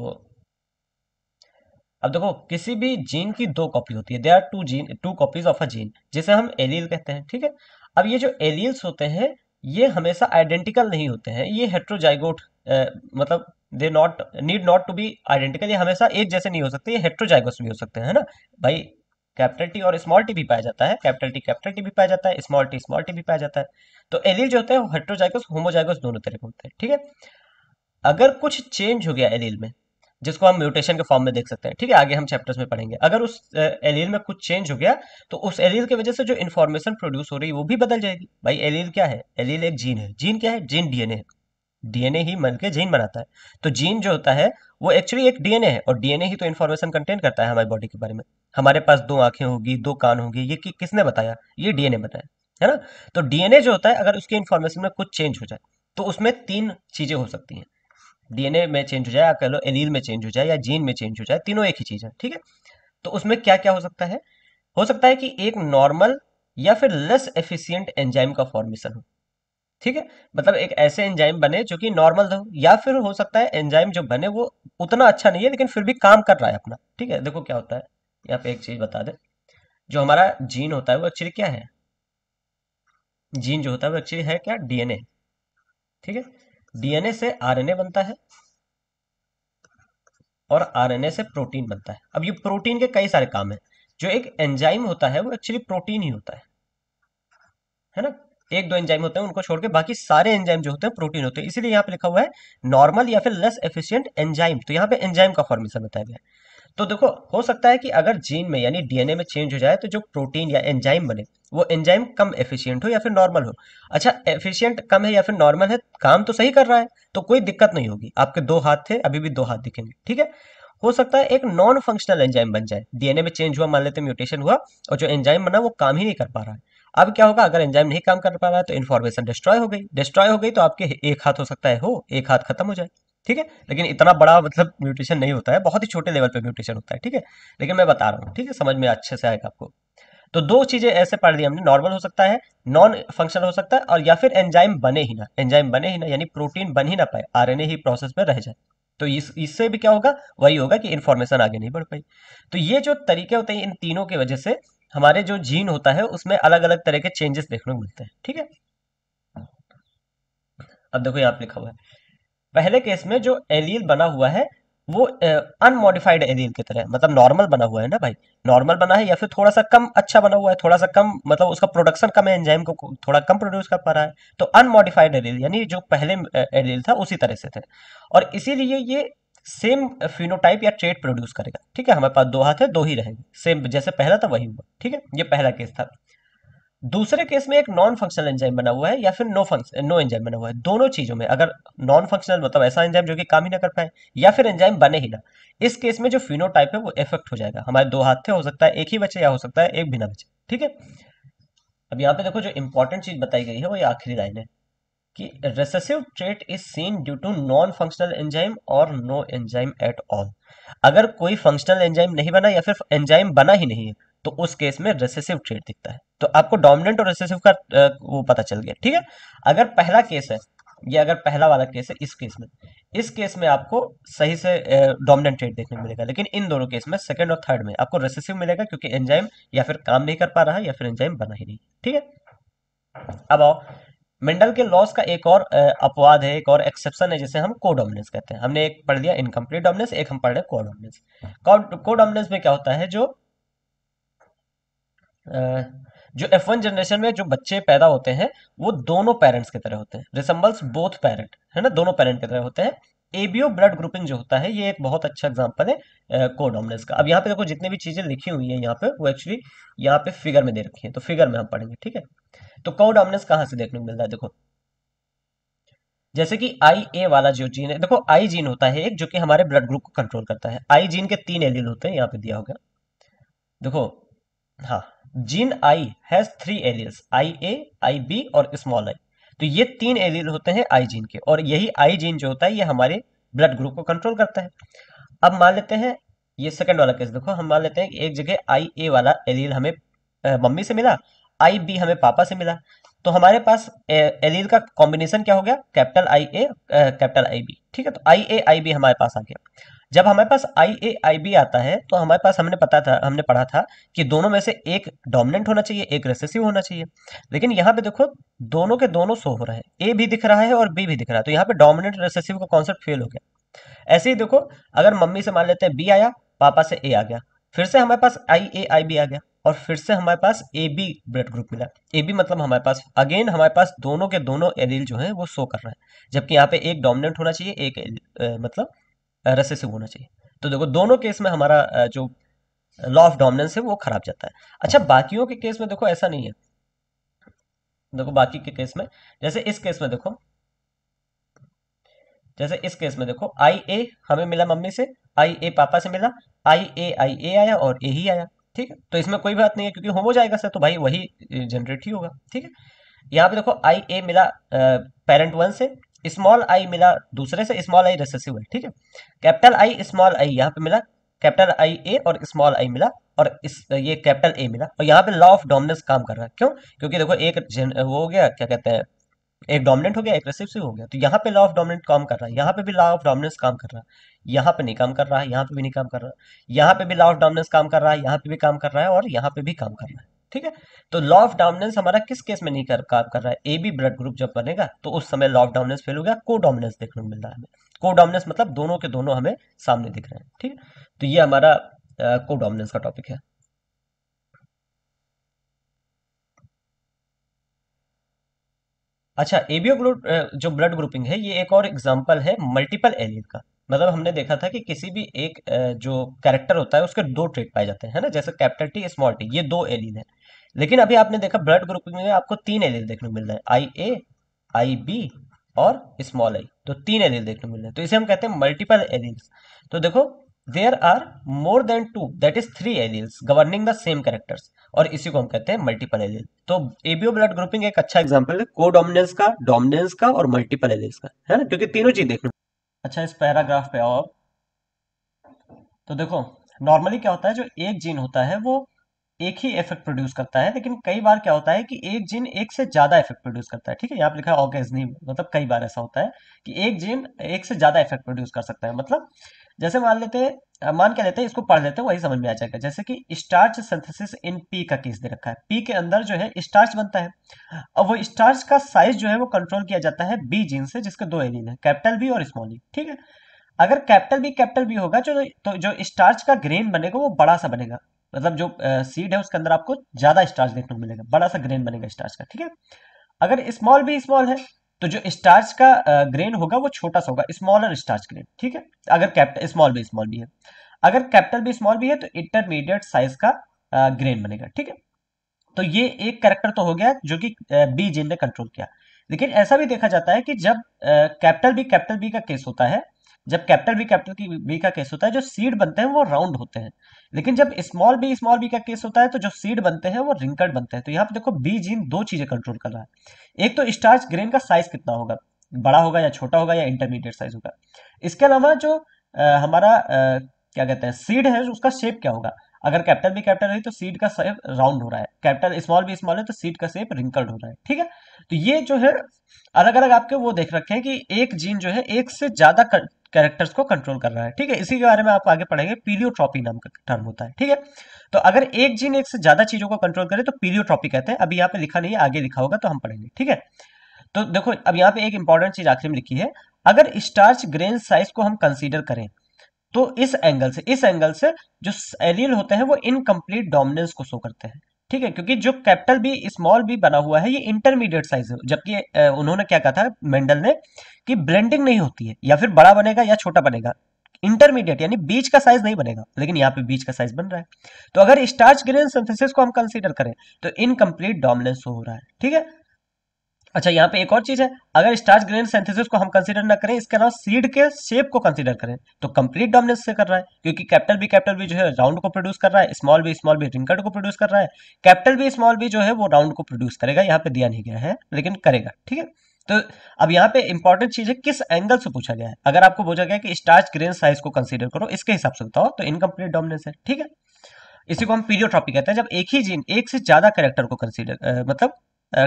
अब देखो किसी भी जीन की दो कॉपी होती है they are two gene two copies of a gene जिसे हम एलील कहते हैं ठीक है अब ये जो एलील्स होते हैं ये हमेशा आइडेंटिकल नहीं होते हैं ये हेट्रोजाइगोट मतलब they not need not to be identical ये हमेशा एक जैसे नहीं हो सकते ये हेट्रोजाइगोस भी हो सकते हैं ना भाई कैपिटल टी और स्मॉल टी भी पाया जाता है कैपिटल टी कैपिटल टी भी पाया जाता है स्मॉल टी स्मॉल टी भी पाया जाता है तो एलील जो होते हैं हेट्रोजाइगोस होमोजाइगोस दोनों तरह के होते हैं ठीक है अगर कुछ चेंज हो गया एलील में जिसको हम म्यूटेशन के फॉर्म में देख सकते हैं ठीक है आगे हम चैप्टर्स में पढ़ेंगे अगर उस एलियल में कुछ चेंज हो गया तो उस एलियल की वजह से जो इन्फॉर्मेशन प्रोड्यूस हो रही है वो भी बदल जाएगी भाई एलियल क्या है एलील एक जीन है जीन क्या है जीन डीएनए है डीएनए ही मन के जीन बनाता है तो जीन जो होता है वो एक्चुअली एक डीएनए है और डीएनए ही तो इन्फॉर्मेशन कंटेन करता है हमारी बॉडी के बारे में हमारे पास दो आंखें होगी दो कान होगी ये कि, किसने बताया ये डीएनए बताया है ना तो डीएनए जो होता है अगर उसके इन्फॉर्मेशन में कुछ चेंज हो जाए तो उसमें तीन चीजें हो सकती हैं डीएनए में चेंज हो जाए या कह लो एलील में चेंज हो जाए या जीन में चेंज हो जाए तीनों एक ही चीज है ठीक है तो उसमें क्या क्या हो सकता है हो सकता है कि एक नॉर्मल या फिर लेस एफिशियंट एंजाइम का फॉर्मेशन हो ठीक है मतलब एक ऐसे एंजाइम बने जो कि नॉर्मल हो या फिर हो सकता है एंजाइम जो बने वो उतना अच्छा नहीं है लेकिन फिर भी काम कर रहा है अपना ठीक है देखो क्या होता है यहाँ पे एक चीज बता दे जो हमारा जीन होता है वो एक्चुअली क्या है जीन जो होता है वो एक्चुअली है क्या डीएनए ठीक है डीएनए से आरएनए बनता है और आरएनए से प्रोटीन बनता है अब ये प्रोटीन के कई सारे काम है जो एक एंजाइम होता है वो एक्चुअली प्रोटीन ही होता है है ना एक दो एंजाइम होते हैं उनको छोड़ के बाकी सारे एंजाइम जो होते हैं प्रोटीन होते हैं इसीलिए यहां पे लिखा हुआ है नॉर्मल या फिर लेस एफिशिएंट एंजाइम तो यहां पे एंजाइम का फॉर्मेशन बताया गया है तो देखो हो सकता है कि अगर जीन में यानी डीएनए में चेंज हो जाए तो जो प्रोटीन या एंजाइम बने वो एंजाइम कम एफिशिएंट हो या फिर नॉर्मल हो अच्छा एफिशिएंट कम है या फिर नॉर्मल है काम तो सही कर रहा है तो कोई दिक्कत नहीं होगी आपके दो हाथ थे अभी भी दो हाथ दिखेंगे ठीक है हो सकता है एक नॉन फंक्शनल एंजाइम बन जाए डीएनए में चेंज हुआ मान लेते म्यूटेशन हुआ और जो एंजाइम बना वो काम ही नहीं कर पा रहा है अब क्या होगा अगर एंजाइम नहीं काम कर पा रहा है तो इन्फॉर्मेशन डिस्ट्रॉय हो गई डिस्ट्रॉय हो गई तो आपके एक हाथ हो सकता है हो एक हाथ खत्म हो जाए ठीक है लेकिन इतना बड़ा मतलब म्यूटेशन नहीं होता है बहुत ही छोटे लेवल पर म्यूटेशन होता है ठीक है लेकिन मैं बता रहा हूँ ठीक है समझ में अच्छे से आएगा आपको तो दो चीजें ऐसे पढ़ ली हमने नॉर्मल हो सकता है नॉन फंक्शनल हो सकता है और या फिर एंजाइम बने ही ना एंजाइम बने ही ना यानी प्रोटीन बन ही ना पाए आरएनए ही प्रोसेस में रह जाए तो इस इससे भी क्या होगा वही होगा कि इन्फॉर्मेशन आगे नहीं बढ़ पाई तो ये जो तरीके होते हैं इन तीनों की वजह से हमारे जो जीन होता है उसमें अलग अलग तरह के चेंजेस देखने को मिलते हैं ठीक है अब देखो यहाँ पे लिखा हुआ है पहले केस में जो एलियल बना हुआ है वो अनमोडिफाइड एलियल की तरह मतलब नॉर्मल बना हुआ है ना भाई नॉर्मल बना है या फिर थोड़ा सा कम अच्छा बना हुआ है थोड़ा सा कम मतलब उसका प्रोडक्शन कम है एंजाइम को थोड़ा कम प्रोड्यूस कर पा रहा है तो अनमोडिफाइड एलियल यानी जो पहले एलियल था उसी तरह से थे और इसीलिए ये सेम फिनोटाइप या ट्रेट प्रोड्यूस करेगा ठीक है हमारे पास दो हाथ है दो ही रहेंगे सेम जैसे पहला था वही हुआ ठीक है ये पहला केस था दूसरे केस में एक नॉन फंक्शनल एंजाइम बना हुआ है या फिर नो फंक्शन नो एंजाइम बना हुआ है दोनों चीजों में अगर नॉन फंक्शनल मतलब ऐसा एंजाइम जो कि काम ही ना कर पाए या फिर एंजाइम बने ही ना इस केस में जो फिनोटाइप है वो इफेक्ट हो जाएगा हमारे दो हाथ थे हो सकता है एक ही बचे या हो सकता है एक भी ना बचे ठीक है अब यहाँ पे देखो जो इंपॉर्टेंट चीज बताई गई है वो ये आखिरी लाइन है कि recessive trait is seen due to non functional enzyme और नो एंजाइम एट ऑल अगर कोई फंक्शनल एंजाइम नहीं बना या फिर एंजाइम बना ही नहीं है तो उस केस में रेसेसिव ट्रेड दिखता है तो आपको डोमिनेंट और रेसेसिव का वो पता चल गया ठीक है अगर पहला केस है ये अगर पहला वाला केस है इस केस में इस केस में आपको सही से डोमिनेंट ट्रेड देखने मिलेगा लेकिन इन दोनों केस में सेकंड और थर्ड में आपको रेसेसिव मिलेगा क्योंकि एंजाइम या फिर काम नहीं कर पा रहा है या फिर एंजाइम बना ही नहीं ठीक है अब आओ मेंडल के लॉस का एक और अपवाद है एक और एक्सेप्शन है जिसे हम कोडोमिनेंस कहते हैं हमने एक पढ़ लिया इनकम्प्लीट डोमिनेंस एक हम पढ़ रहे हैं कोडोमिनेंस कोडोमिनेंस में क्या होता है जो जो एफ वन जनरेशन में जो बच्चे पैदा होते हैं वो दोनों पेरेंट्स की तरह होते हैं रिसम्बल्स बोथ पेरेंट है ना दोनों पेरेंट की तरह होते हैं एबीओ ब्लड ग्रुपिंग जो होता है ये एक बहुत अच्छा एग्जाम्पल है कोडोमिनेंस का अब यहाँ पे देखो जितनी भी चीजें लिखी हुई है यहाँ पे वो एक्चुअली यहाँ पे फिगर में दे रखी है तो फिगर में हम पढ़ेंगे ठीक है तो कोडोमिनेंस कहाँ से देखने को मिलता है देखो जैसे कि आई ए वाला जो जीन है देखो आई जीन होता है एक जो कि हमारे ब्लड ग्रुप को कंट्रोल करता है आई जीन के तीन एलिल होते हैं यहाँ पे दिया होगा देखो हाँ gene I has three alleles I A I B और स्मॉल आई तो ये तीन एलियल होते हैं आई जीन के और यही आई जीन जो होता है ये हमारे ब्लड ग्रुप को कंट्रोल करता है अब मान लेते हैं ये सेकंड वाला केस देखो हम मान लेते हैं कि एक जगह आई ए वाला एलियल हमें मम्मी से मिला आई बी हमें पापा से मिला तो हमारे पास एलियल का कॉम्बिनेशन क्या हो गया capital I A capital I B ठीक है तो आई ए आई बी हमारे पास आ गया जब हमारे पास आई ए आई बी आता है तो हमारे पास हमने पता था हमने पढ़ा था कि दोनों में से एक डोमिनेंट होना चाहिए एक रेसेसिव होना चाहिए लेकिन यहाँ पे देखो दोनों के दोनों शो हो रहे हैं ए भी दिख रहा है और बी भी दिख रहा है तो यहाँ पे डोमिनेंट रेसेसिव का कॉन्सेप्ट फेल हो गया ऐसे ही देखो अगर मम्मी से मान लेते हैं बी आया पापा से ए आ गया फिर से हमारे पास आई ए आई बी आ गया और फिर से हमारे पास ए बी ब्लड ग्रुप मिला ए बी मतलब हमारे पास अगेन हमारे पास दोनों के दोनों एलील जो है वो शो कर रहे हैं जबकि यहाँ पे एक डोमिनेंट होना चाहिए एक ए, मतलब से होना चाहिए तो देखो दोनों केस में हमारा जो लॉ ऑफ डोमिनेंस है वो खराब जाता है अच्छा बाकियों के केस में देखो ऐसा नहीं है देखो बाकी के केस में जैसे इस केस में देखो जैसे इस केस में देखो आई ए हमें मिला मम्मी से आई ए पापा से मिला आई ए आई ए आया और ए ही आया ठीक है तो इसमें कोई बात नहीं है क्योंकि होमो जाएगा सर तो भाई वही जनरेट ही होगा ठीक है यहाँ पे देखो आई ए मिला पेरेंट वन से स्मॉल आई मिला दूसरे से स्मॉल आई रेसेसिव है ठीक है कैपिटल आई स्मॉल आई यहाँ पे मिला कैपिटल आई ए और स्मॉल आई मिला और इस ये कैपिटल ए मिला और यहाँ पे लॉ ऑफ डोमिनेंस काम कर रहा है क्यों क्योंकि देखो एक वो हो गया क्या कहते हैं एक डोमिनेंट हो गया एक रिसेसिव हो गया तो यहाँ पे लॉ ऑफ डोमिनेंट काम कर रहा है यहाँ पे भी लॉ ऑफ डोमिनेंस काम कर रहा है यहाँ पे नहीं काम कर रहा है यहाँ पे भी नहीं काम कर रहा है यहाँ पे भी लॉ ऑफ डोमिनेंस काम कर रहा है यहाँ पे भी काम कर रहा है और यहाँ पे भी काम कर रहा है ठीक है तो लॉ ऑफ डोमिनेंस हमारा किस केस में नहीं कर काम कर रहा है ए बी ब्लड ग्रुप जब बनेगा तो उस समय लॉ ऑफ डोमिनेंस फेल हो गया को डोमिनेंस देखने को मिल रहा है हमें को डोमिनेंस मतलब दोनों के दोनों हमें सामने दिख रहे हैं ठीक है तो ये हमारा को uh, डोमिनेंस का टॉपिक है अच्छा एबीओ ग्रुप जो ब्लड ग्रुपिंग है ये एक और एग्जांपल है मल्टीपल एलिल का मतलब हमने देखा था कि किसी भी एक जो कैरेक्टर होता है उसके दो ट्रेट पाए जाते हैं ना जैसे कैपिटल टी स्मॉल टी ये दो एलिन है लेकिन अभी आपने देखा ब्लड ग्रुप में आपको तीन एलिन देखने को मिल रहे हैं आई ए आई बी और स्मॉल आई तो तीन एलिन देखने को मिल रहे हैं तो इसे हम कहते हैं मल्टीपल एलिन तो देखो there are more than two that is three alleles governing the same characters और इसी को हम कहते हैं मल्टीपल एलिन तो एबीओ ब्लड ग्रुपिंग एक अच्छा एग्जाम्पल है को डोमिनेंस का डोमिनेंस का और मल्टीपल एलिन का है ना क्योंकि तीनों चीज देखने अच्छा इस पैराग्राफ पे आओ तो देखो नॉर्मली क्या होता है जो एक जीन होता है वो एक ही इफेक्ट प्रोड्यूस करता है लेकिन कई बार क्या होता है कि एक जीन एक से ज्यादा इफेक्ट प्रोड्यूस करता है ठीक है यहाँ पे लिखा है ऑर्गेजनी मतलब कई बार ऐसा होता है कि एक जीन एक से ज्यादा इफेक्ट प्रोड्यूस कर सकता है मतलब जैसे मान लेते मान के लेते हैं इसको पढ़ लेते हैं वही समझ में आ जाएगा जैसे कि स्टार्च सिंथेसिस इन पी का केस दे रखा है पी के अंदर जो है स्टार्च बनता है अब वो स्टार्च का साइज जो है वो कंट्रोल किया जाता है बी जीन से जिसके दो एलिन है कैपिटल बी और स्मॉल ई e, ठीक है अगर कैपिटल बी कैपिटल बी होगा जो तो जो स्टार्च का ग्रेन बनेगा वो बड़ा सा बनेगा मतलब जो सीड है उसके अंदर आपको ज्यादा स्टार्च देखने को मिलेगा बड़ा सा ग्रेन बनेगा स्टार्च का ठीक है अगर स्मॉल बी स्मॉल है तो जो स्टार्च का ग्रेन होगा वो छोटा सा होगा स्मॉलर स्टार्च ग्रेन ठीक है अगर कैपिटल स्मॉल भी स्मॉल भी है अगर कैपिटल भी स्मॉल भी है तो इंटरमीडिएट साइज का ग्रेन बनेगा ठीक है तो ये एक करेक्टर तो हो गया जो कि बी जिन ने कंट्रोल किया लेकिन ऐसा भी देखा जाता है कि जब कैपिटल बी कैपिटल बी का केस होता है जब कैपिटल बी कैपिटल बी का केस होता है जो सीड बनते हैं वो राउंड होते हैं लेकिन जब स्मॉल बी स्मॉल बी का केस होता है तो जो सीड बनते हैं वो रिंकड बनते हैं तो यहाँ पे देखो बी जीन दो चीजें कंट्रोल कर रहा है एक तो स्टार्च ग्रेन का साइज कितना होगा बड़ा होगा या छोटा होगा या इंटरमीडिएट साइज होगा इसके अलावा जो आ, हमारा आ, क्या कहते हैं सीड है उसका शेप क्या होगा अगर कैपिटल भी कैपिटल है तो सीड का शेप राउंड हो रहा है कैपिटल स्मॉल भी स्मॉल है तो सीड का शेप रिंकल्ड हो रहा है ठीक है तो ये जो है अलग अलग आपके वो देख रखे हैं कि एक जीन जो है एक से ज्यादा कैरेक्टर्स को कंट्रोल कर रहा है ठीक है इसी के बारे में आप आगे पढ़ेंगे पीलियोट्रॉपी नाम का टर्म होता है ठीक है तो अगर एक जीन एक से ज्यादा चीजों को कंट्रोल करे तो पीलियोट्रॉपी कहते हैं अभी यहाँ पे लिखा नहीं है आगे लिखा होगा तो हम पढ़ेंगे ठीक है तो देखो अब यहाँ पे एक इंपॉर्टेंट चीज आखिर में लिखी है अगर स्टार्च ग्रेन साइज को हम कंसिडर करें तो इस एंगल से इस एंगल से जो एलियल होते हैं वो इनकम्प्लीट डोमिनेंस को शो करते हैं ठीक है क्योंकि जो कैपिटल भी स्मॉल भी बना हुआ है ये इंटरमीडिएट साइज है जबकि उन्होंने क्या कहा था मेंडल ने कि ब्लेंडिंग नहीं होती है या फिर बड़ा बनेगा या छोटा बनेगा इंटरमीडिएट यानी बीच का साइज नहीं बनेगा लेकिन यहाँ पे बीच का साइज बन रहा है तो अगर स्टार्च ग्रेन सिंथेसिस को हम कंसीडर करें तो इनकम्प्लीट डोमिनेंस हो रहा है ठीक है अच्छा यहाँ पे एक और चीज है अगर स्टार्च ग्रेन सेंथेसिस को हम कंसिडर ना करें इसके अलावा सीड के शेप को कंसिडर करें तो कंप्लीट डोमिनेंस से कर रहा है क्योंकि कैपिटल बी कैपिटल बी जो है राउंड को प्रोड्यूस कर रहा है small B small B wrinkled को प्रोड्यूस कर रहा है कैपिटल बी स्मॉल बी जो है वो राउंड को प्रोड्यूस करेगा यहाँ पे दिया नहीं गया है लेकिन करेगा ठीक है तो अब यहाँ पे इंपॉर्टेंट चीज है किस एंगल से पूछा गया है अगर आपको पूछा गया कि स्टार्च ग्रेन साइज को कंसिडर करो इसके हिसाब से बताओ तो इनकम्प्लीट डोमिनेंस है ठीक है इसी को हम पीरियोट्रॉपी कहते हैं जब एक ही जीन एक से ज्यादा कैरेक्टर को कंसीडर मतलब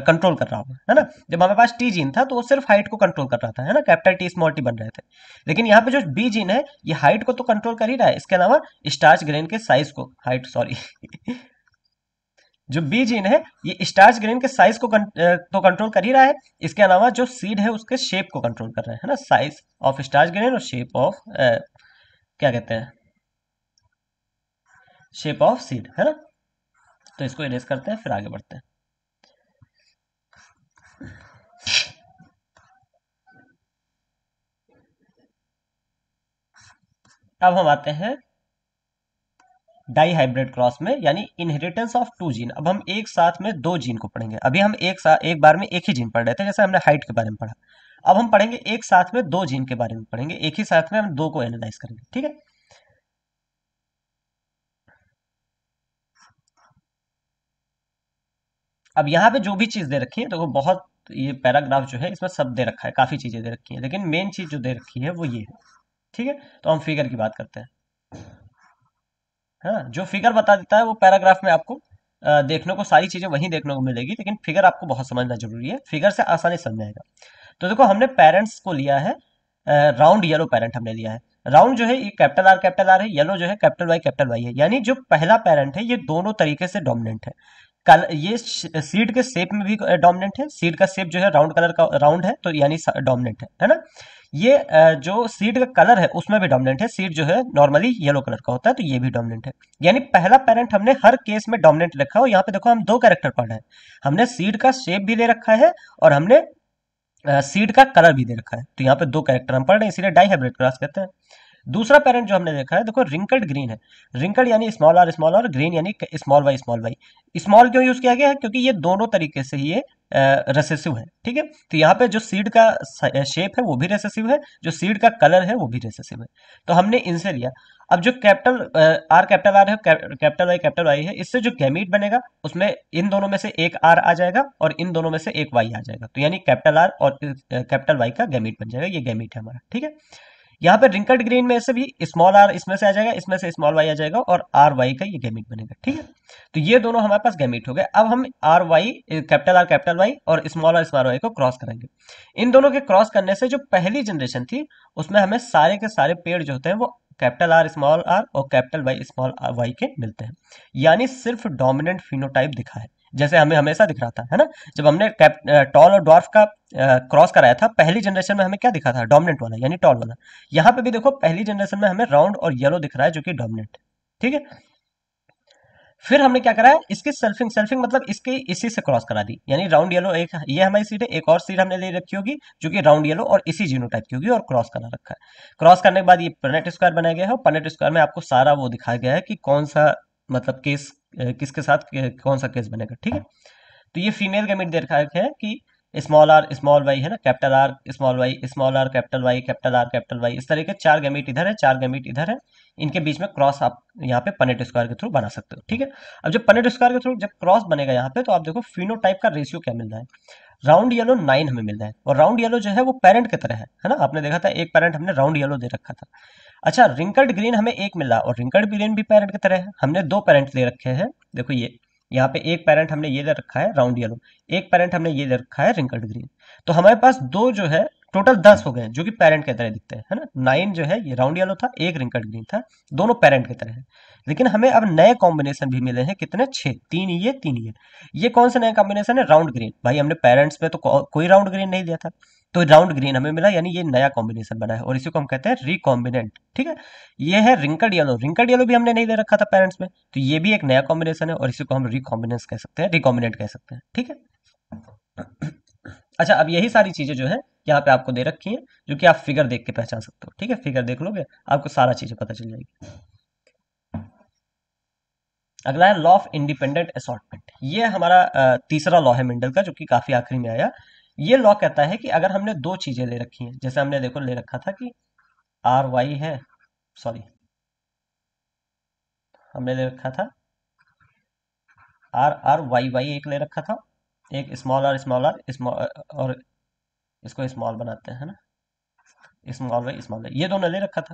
कंट्रोल कर रहा होगा है ना जब हमारे पास टी जीन था तो वो सिर्फ हाइट को कंट्रोल कर रहा था है ना कैपिटल टी स्मॉल टी बन रहे थे लेकिन यहाँ पे जो बी जीन है ये हाइट को तो कंट्रोल कर ही रहा है इसके अलावा स्टार्च ग्रेन के साइज को हाइट सॉरी जो बी जीन है ये स्टार्च ग्रेन के साइज को तो कंट्रोल कर ही रहा है इसके अलावा जो सीड है उसके शेप को कंट्रोल कर रहा है है ना साइज ऑफ स्टार्च ग्रेन और शेप ऑफ क्या कहते हैं शेप ऑफ सीड है ना तो इसको इरेज करते हैं फिर आगे बढ़ते हैं अब हम आते हैं डाई हाइब्रिड क्रॉस में यानी इनहेरिटेंस ऑफ टू जीन अब हम एक साथ में दो जीन को पढ़ेंगे अभी हम एक साथ एक बार में एक ही जीन पढ़ रहे थे जैसे हमने हाइट के बारे में पढ़ा अब हम पढ़ेंगे एक साथ में दो जीन के बारे में पढ़ेंगे एक ही साथ में हम दो को एनालाइज करेंगे ठीक है अब यहां पे जो भी चीज दे रखी है देखो तो बहुत ये पैराग्राफ जो है इसमें सब दे रखा है काफी चीजें दे रखी है लेकिन मेन चीज जो दे रखी है वो ये है ठीक है तो हम फिगर की बात करते हैं हाँ जो फिगर बता देता है वो पैराग्राफ में आपको देखने को सारी चीजें वहीं देखने को मिलेगी लेकिन फिगर आपको बहुत समझना जरूरी है फिगर से आसानी समझ आएगा तो देखो हमने पेरेंट्स को लिया है राउंड येलो पेरेंट हमने लिया है राउंड जो है ये कैपिटल आर कैपिटल आर है येलो जो है कैपिटल वाई कैपिटल वाई है यानी जो पहला पेरेंट है ये दोनों तरीके से डोमिनेंट है कल ये सीड के शेप में भी डोमिनेंट है सीड का शेप जो है राउंड कलर का राउंड है तो यानी डोमिनेंट है है ना ये जो सीड का कलर है उसमें भी डोमिनेंट है सीड जो है नॉर्मली येलो कलर का होता है तो ये भी डोमिनेंट है यानी पहला पेरेंट हमने हर केस में डोमिनेंट रखा और यहाँ पे देखो हम दो कैरेक्टर पढ़ रहे हैं हमने सीड का शेप भी ले रखा है और हमने सीड का कलर भी दे रखा है तो यहाँ पे दो कैरेक्टर हम पढ़ रहे हैं इसीलिए डाई हाइब्रिड क्रॉस कहते हैं दूसरा पेरेंट जो हमने देखा है देखो रिंकल्ड ग्रीन है रिंकल्ड यानी स्मॉल आर स्मॉल और ग्रीन यानी small Y small Y small क्यों यूज किया गया है क्योंकि ये दोनों तरीके से ही ये रेसेसिव है ठीक है तो यहाँ पे जो सीड का शेप है वो भी रेसेसिव है जो सीड का कलर है वो भी रेसेसिव है तो हमने इनसे लिया अब जो कैपिटल आर कैपिटल आर है कैपिटल वाई कैपिटल वाई है इससे जो गैमीट बनेगा उसमें इन दोनों में से एक आर आ जाएगा और इन दोनों में से एक वाई आ जाएगा तो यानी कैपिटल आर और कैपिटल वाई का गैमीट बन जाएगा ये गैमीट है हमारा ठीक है यहाँ पे रिंकल्ड ग्रीन में से भी स्मॉल आर इसमें से आ जाएगा इसमें से स्मॉल वाई आ जाएगा और आर वाई का ये गैमिट बनेगा ठीक है तो ये दोनों हमारे पास गैमिट हो गए अब हम R Y capital R capital Y और स्मॉल आर स्मॉल वाई को क्रॉस करेंगे इन दोनों के क्रॉस करने से जो पहली जनरेशन थी उसमें हमें सारे के सारे पेड़ जो होते हैं वो कैपिटल आर स्मॉल आर और कैपिटल वाई स्मॉल वाई के मिलते हैं यानी सिर्फ डोमिनेंट फिनोटाइप दिखा है जैसे हमें हमेशा दिख रहा था है ना जब हमने टॉल और डॉर्फ का क्रॉस कराया था पहली जनरेशन में हमें क्या दिखा था डोमिनेंट वाला यानी टॉल वाला यहाँ पे भी देखो पहली जनरेशन में हमें राउंड और येलो दिख रहा है जो कि डोमिनेंट ठीक है फिर हमने क्या करा है इसकी सेल्फिंग सेल्फिंग मतलब इसके इसी से क्रॉस करा दी यानी राउंड येलो एक ये हमारी सीट है एक और सीट हमने ले रखी होगी जो कि राउंड येलो और इसी जीनो टाइप की होगी और क्रॉस करा रखा है क्रॉस करने के बाद ये पनेट स्क्वायर बनाया गया है और पनेट स्क्वायर में आपको सारा वो दिखाया गया है कि कौन सा मतलब केस किसके साथ कौन सा केस बनेगा ठीक है तो ये फीमेल गैमेट दे रखा है कि स्मॉल आर स्मॉल वाई है ना capital R small Y small R capital Y capital R capital Y इस तरह के चार गैमेट इधर है चार गैमेट इधर है इनके बीच में क्रॉस आप यहाँ पे पनेट स्क्वायर के थ्रू बना सकते हो ठीक है अब जब पनेट स्क्वायर के थ्रू जब क्रॉस बनेगा यहाँ पे तो आप देखो टाइप का रेशियो क्या मिल रहा है राउंड येलो नाइन हमें मिल रहा है और राउंड येलो जो है वो पेरेंट की तरह है है ना आपने देखा था एक पेरेंट हमने राउंड येलो दे रखा था अच्छा रिंकल्ड ग्रीन हमें एक मिला और रिंकल्ड ग्रीन भी पेरेंट की तरह है हमने दो पेरेंट ले रखे हैं देखो ये यहाँ पे एक पेरेंट हमने ये दे रखा है राउंड येलो एक पेरेंट हमने ये दे रखा है रिंकल्ड ग्रीन तो हमारे पास दो जो है टोटल दस हो गए जो कि पेरेंट की तरह दिखते हैं है ना नाइन जो है ये राउंड येलो था एक रिंकल्ड ग्रीन था दोनों पेरेंट की तरह है लेकिन हमें अब नए कॉम्बिनेशन भी मिले हैं कितने छह तीन ये तीन ये ये कौन से नए कॉम्बिनेशन है राउंड ग्रीन भाई हमने पेरेंट्स में तो को, कोई राउंड ग्रीन नहीं दिया था तो राउंड ग्रीन हमें मिला यानी ये नया कॉम्बिनेशन बना है और इसी को हम कहते हैं रिकॉम्बिनेंट ठीक है ये है रिंकड येलो रिंकड येलो भी हमने नहीं ले रखा था पेरेंट्स में तो ये भी एक नया कॉम्बिनेशन है और इसी को हम रिकॉम्बिनेंस कह सकते हैं रिकॉम्बिनेंट कह सकते हैं ठीक है अच्छा अब यही सारी चीजें जो है यहाँ पे आपको दे रखी है जो कि आप फिगर देख के पहचान सकते हो ठीक है फिगर देख लोगे आपको सारा चीजें पता चल जाएगी अगला है लॉ ऑफ इंडिपेंडेंट असॉर्टमेंट ये हमारा तीसरा लॉ है मेंडल का जो कि काफी आखिरी में आया ये लॉ कहता है कि अगर हमने दो चीजें ले रखी हैं जैसे हमने देखो ले रखा था कि आर वाई है सॉरी हमने ले रखा था आर आर वाई वाई एक ले रखा था एक small R small R small और इसको स्मॉल बनाते हैं ना स्मॉल वाई स्मॉल वाई ये दोनों ले रखा था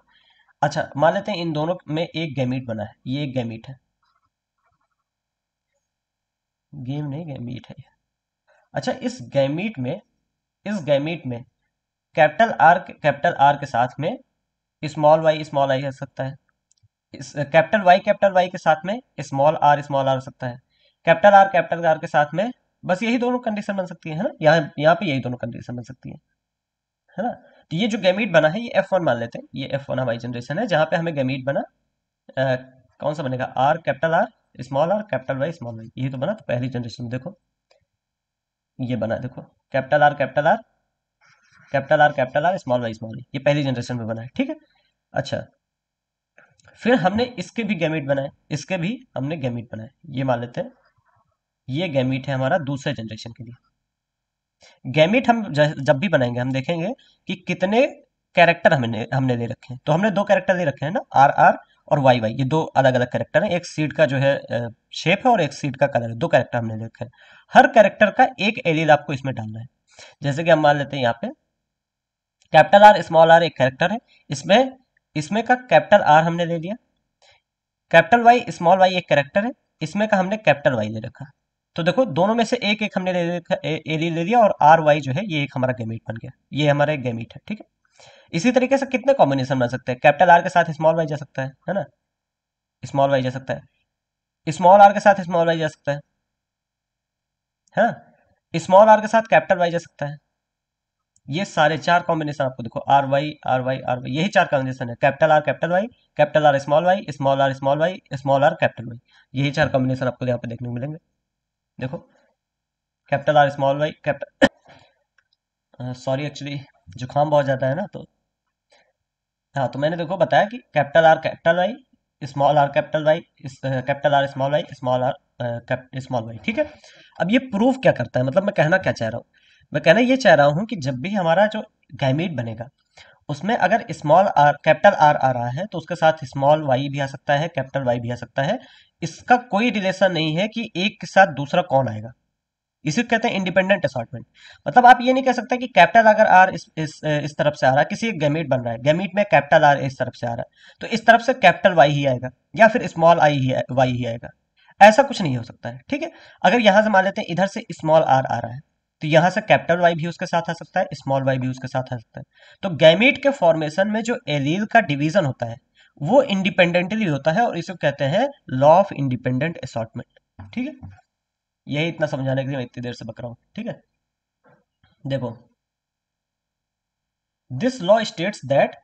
अच्छा मान लेते हैं इन दोनों में एक गैमिट बना है ये एक गैमिट है गेम नहीं गैमिट है अच्छा इस गैमीट में इस गैमीट में कैपिटल आर कैपिटल आर के साथ में स्मॉल वाई स्मॉल आई आ सकता है कैपिटल वाई कैपिटल वाई के साथ में स्मॉल आर स्मॉल आर आ सकता है कैपिटल आर कैपिटल आर के साथ में बस यही दोनों कंडीशन बन सकती है ना यहाँ यहाँ पे यही दोनों कंडीशन बन सकती है है ना तो ये जो गैमीट बना है ये एफ वन मान लेते हैं ये एफ वन हमारी जनरेशन है जहां पे हमें गैमीट बना आ, कौन सा बनेगा R capital R small R capital Y small Y यही तो बना तो पहली जनरेशन देखो ये बना देखो capital R capital R capital R capital R small Y small ये पहली जनरेशन में बना है ठीक है अच्छा फिर हमने इसके भी गैमिट बनाए इसके भी हमने गैमिट बनाए ये मान लेते हैं ये गैमिट है हमारा दूसरे जनरेशन के लिए गैमिट हम जब भी बनाएंगे हम देखेंगे कि कितने कैरेक्टर हमने हमने ले रखे हैं तो हमने दो कैरेक्टर ले रखे हैं ना आर आर और वाई वाई ये दो अलग अलग कैरेक्टर हैं एक सीट का जो है शेप है और एक सीट का कलर है दो कैरेक्टर हमने रखे हैं हर कैरेक्टर का एक एलिल आपको इसमें डालना है जैसे कि हम मान लेते हैं यहाँ पे कैपिटल आर स्मॉल आर एक कैरेक्टर है इसमें इसमें का कैपिटल आर हमने ले लिया कैपिटल वाई स्मॉल वाई एक कैरेक्टर है इसमें का हमने कैपिटल वाई ले रखा तो देखो दोनों में से एक एक हमने ले लिया एली ले लिया और आर वाई जो है ये एक हमारा गेमिट बन गया ये हमारा गेमिट है ठीक है इसी तरीके से कितने कॉम्बिनेशन बन सकते हैं कैपिटल आर के साथ स्मॉल वाई जा सकता है है ना स्मॉल वाई जा सकता है स्मॉल आर के साथ स्मॉल वाई जा सकता है है ना स्मॉल आर के साथ कैपिटल वाई जा सकता है ये सारे चार कॉम्बिनेशन आपको देखो R Y R Y R Y यही चार कॉम्बिनेशन है capital R capital Y capital R small Y small R small Y small R capital Y यही चार कॉम्बिनेशन आपको यहाँ पे देखने को मिलेंगे देखो capital R small Y capital sorry actually जुकाम बहुत ज़्यादा है ना तो हाँ तो मैंने देखो बताया कि capital R capital Y small R capital Y capital R small Y small R small Y ठीक है अब ये प्रूफ क्या करता है मतलब मैं कहना क्या चाह रहा हूँ मैं कहना ये चाह रहा हूँ कि जब भी हमारा जो गैमेट बनेगा उसमें अगर स्मॉल आर कैपिटल आर आ रहा है तो उसके साथ स्मॉल वाई भी आ सकता है कैपिटल वाई भी आ सकता है इसका कोई रिलेशन नहीं है कि एक के साथ दूसरा कौन आएगा इसी को कहते हैं इंडिपेंडेंट असॉटमेंट मतलब आप ये नहीं कह सकते कि कैपिटल अगर आर इस, इस, इस तरफ से आ रहा है किसी एक गैमेट बन रहा है गैमेट में कैपिटल आर इस तरफ से आ रहा है तो इस तरफ से कैपिटल वाई ही आएगा या फिर small I he why he आएगा ऐसा कुछ नहीं हो सकता है ठीक है अगर यहां से मान लेते हैं इधर से स्मॉल आर आ रहा है तो यहां से कैपिटल वाई भी उसके साथ आ सकता है स्मॉल वाई भी उसके साथ आ सकता है तो गैमिट के फॉर्मेशन में जो एलील का डिवीजन होता है वो इंडिपेंडेंटली होता है और इसको कहते हैं लॉ ऑफ इंडिपेंडेंट असॉटमेंट ठीक है यही इतना समझाने के लिए मैं इतनी देर से बक रहा हूं ठीक है देखो this law states that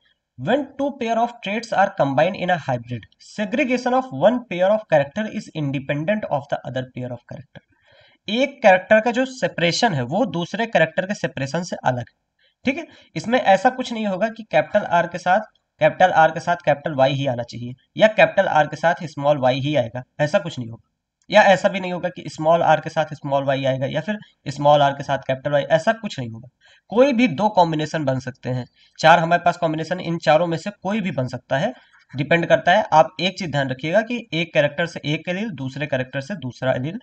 when two pair of traits are combined in a hybrid segregation of one pair of character is independent of the other pair of character एक कैरेक्टर का जो सेपरेशन है वो दूसरे कैरेक्टर के सेपरेशन से अलग है ठीक है इसमें ऐसा कुछ नहीं होगा कि कैपिटल आर के साथ कैपिटल आर के साथ कैपिटल वाई ही आना चाहिए या कैपिटल आर के साथ स्मॉल वाई ही आएगा ऐसा कुछ नहीं होगा या ऐसा भी नहीं होगा कि स्मॉल आर के साथ स्मॉल वाई आएगा या फिर स्मॉल आर के साथ कैपिटल वाई ऐसा कुछ नहीं होगा कोई भी दो कॉम्बिनेशन बन सकते हैं चार हमारे पास कॉम्बिनेशन इन चारों में से कोई भी बन सकता है डिपेंड करता है आप एक चीज ध्यान रखिएगा कि एक कैरेक्टर से एक एलिल दूसरे कैरेक्टर से दूसरा एलिल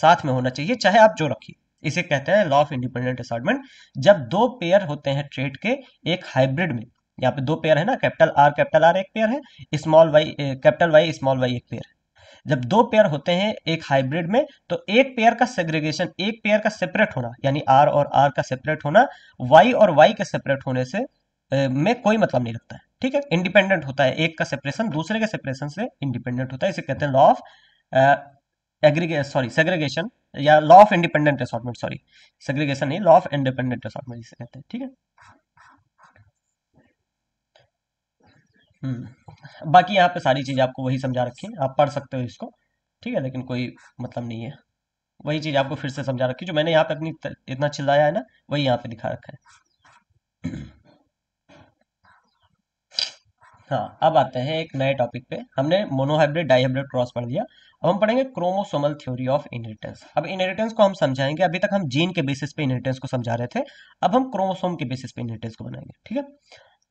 साथ में होना चाहिए चाहे आप जो रखिए इसे कहते हैं लॉ ऑफ इंडिपेंडेंट असॉर्टमेंट जब दो पेयर होते हैं ट्रेड के एक हाइब्रिड में यहाँ पे दो पेयर है ना कैपिटल आर कैपिटल आर एक पेयर है small Y capital Y small Y एक पेयर है जब दो पेयर होते हैं एक हाइब्रिड में तो एक पेयर का सेग्रीगेशन एक पेयर का सेपरेट होना यानी आर और आर का सेपरेट होना वाई और वाई के सेपरेट होने से में कोई मतलब नहीं रखता है ठीक है इंडिपेंडेंट होता है एक का सेपरेशन दूसरे के सेपरेशन से इंडिपेंडेंट होता है इसे कहते हैं लॉ ऑफ एग्रीगे सॉरी सेग्रीगेशन या law of independent assortment sorry segregation नहीं लॉ ऑफ इंडिपेंडेंट असॉटमेंट इसे कहते हैं ठीक है हाँ, हाँ, हाँ। हम्म बाकी यहाँ पे सारी चीज़ आपको वही समझा रखी है आप पढ़ सकते हो इसको ठीक है लेकिन कोई मतलब नहीं है वही चीज़ आपको फिर से समझा रखी जो मैंने यहाँ पे अपनी इतना चिल्लाया है ना वही यहाँ पे दिखा रखा है हाँ अब आते हैं एक नए टॉपिक पे हमने मोनोहाइब्रिड डाइहाइब्रिड क्रॉस पढ़ दिया अब हम पढ़ेंगे क्रोमोसोमल थ्योरी ऑफ इनहेरिटेंस अब इनहेरिटेंस को हम समझाएंगे अभी तक हम जीन के बेसिस पे इनहेरिटेंस को समझा रहे थे अब हम क्रोमोसोम के बेसिस पे इनहेरिटेंस को बनाएंगे ठीक है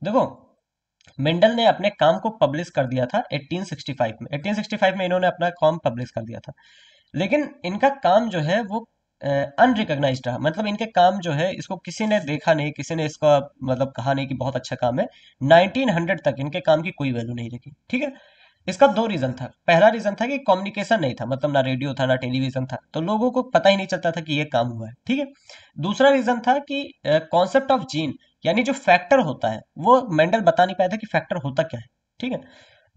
देखो मेंडल ने अपने काम को पब्लिश कर दिया था 1865 में 1865 में इन्होंने अपना काम पब्लिश कर दिया था लेकिन इनका काम जो है वो अनरिकग्नाइज रहा मतलब इनके काम जो है इसको किसी ने देखा नहीं किसी ने इसका मतलब कहा नहीं कि बहुत अच्छा काम है 1900 तक इनके काम की कोई वैल्यू नहीं रखी ठीक है इसका दो रीजन था पहला रीजन था कि कम्युनिकेशन नहीं था मतलब ना रेडियो था ना टेलीविजन था तो लोगों को पता ही नहीं चलता था कि ये काम हुआ है ठीक है दूसरा रीजन था कि कॉन्सेप्ट ऑफ जीन यानी जो फैक्टर होता है वो मेंडल बता नहीं पाया था कि फैक्टर होता क्या है ठीक है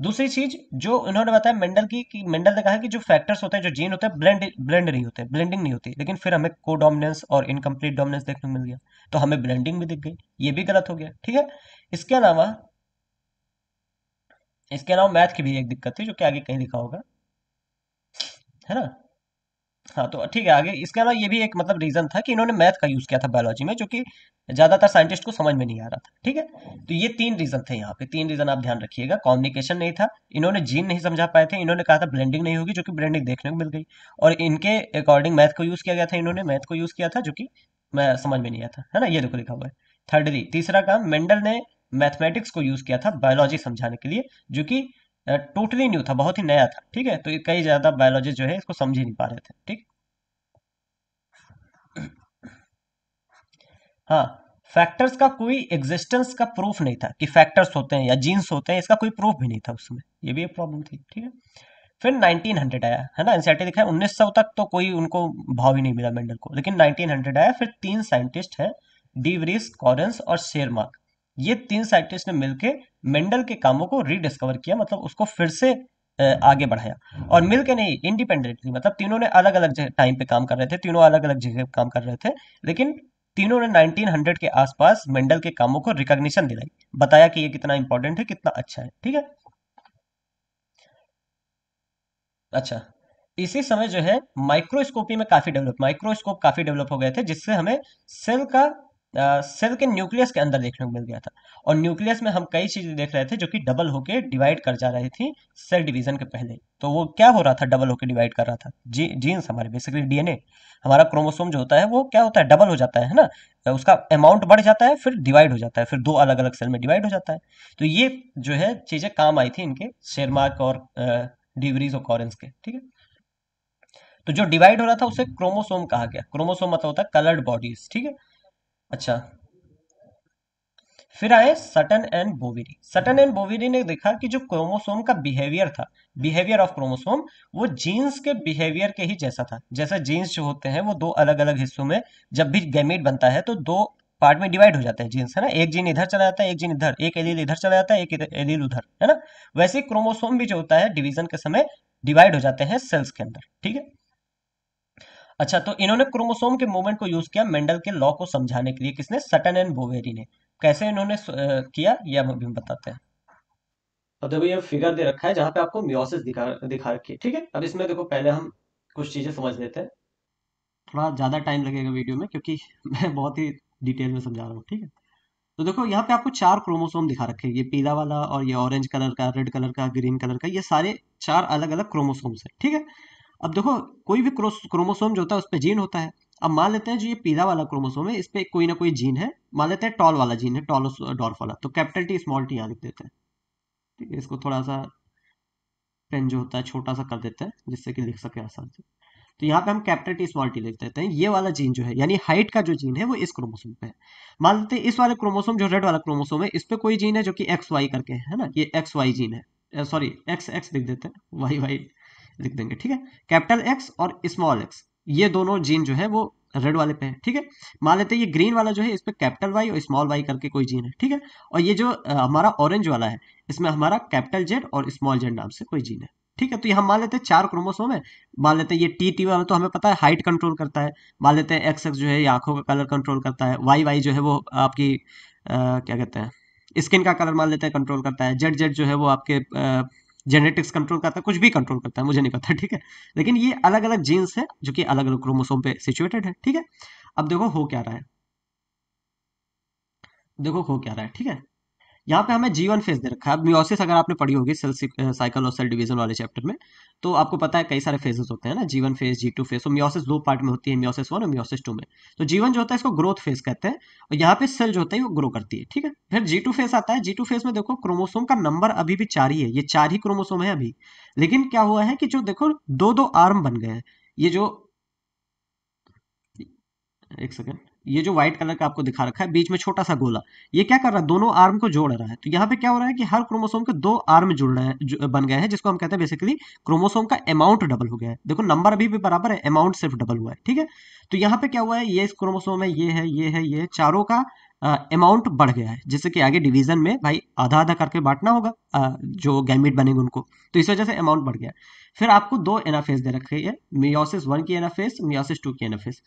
दूसरी चीज जो उन्होंने बताया मेंडल की कि मेंडल ने कहा कि जो फैक्टर्स होते हैं जो जीन होते हैं ब्लेंड ब्लेंड नहीं होते ब्लेंडिंग नहीं होती लेकिन फिर हमें को और इनकम्प्लीट डोमिनेंस देखने को मिल गया तो हमें ब्लेंडिंग भी दिख गई ये भी गलत हो गया ठीक है इसके अलावा इसके अलावा मैथ की भी एक दिक्कत थी जो कि आगे कहीं लिखा होगा है ना हाँ तो ठीक है आगे इसके अलावा ये भी एक मतलब रीजन था कि इन्होंने मैथ का यूज किया था बायोलॉजी में जो कि ज्यादातर साइंटिस्ट को समझ में नहीं आ रहा था ठीक है तो ये तीन रीजन थे यहाँ पे तीन रीजन आप ध्यान रखिएगा कॉम्युनिकेशन नहीं था इन्होंने जीन नहीं समझा पाए थे इन्होंने कहा था ब्लेंडिंग नहीं होगी जो कि ब्लेंडिंग देखने को मिल गई और इनके अकॉर्डिंग मैथ को यूज किया गया था इन्होंने मैथ को यूज किया था जो कि मैं समझ में नहीं आया था है ना ये देखो लिखा हुआ है थर्डली तीसरा काम मेंडल ने मैथमेटिक्स को यूज किया था बायोलॉजी समझाने के लिए जो कि टोटली न्यू था बहुत ही नया था ठीक है तो ये कई ज़्यादा बायोलॉजिस्ट जो है इसको समझ ही नहीं पा रहे थे ठीक हाँ फैक्टर्स का कोई एग्जिस्टेंस का प्रूफ नहीं था कि फैक्टर्स होते हैं या जीन्स होते हैं इसका कोई प्रूफ भी नहीं था उसमें ये भी एक प्रॉब्लम थी ठीक है फिर 1900 आया है ना एनसीआर दिखाया e उन्नीस सौ तक तो कोई उनको भाव ही नहीं मिला मेंडल को लेकिन 1900 आया फिर तीन साइंटिस्ट हैं डीवरिस कॉरेंस और शेरमार्क ये तीन साइंटिस्ट ने मिलकर मेंडल के कामों को रीडिस्कवर किया मतलब उसको फिर से आगे बढ़ाया और मिल के नहीं इंडिपेंडेंटली मतलब तीनों ने अलग अलग टाइम पे काम कर रहे थे तीनों अलग अलग जगह काम कर रहे थे लेकिन तीनों ने 1900 के आसपास मेंडल के कामों को रिकॉग्निशन दिलाई बताया कि ये कितना इंपॉर्टेंट है कितना अच्छा है ठीक है अच्छा इसी समय जो है माइक्रोस्कोपी में काफी डेवलप माइक्रोस्कोप काफी डेवलप हो गए थे जिससे हमें सेल का सेल के न्यूक्लियस के अंदर देखने को मिल गया था और न्यूक्लियस में हम कई चीजें देख रहे थे जो कि डबल होके डिवाइड कर जा रही थी सेल डिवीजन के पहले तो वो क्या हो रहा था डबल होके डिवाइड कर रहा था जी जीन्स हमारे बेसिकली डीएनए हमारा क्रोमोसोम जो होता है वो क्या होता है डबल हो जाता है ना तो उसका अमाउंट बढ़ जाता है फिर डिवाइड हो जाता है फिर दो अलग अलग सेल में डिवाइड हो जाता है तो ये जो है चीजें काम आई थी इनके शेरमार्क और डिवरीज और कॉरेंस के ठीक है तो जो डिवाइड हो रहा था उसे क्रोमोसोम कहा गया क्रोमोसोम मतलब होता है कलर्ड बॉडीज ठीक है अच्छा फिर आए Sutton and Boveri Sutton and Boveri ने देखा कि जो क्रोमोसोम का बिहेवियर था बिहेवियर ऑफ क्रोमोसोम वो जीन्स के बिहेवियर के ही जैसा था जैसे जीन्स जो होते हैं वो दो अलग अलग हिस्सों में जब भी गैमेट बनता है तो दो पार्ट में डिवाइड हो जाते हैं जीन्स है ना एक जीन इधर चला जाता है एक जीन इधर एक एलील इधर चला जाता है एक एलील उधर है ना वैसे क्रोमोसोम भी जो होता है डिवीजन के समय डिवाइड हो जाते हैं सेल्स के अंदर ठीक है अच्छा तो इन्होंने क्रोमोसोम के मूवमेंट को यूज किया मेंडल के लॉ को समझाने के लिए किसने सटन एंड बोवेरी ने कैसे इन्होंने किया ये हम अभी बताते हैं अब तो देखो ये फिगर दे रखा है जहां पे आपको मियोसिस दिखा दिखा रखी है ठीक है अब इसमें देखो पहले हम कुछ चीजें समझ लेते हैं थोड़ा ज्यादा टाइम लगेगा वीडियो में क्योंकि मैं बहुत ही डिटेल में समझा रहा हूँ ठीक है तो देखो यहाँ पे आपको चार क्रोमोसोम दिखा रखे हैं ये पीला वाला और ये ऑरेंज कलर का रेड कलर का ग्रीन कलर का ये सारे चार अलग अलग क्रोमोसोम्स है ठीक है अब देखो कोई भी क्रोमोसोम जो होता है उस पर जीन होता है अब मान लेते हैं जो ये पीला वाला क्रोमोसोम है इस पर कोई ना कोई जीन है मान लेते हैं टॉल वाला जीन है टॉल डॉर्फ वाला तो कैपिटल टी स्मॉल टी यहाँ लिख देते हैं ठीक है इसको थोड़ा सा पेन जो होता है छोटा सा कर देते हैं जिससे कि लिख सके आसान से तो यहाँ पे हम कैपिटल टी स्मॉल टी लिख देते हैं ये वाला जीन जो है यानी हाइट का जो जीन है वो इस क्रोमोसोम पे है मान लेते हैं इस वाले क्रोमोसोम जो रेड वाला क्रोमोसोम है इस पर कोई जीन है जो कि एक्स वाई करके है ना ये एक्स वाई जीन है सॉरी एक्स एक्स लिख देते हैं वाई वाई लिख देंगे ठीक है कैपिटल एक्स और स्मॉल एक्स ये दोनों जीन जो है वो रेड वाले पे है ठीक है मान लेते हैं ये ग्रीन वाला जो है इस पर कैपिटल वाई और स्मॉल वाई करके कोई जीन है ठीक है और ये जो हमारा ऑरेंज वाला है इसमें हमारा कैपिटल जेड और स्मॉल जेड नाम से कोई जीन है ठीक है तो ये हम मान लेते हैं चार क्रोमोसोम है मान लेते हैं ये टी टी वाला तो हमें पता है हाइट कंट्रोल करता है मान लेते हैं एक्स एक्स जो है ये आंखों का कलर कंट्रोल करता है वाई वाई जो है वो आपकी आ, क्या कहते हैं स्किन का कलर मान लेते हैं कंट्रोल करता है जेड जेड जो है वो आपके आ, जेनेटिक्स कंट्रोल करता है कुछ भी कंट्रोल करता है मुझे नहीं पता ठीक है लेकिन ये अलग अलग जीन्स है जो कि अलग अलग क्रोमोसोम पे सिचुएटेड है ठीक है अब देखो हो क्या रहा है देखो हो क्या रहा है ठीक है यहाँ पे हमें जी वन फेज दे रखा है अब म्योसिस अगर आपने पढ़ी होगी सेल साइकिल और सेल डिवीजन वाले चैप्टर में तो आपको पता है कई सारे फेजेस होते हैं ना G one phase G two phase तो म्योसिस दो पार्ट में होती है म्योसिस वन और म्योसिस टू में तो जी जो होता है इसको ग्रोथ फेज कहते हैं और यहाँ पे सेल जो होता है वो ग्रो करती है ठीक है फिर जी फेज आता है जी फेज में देखो क्रोमोसोम का नंबर अभी भी चार ही है ये चार ही क्रोमोसोम है अभी लेकिन क्या हुआ है कि जो देखो दो दो आर्म बन गए हैं ये जो एक सेकेंड ये जो व्हाइट कलर का आपको दिखा रखा है बीच में छोटा सा गोला ये क्या कर रहा है दोनों आर्म को जोड़ रहा है तो यहाँ पे क्या हो रहा है कि हर क्रोमोसोम के दो आर्म जुड़ रहे हैं बन गए हैं जिसको हम कहते हैं बेसिकली क्रोमोसोम का अमाउंट डबल हो गया है देखो नंबर अभी भी बराबर है अमाउंट सिर्फ डबल हुआ है ठीक है तो यहाँ पे क्या हुआ है ये इस क्रोमोसोम है ये है ये है ये है चारों का अमाउंट बढ़ गया है जिससे कि आगे डिवीजन में भाई आधा आधा करके बांटना होगा आ, जो गैमिट बनेंगे उनको तो इस वजह से अमाउंट बढ़ गया फिर आपको दो एनाफेस दे रखे है मियोसिस वन की एनाफेस मियोसिस टू की एनाफेस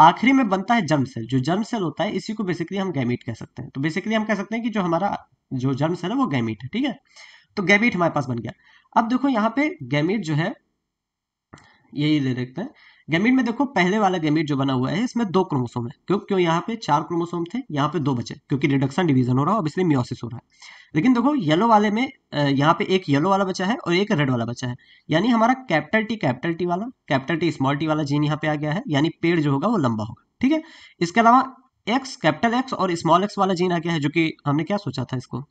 आखिरी में बनता है जर्म सेल जो जर्म सेल होता है इसी को बेसिकली हम गैमिट कह सकते हैं तो बेसिकली हम कह सकते हैं कि जो हमारा जो जर्म सेल है वो गैमिट है ठीक है तो गैमिट हमारे पास बन गया अब देखो यहाँ पे गैमिट जो है यही ले देखते हैं गैमिट में देखो पहले वाला गैमिट जो बना हुआ है इसमें दो क्रोमोसोम है क्यों क्यों यहाँ पे चार क्रोमोसोम थे यहाँ पे दो बचे क्योंकि रिडक्शन डिवीजन हो रहा है इसलिए म्योसिस हो रहा है लेकिन देखो येलो वाले में यहाँ पे एक येलो वाला बचा है और एक रेड वाला बचा है यानी हमारा कैपिटल टी कैपिटल टी वाला कैपिटल टी स्मॉल टी वाला जीन यहाँ पे आ गया है यानी पेड़ जो होगा वो लंबा होगा ठीक है इसके अलावा एक्स कैपिटल एक्स और स्मॉल एक्स वाला जीन आ गया है जो कि हमने क्या सोचा था इसको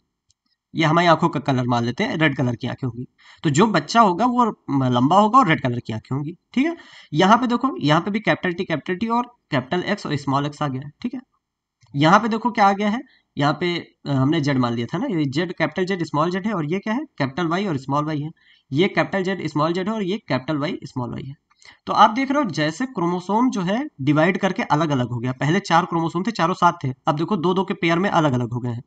ये हमारी आंखों का कलर मान लेते हैं रेड कलर की आंखें होंगी तो जो बच्चा होगा वो लंबा होगा और रेड कलर की आंखें होंगी ठीक है यहाँ पे देखो यहाँ पे भी कैपिटल टी कैपिटल टी और कैपिटल एक्स और स्मॉल एक्स आ गया है ठीक है यहाँ पे देखो क्या आ गया है यहाँ पे हमने जेड मान लिया था ना ये Z capital Z small Z है और ये क्या है कैपिटल वाई और स्मॉल वाई है ये कैपिटल जेड स्मॉल जेड है और ये कैपिटल वाई स्मॉल वाई है तो आप देख रहे हो जैसे क्रोमोसोम जो है डिवाइड करके अलग अलग हो गया पहले चार क्रोमोसोम थे चारों सात थे अब देखो दो दो के पेयर में अलग अलग हो गए हैं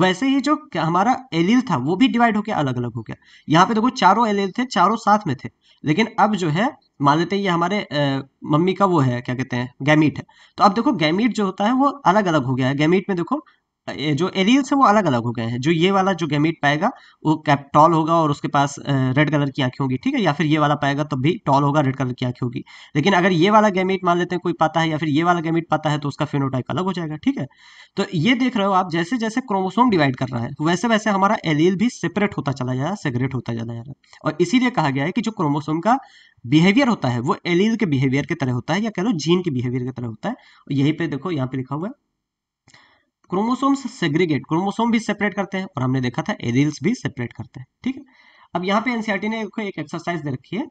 वैसे ही जो हमारा एलिल था वो भी डिवाइड होकर अलग अलग हो गया यहाँ पे देखो चारों एलिल थे चारों साथ में थे लेकिन अब जो है मान लेते हैं ये हमारे आ, मम्मी का वो है क्या कहते हैं गैमीट है तो अब देखो गैमीट जो होता है वो अलग अलग हो गया है गैमीट में देखो जो एरियल्स है वो अलग अलग हो गए हैं जो ये वाला जो गेमिट पाएगा वो कैप टॉल होगा और उसके पास रेड कलर की आंखें होगी ठीक है या फिर ये वाला पाएगा तो भी टॉल होगा रेड कलर की आंखें होगी लेकिन अगर ये वाला गेमिट मान लेते हैं कोई पाता है या फिर ये वाला गेमिट पाता है तो उसका फेनोटाइप अलग हो जाएगा ठीक है तो ये देख रहे हो आप जैसे जैसे क्रोमोसोम डिवाइड कर रहा है वैसे वैसे हमारा एलियल भी सेपरेट होता चला जा रहा है सेगरेट होता चला जा रहा है और इसीलिए कहा गया है कि जो क्रोमोसोम का बिहेवियर होता है वो एलियल के बिहेवियर की तरह होता है या कह लो जीन के बिहेवियर की तरह होता है यही पे देखो यहाँ पे लिखा हुआ है क्रोमोसोम सेग्रीगेट क्रोमोसोम भी सेपरेट करते हैं और हमने देखा था एरिल्स भी सेपरेट करते हैं ठीक है अब यहाँ पे एनसीआरटी ने एक एक्सरसाइज दे रखी है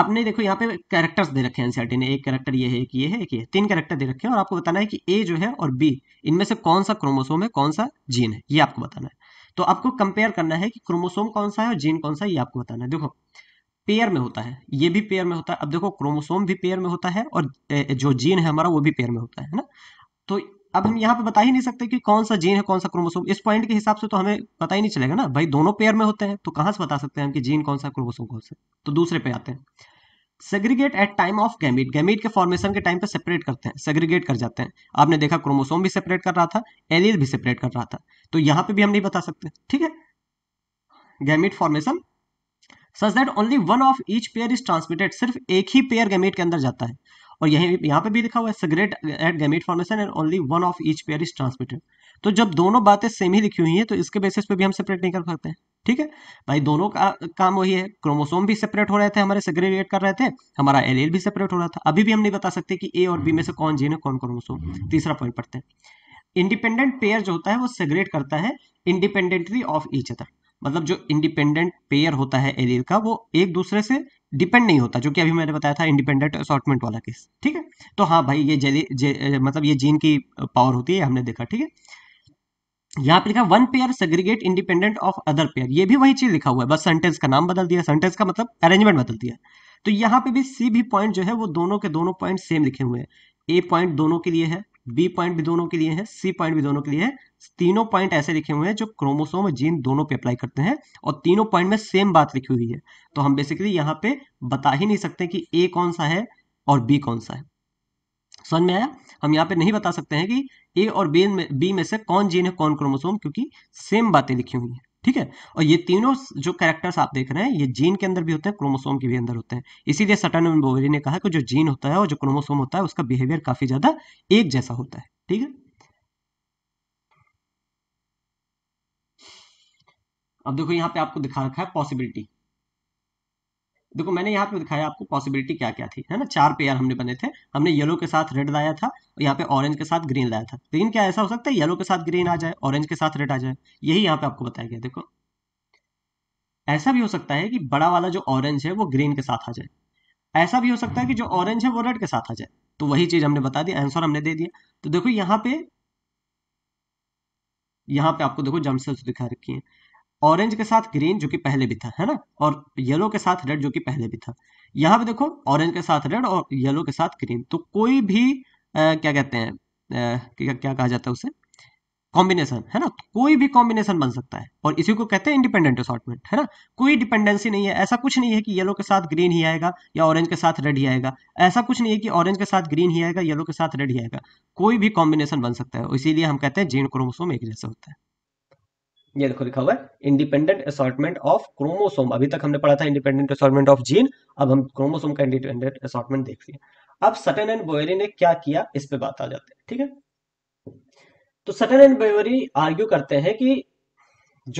आपने देखो यहाँ पे कैरेक्टर्स दे रखे हैं एनसीआरटी ने एक कैरेक्टर ये है एक ये है एक ये तीन कैरेक्टर दे रखे हैं और आपको बताना है कि ए जो है और बी इनमें से कौन सा क्रोमोसोम है कौन सा जीन है ये आपको बताना है तो आपको कंपेयर करना है कि क्रोमोसोम कौन सा है और जीन कौन सा है ये आपको बताना है देखो पेयर में होता है ये भी पेयर में होता है अब देखो क्रोमोसोम भी पेयर में होता है और जो जीन है हमारा वो भी पेयर में होता है ना तो अब हम यहाँ पे बता ही नहीं सकते कि कौन सा जीन है कौन सा क्रोमोसोम इस पॉइंट के हिसाब से तो हमें पता ही नहीं चलेगा ना भाई दोनों पेयर में होते हैं तो कहां से बता सकते हैं हम कि जीन कौन सा क्रोमोसोम कौन सा तो दूसरे पे आते हैं segregate at time of gamete gamete के फॉर्मेशन के टाइम पे सेपरेट करते हैं सेग्रीगेट कर जाते हैं आपने देखा क्रोमोसोम भी सेपरेट कर रहा था एलियल भी सेपरेट कर रहा था तो यहाँ पे भी हम नहीं बता सकते ठीक है gamete formation such that only one of each pair is transmitted सिर्फ एक ही पेयर गैमिट के अंदर जाता है और यही यहाँ पे भी लिखा हुआ है segregate at gamete formation and only one of each pair is transmitted तो जब दोनों बातें सेम ही लिखी हुई हैं तो इसके बेसिस पे भी हम सेपरेट नहीं कर सकते ठीक है भाई दोनों का काम वही है क्रोमोसोम भी सेपरेट हो रहे थे हमारे सेग्रीगेट कर रहे थे हमारा एल भी सेपरेट हो रहा था अभी भी हम नहीं बता सकते कि ए और बी में से कौन जीन है कौन क्रोमोसोम तीसरा पॉइंट पढ़ते हैं इंडिपेंडेंट पेयर जो होता है वो सेग्रेट करता है इंडिपेंडेंटली ऑफ ईच अदर मतलब जो इंडिपेंडेंट पेयर होता है एलियल का वो एक दूसरे से डिपेंड नहीं होता जो कि अभी मैंने बताया था इंडिपेंडेंट असॉटमेंट वाला केस ठीक है तो हाँ भाई ये जेली जे, मतलब ये जीन की पावर होती है हमने देखा ठीक है यहाँ पे लिखा one pair segregate independent of other pair ये भी वही चीज लिखा हुआ है बस सेंटेंस का नाम बदल दिया सेंटेंस का मतलब अरेंजमेंट बदल दिया तो यहाँ पे भी सी भी पॉइंट जो है वो दोनों के दोनों पॉइंट सेम लिखे हुए हैं ए पॉइंट दोनों के लिए है बी पॉइंट भी दोनों के लिए है सी पॉइंट भी दोनों के लिए है तीनों पॉइंट ऐसे लिखे हुए हैं जो क्रोमोसोम और जीन दोनों पे अप्लाई करते हैं और तीनों पॉइंट में सेम बात लिखी हुई है तो हम बेसिकली यहाँ पे बता ही नहीं सकते कि ए कौन सा है और बी कौन सा है समझ में आया हम यहाँ पे नहीं बता सकते हैं कि ए और बी में बी में से कौन जीन है कौन क्रोमोसोम क्योंकि सेम बातें लिखी हुई हैं ठीक है और ये तीनों जो कैरेक्टर्स आप देख रहे हैं ये जीन के अंदर भी होते हैं क्रोमोसोम के भी अंदर होते हैं इसीलिए सटन बोवेरी ने कहा कि जो जीन होता है और जो क्रोमोसोम होता है उसका बिहेवियर काफी ज्यादा एक जैसा होता है ठीक है अब देखो यहाँ पे आपको दिखा रखा है पॉसिबिलिटी देखो मैंने यहाँ पे दिखाया आपको पॉसिबिलिटी क्या क्या थी है ना चार पेयर हमने बने थे हमने येलो के साथ रेड लाया था और यहाँ पे ऑरेंज के साथ ग्रीन लाया था लेकिन क्या ऐसा हो सकता है येलो के साथ ग्रीन आ जाए ऑरेंज के साथ रेड आ जाए यही यहाँ पे आपको बताया गया देखो ऐसा भी हो सकता है कि बड़ा वाला जो ऑरेंज है वो ग्रीन के साथ आ जाए ऐसा भी हो सकता है कि जो ऑरेंज है वो रेड के साथ आ जाए तो वही चीज हमने बता दी आंसर हमने दे दिया तो देखो यहाँ पे यहाँ पे आपको देखो जम्प दिखा रखी है ऑरेंज के साथ ग्रीन जो कि पहले भी था है ना और येलो के साथ रेड जो कि पहले भी था यहाँ पे देखो ऑरेंज के साथ रेड और येलो के साथ ग्रीन तो कोई भी आ, क्या कहते हैं क्या, क्या कहा जाता है उसे कॉम्बिनेशन है ना कोई भी कॉम्बिनेशन बन सकता है और इसी को कहते हैं इंडिपेंडेंट असॉटमेंट है ना कोई डिपेंडेंसी नहीं है ऐसा कुछ नहीं है कि येलो के साथ ग्रीन ही आएगा या ऑरेंज के साथ रेड ही आएगा ऐसा कुछ नहीं है कि ऑरेंज के साथ ग्रीन ही आएगा येलो के साथ रेड ही आएगा कोई भी कॉम्बिनेशन बन सकता है इसीलिए हम कहते हैं जीन क्रोमोसोम एक जैसे होता है ये देखो लिखा हुआ है इंडिपेंडेंट असॉर्टमेंट ऑफ क्रोमोसोम अभी तक हमने पढ़ा था इंडिपेंडेंट असॉर्टमेंट ऑफ जीन अब हम क्रोमोसोम का इंडिपेंडेंट असॉर्टमेंट देख लिया अब सटन एंड बोयरी ने क्या किया इस पे बात आ जाते हैं ठीक है तो सटन एंड बोयरी आर्ग्यू करते हैं कि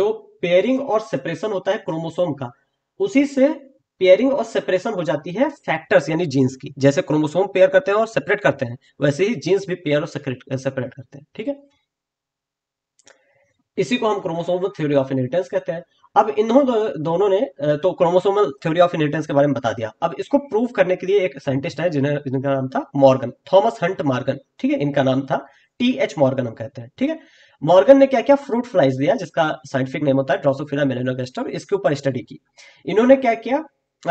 जो पेयरिंग और सेपरेशन होता है क्रोमोसोम का उसी से पेयरिंग और सेपरेशन हो जाती है फैक्टर्स यानी जीन्स की जैसे क्रोमोसोम पेयर करते हैं और सेपरेट करते हैं वैसे ही जीन्स भी पेयर और सेपरेट करते हैं ठीक है इसी को हम क्रोमोसोमल थ्योरी ऑफ इनहेरिटेंस कहते हैं अब इन्हों दोनों ने तो क्रोमोसोमल थ्योरी ऑफ इनहेरिटेंस के बारे में बता दिया अब इसको प्रूव करने के लिए एक साइंटिस्ट है जिन्हें जिनका नाम था मॉर्गन थॉमस हंट मॉर्गन ठीक है इनका नाम था टी एच मॉर्गन हम कहते हैं ठीक है मॉर्गन ने क्या किया फ्रूट फ्लाइज दिया जिसका साइंटिफिक नेम होता है ड्रोसोफिला मेलेनोगेस्टर इसके ऊपर स्टडी की इन्होंने क्या किया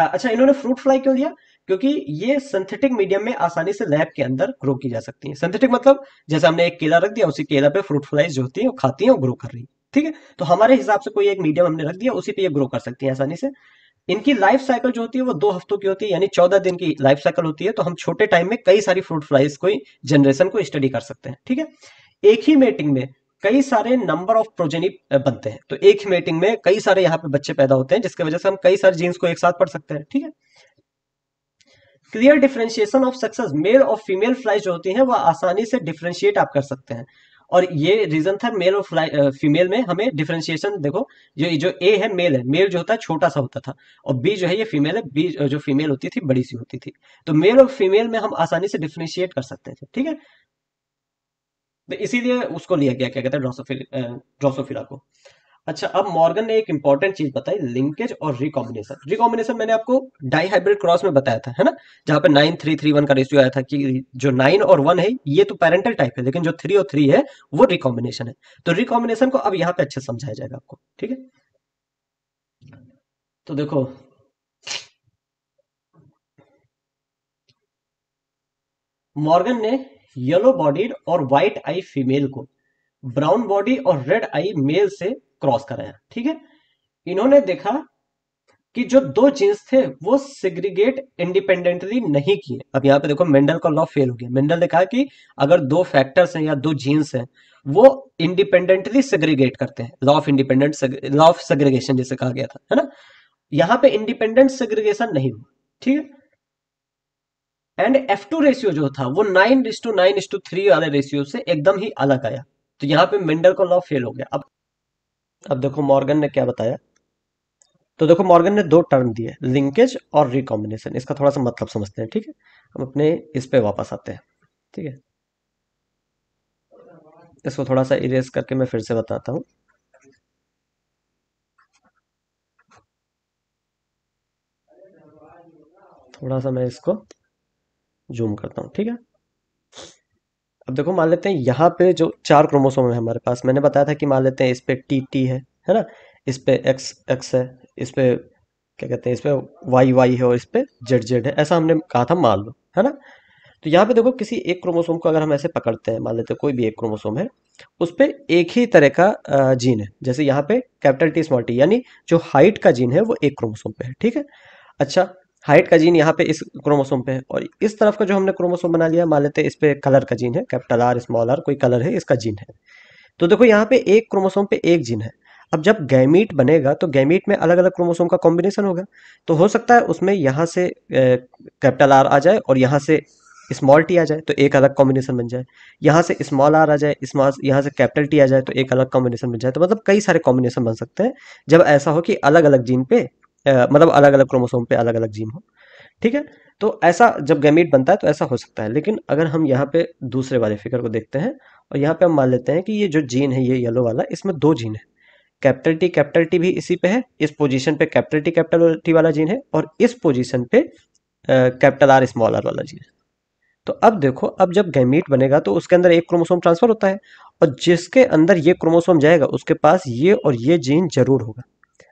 अच्छा इन्होंने फ्रूट फ्लाई क्यों दिया क्योंकि ये सिंथेटिक मीडियम में आसानी से लैब के अंदर ग्रो की जा सकती है सिंथेटिक मतलब जैसे हमने एक केला रख दिया उसी केला पे फ्रूट फ्लाइज जो होती है वो खाती है और ग्रो कर रही है ठीक है तो हमारे हिसाब से कोई एक मीडियम हमने रख दिया उसी पे ये ग्रो कर सकती है आसानी से इनकी लाइफ साइकिल जो होती है वो दो हफ्तों की होती है यानी चौदह दिन की लाइफ साइकिल होती है तो हम छोटे टाइम में कई सारी फ्रूट फ्लाइज को जनरेशन को स्टडी कर सकते हैं ठीक है एक ही मेटिंग में कई सारे नंबर ऑफ प्रोजेनी बनते हैं तो एक ही मेटिंग में कई सारे यहाँ पे बच्चे पैदा होते हैं जिसकी वजह से हम कई सारे जीन्स को एक साथ पढ़ सकते हैं ठीक है clear differentiation of sexes male और फीमेल फ्लाइज जो होती हैं वह आसानी से डिफ्रेंशिएट आप कर सकते हैं और ये रीजन था मेल और फीमेल में हमें डिफ्रेंशिएशन देखो जो जो ए है मेल है मेल जो होता है छोटा सा होता था और बी जो है ये फीमेल है बी जो फीमेल होती थी बड़ी सी होती थी तो मेल और फीमेल में हम आसानी से डिफ्रेंशिएट कर सकते थे ठीक है तो इसीलिए उसको लिया गया क्या कहते हैं ड्रोसोफिल ड्रोसोफिला को अच्छा अब मॉर्गन ने एक इंपॉर्टेंट चीज बताई लिंकेज और रिकॉम्बिनेशन रिकॉम्बिनेशन मैंने आपको डाई हाइब्रिड क्रॉस में बताया था है ना जहां पे नाइन थ्री थ्री वन का रेशियो आया था कि जो नाइन और वन है ये तो पेरेंटल टाइप है लेकिन जो थ्री और थ्री है वो रिकॉम्बिनेशन है तो रिकॉम्बिनेशन को अब यहाँ पे अच्छे समझाया जाएगा आपको ठीक है तो देखो मॉर्गन ने येलो बॉडीड और व्हाइट आई फीमेल को ब्राउन बॉडी और रेड आई मेल से क्रॉस कराया ठीक है इन्होंने देखा कि जो दो जीन्स थे वो सिग्रीगेट इंडिपेंडेंटली नहीं किए अब यहाँ पे देखो मेंडल का लॉ फेल हो गया मेंडल ने कहा कि अगर दो फैक्टर्स हैं या दो जीन्स हैं वो इंडिपेंडेंटली सेग्रीगेट करते हैं law of independent law of segregation जैसे कहा गया था है ना यहाँ पे इंडिपेंडेंट सेग्रीगेशन नहीं हुआ ठीक है एंड एफ टू रेशियो जो था वो nine is to nine is to three वाले रेशियो से एकदम ही अलग आया तो यहाँ पे मेंडल का लॉ फेल हो गया अब अब देखो मॉर्गन ने क्या बताया तो देखो मॉर्गन ने दो टर्म दिए लिंकेज और रिकॉम्बिनेशन इसका थोड़ा सा मतलब समझते हैं ठीक है हम अपने इस पे वापस आते हैं ठीक है इसको थोड़ा सा इरेज करके मैं फिर से बताता हूं थोड़ा सा मैं इसको जूम करता हूं ठीक है अब देखो मान लेते हैं यहाँ पे जो चार क्रोमोसोम है हमारे पास मैंने बताया था कि मान लेते हैं इस पर टी टी है है ना इस पर एक्स एक्स है इस पर क्या कहते हैं इस पर वाई वाई है और इस पर जेड जेड है ऐसा हमने कहा था मान लो है ना तो यहाँ पे देखो किसी एक क्रोमोसोम को अगर हम ऐसे पकड़ते हैं मान लेते हैं कोई भी एक क्रोमोसोम है उस पर एक ही तरह का जीन है जैसे यहाँ पे कैपिटल टी स्मॉल टी यानी जो हाइट का जीन है वो एक क्रोमोसोम पे है ठीक है अच्छा हाइट का जीन यहाँ पे इस क्रोमोसोम पे है और इस तरफ का जो हमने क्रोमोसोम बना लिया मान लेते हैं इस पे कलर का जीन है कैपिटल आर स्मॉल आर कोई कलर है इसका जीन है तो देखो यहाँ पे एक क्रोमोसोम पे एक जीन है अब जब गैमीट बनेगा तो गैमीट में अलग अलग क्रोमोसोम का कॉम्बिनेशन होगा तो हो सकता है उसमें यहाँ से कैपिटल आर आ जाए और यहाँ से स्मॉल टी आ जाए तो एक अलग कॉम्बिनेशन बन जाए यहाँ से स्मॉल आर आ जाए स्मॉल यहाँ से कैपिटल टी आ जाए तो एक अलग कॉम्बिनेशन बन जाए तो मतलब कई सारे कॉम्बिनेशन बन सकते हैं जब ऐसा हो कि अलग अलग जीन पे मतलब अलग अलग क्रोमोसोम पे अलग अलग जीन हो ठीक है तो ऐसा जब गैमीट बनता है तो ऐसा हो सकता है लेकिन अगर हम यहाँ पे दूसरे वाले फिगर को देखते हैं और यहाँ पे हम मान लेते हैं कि ये जो जीन है ये येलो वाला इसमें दो जीन है कैपिटल टी कैपिटल टी भी इसी पे है इस पोजीशन पे कैपिटल टी कैपिटल टी वाला जीन है और इस पोजीशन पे कैपिटल आर स्मॉल आर वाला जीन है तो अब देखो अब जब गैमीट बनेगा तो उसके अंदर एक क्रोमोसोम ट्रांसफर होता है और जिसके अंदर ये क्रोमोसोम जाएगा उसके पास ये और ये जीन जरूर होगा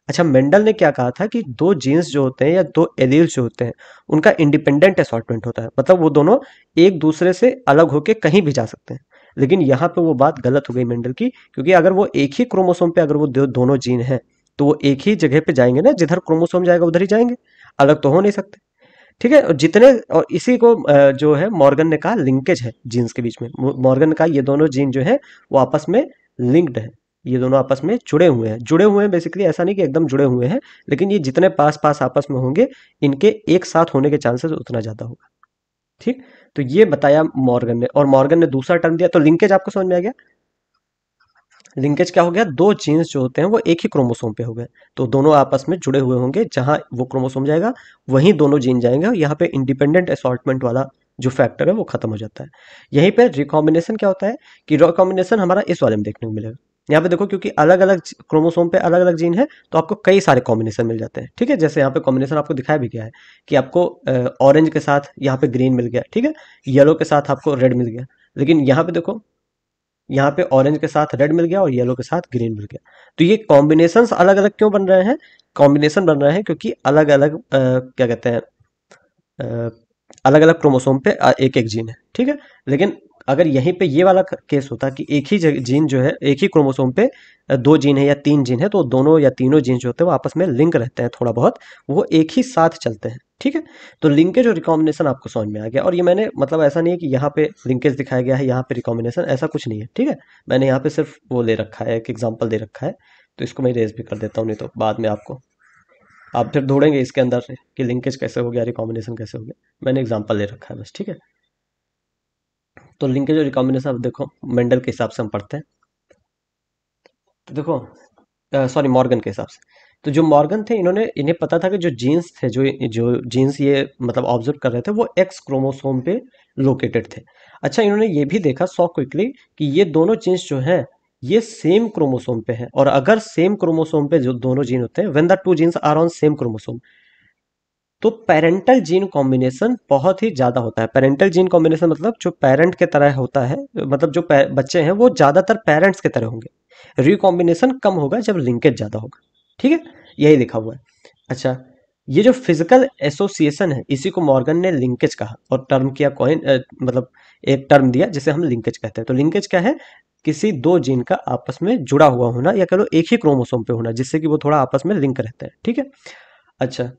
अच्छा मेंडल ने क्या कहा था कि दो जीन्स जो होते हैं या दो एलील्स जो होते हैं उनका इंडिपेंडेंट असॉर्टमेंट होता है मतलब वो दोनों एक दूसरे से अलग होके कहीं भी जा सकते हैं लेकिन यहाँ पे वो बात गलत हो गई मेंडल की क्योंकि अगर वो एक ही क्रोमोसोम पे अगर वो दोनों जीन है तो वो एक ही जगह पे जाएंगे ना जिधर क्रोमोसोम जाएगा उधर ही जाएंगे अलग तो हो नहीं सकते ठीक है और जितने और इसी को जो है मॉर्गन ने कहा लिंकेज है जीन्स के बीच में मॉर्गन ने कहा ये दोनों जीन जो है वो आपस में लिंक्ड है ये दोनों आपस में जुड़े हुए हैं जुड़े हुए हैं बेसिकली ऐसा नहीं कि एकदम जुड़े हुए हैं लेकिन ये जितने पास पास आपस में होंगे इनके एक साथ होने के चांसेस उतना ज़्यादा होगा ठीक तो ये बताया मॉर्गन ने और मॉर्गन ने दूसरा टर्म दिया तो लिंकेज आपको समझ में आ गया लिंकेज क्या हो गया दो जीन्स जो होते हैं वो एक ही क्रोमोसोम पे हो गए तो दोनों आपस में जुड़े हुए होंगे जहां वो क्रोमोसोम जाएगा वहीं दोनों जीन जाएंगे और यहाँ पे इंडिपेंडेंट असॉर्टमेंट वाला जो फैक्टर है वो खत्म हो जाता है यहीं पर रिकॉम्बिनेशन क्या होता है कि रिकॉम्बिनेशन हमारा इस वाले में देखने को मिलेगा यहाँ पे देखो क्योंकि अलग अलग क्रोमोसोम पे अलग अलग जीन है तो आपको कई सारे कॉम्बिनेशन मिल जाते हैं ठीक है जैसे यहाँ पे कॉम्बिनेशन आपको दिखाया भी गया है कि आपको ऑरेंज के साथ यहाँ पे ग्रीन मिल गया ठीक है येलो के साथ आपको रेड मिल गया लेकिन यहाँ पे देखो यहाँ पे ऑरेंज के साथ रेड मिल गया और येलो के साथ ग्रीन मिल गया तो ये कॉम्बिनेशन अलग अलग क्यों बन रहे हैं कॉम्बिनेशन बन रहे हैं क्योंकि अलग अलग क्या कहते हैं अलग अलग क्रोमोसोम पे एक एक जीन है ठीक है लेकिन अगर यहीं पे ये वाला केस होता कि एक ही जीन जो है एक ही क्रोमोसोम पे दो जीन है या तीन जीन है तो दोनों या तीनों जीन जो होते हैं वो आपस में लिंक रहते हैं थोड़ा बहुत वो एक ही साथ चलते हैं ठीक है तो लिंकेज और रिकॉम्बिनेशन आपको समझ में आ गया और ये मैंने मतलब ऐसा नहीं है कि यहाँ पे लिंकेज दिखाया गया है यहाँ पे रिकॉम्बिनेशन ऐसा कुछ नहीं है ठीक है मैंने यहाँ पे सिर्फ वो ले रखा है एक एग्जाम्पल दे रखा है तो इसको मैं रेज भी कर देता हूँ नहीं तो बाद में आपको आप फिर ढूंढेंगे इसके अंदर कि लिंकेज कैसे हो गया रिकॉम्बिनेशन कैसे हो गया मैंने एग्जाम्पल ले रखा है बस ठीक है तो लिंक जो रिकॉम्बिनेशन आप देखो मेंडल के हिसाब से हम पढ़ते हैं तो देखो सॉरी मॉर्गन के हिसाब से तो जो मॉर्गन थे इन्होंने इन्हें पता था कि जो जीन्स थे जो जो जीन्स ये मतलब ऑब्जर्व कर रहे थे वो एक्स क्रोमोसोम पे लोकेटेड थे अच्छा इन्होंने ये भी देखा सॉ क्विकली कि ये दोनों जीन्स जो हैं ये सेम क्रोमोसोम पे हैं और अगर सेम क्रोमोसोम पे जो दोनों जीन होते हैं when the two genes are on same chromosome तो पेरेंटल जीन कॉम्बिनेशन बहुत ही ज़्यादा होता है पेरेंटल जीन कॉम्बिनेशन मतलब जो पेरेंट के तरह होता है मतलब जो बच्चे हैं वो ज़्यादातर पेरेंट्स के तरह होंगे रिकॉम्बिनेशन कम होगा जब लिंकेज ज़्यादा होगा ठीक है यही लिखा हुआ है अच्छा ये जो फिजिकल एसोसिएशन है इसी को मॉर्गन ने लिंकेज कहा और टर्म किया कॉइन मतलब एक टर्म दिया जिसे हम लिंकेज कहते हैं तो लिंकेज क्या है किसी दो जीन का आपस में जुड़ा हुआ होना या कह लो एक ही क्रोमोसोम पे होना जिससे कि वो थोड़ा आपस में लिंक रहता है ठीक है अच्छा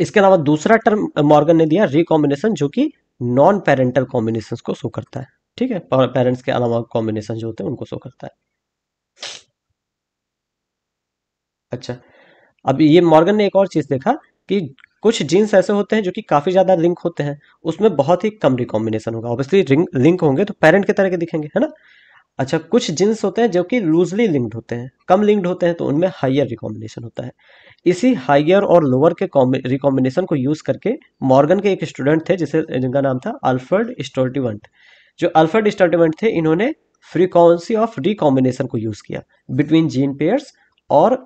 इसके अलावा दूसरा टर्म मॉर्गन ने दिया रिकॉम्बिनेशन जो कि नॉन पेरेंटल कॉम्बिनेशन को शो करता है ठीक है पेरेंट्स के अलावा कॉम्बिनेशन जो होते हैं उनको शो करता है अच्छा अब ये मॉर्गन ने एक और चीज देखा कि कुछ जीन्स ऐसे होते हैं जो कि काफी ज्यादा लिंक होते हैं उसमें बहुत ही कम रिकॉम्बिनेशन होगा ऑब्वियसली लिंक होंगे तो पेरेंट के तरह के दिखेंगे है ना अच्छा कुछ जीन्स होते हैं जो कि लूजली लिंक्ड होते हैं कम लिंक्ड होते हैं तो उनमें हाइयर रिकॉम्बिनेशन होता है इसी हाइयर और लोअर के रिकॉम्बिनेशन को यूज करके मॉर्गन के एक स्टूडेंट थे जिसे जिनका नाम था अल्फर्ड स्टोर्टिवेंट जो अल्फर्ड स्टोर्टिवेंट थे इन्होंने फ्रीक्वेंसी ऑफ रिकॉम्बिनेशन को यूज किया बिटवीन जीन पेयर्स और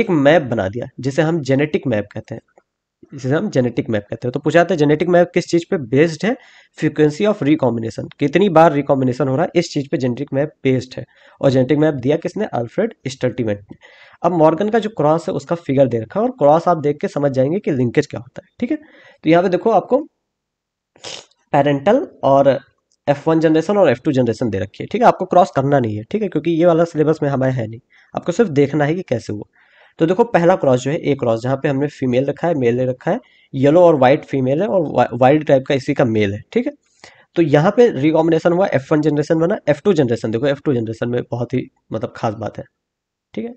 एक मैप बना दिया जिसे हम जेनेटिक मैप कहते हैं इसे हम जेनेटिक मैप कहते हैं तो पूछा जाता है जेनेटिक मैप किस चीज़ पे बेस्ड है फ्रीक्वेंसी ऑफ रिकॉम्बिनेशन कितनी बार रिकॉम्बिनेशन हो रहा है इस चीज़ पे जेनेटिक मैप बेस्ड है और जेनेटिक मैप दिया किसने अल्फ्रेड स्टर्टीमेंट ने अब मॉर्गन का जो क्रॉस है उसका फिगर दे रखा है और क्रॉस आप देख के समझ जाएंगे कि लिंकेज क्या होता है ठीक है तो यहाँ पे देखो आपको पेरेंटल और F1 वन जनरेशन और F2 टू जनरेशन दे रखी है ठीक है आपको क्रॉस करना नहीं है ठीक है क्योंकि ये वाला सिलेबस में हमारे है नहीं आपको सिर्फ देखना है कि कैसे हुआ तो देखो पहला क्रॉस जो है ए क्रॉस जहाँ पे हमने फीमेल रखा है मेल रखा है येलो और व्हाइट फीमेल है और वाइट टाइप का इसी का मेल है ठीक है तो यहाँ पे रिकॉम्बिनेशन हुआ एफ वन जनरेशन बना एफ टू जनरेशन देखो एफ टू जनरेशन में बहुत ही मतलब खास बात है ठीक है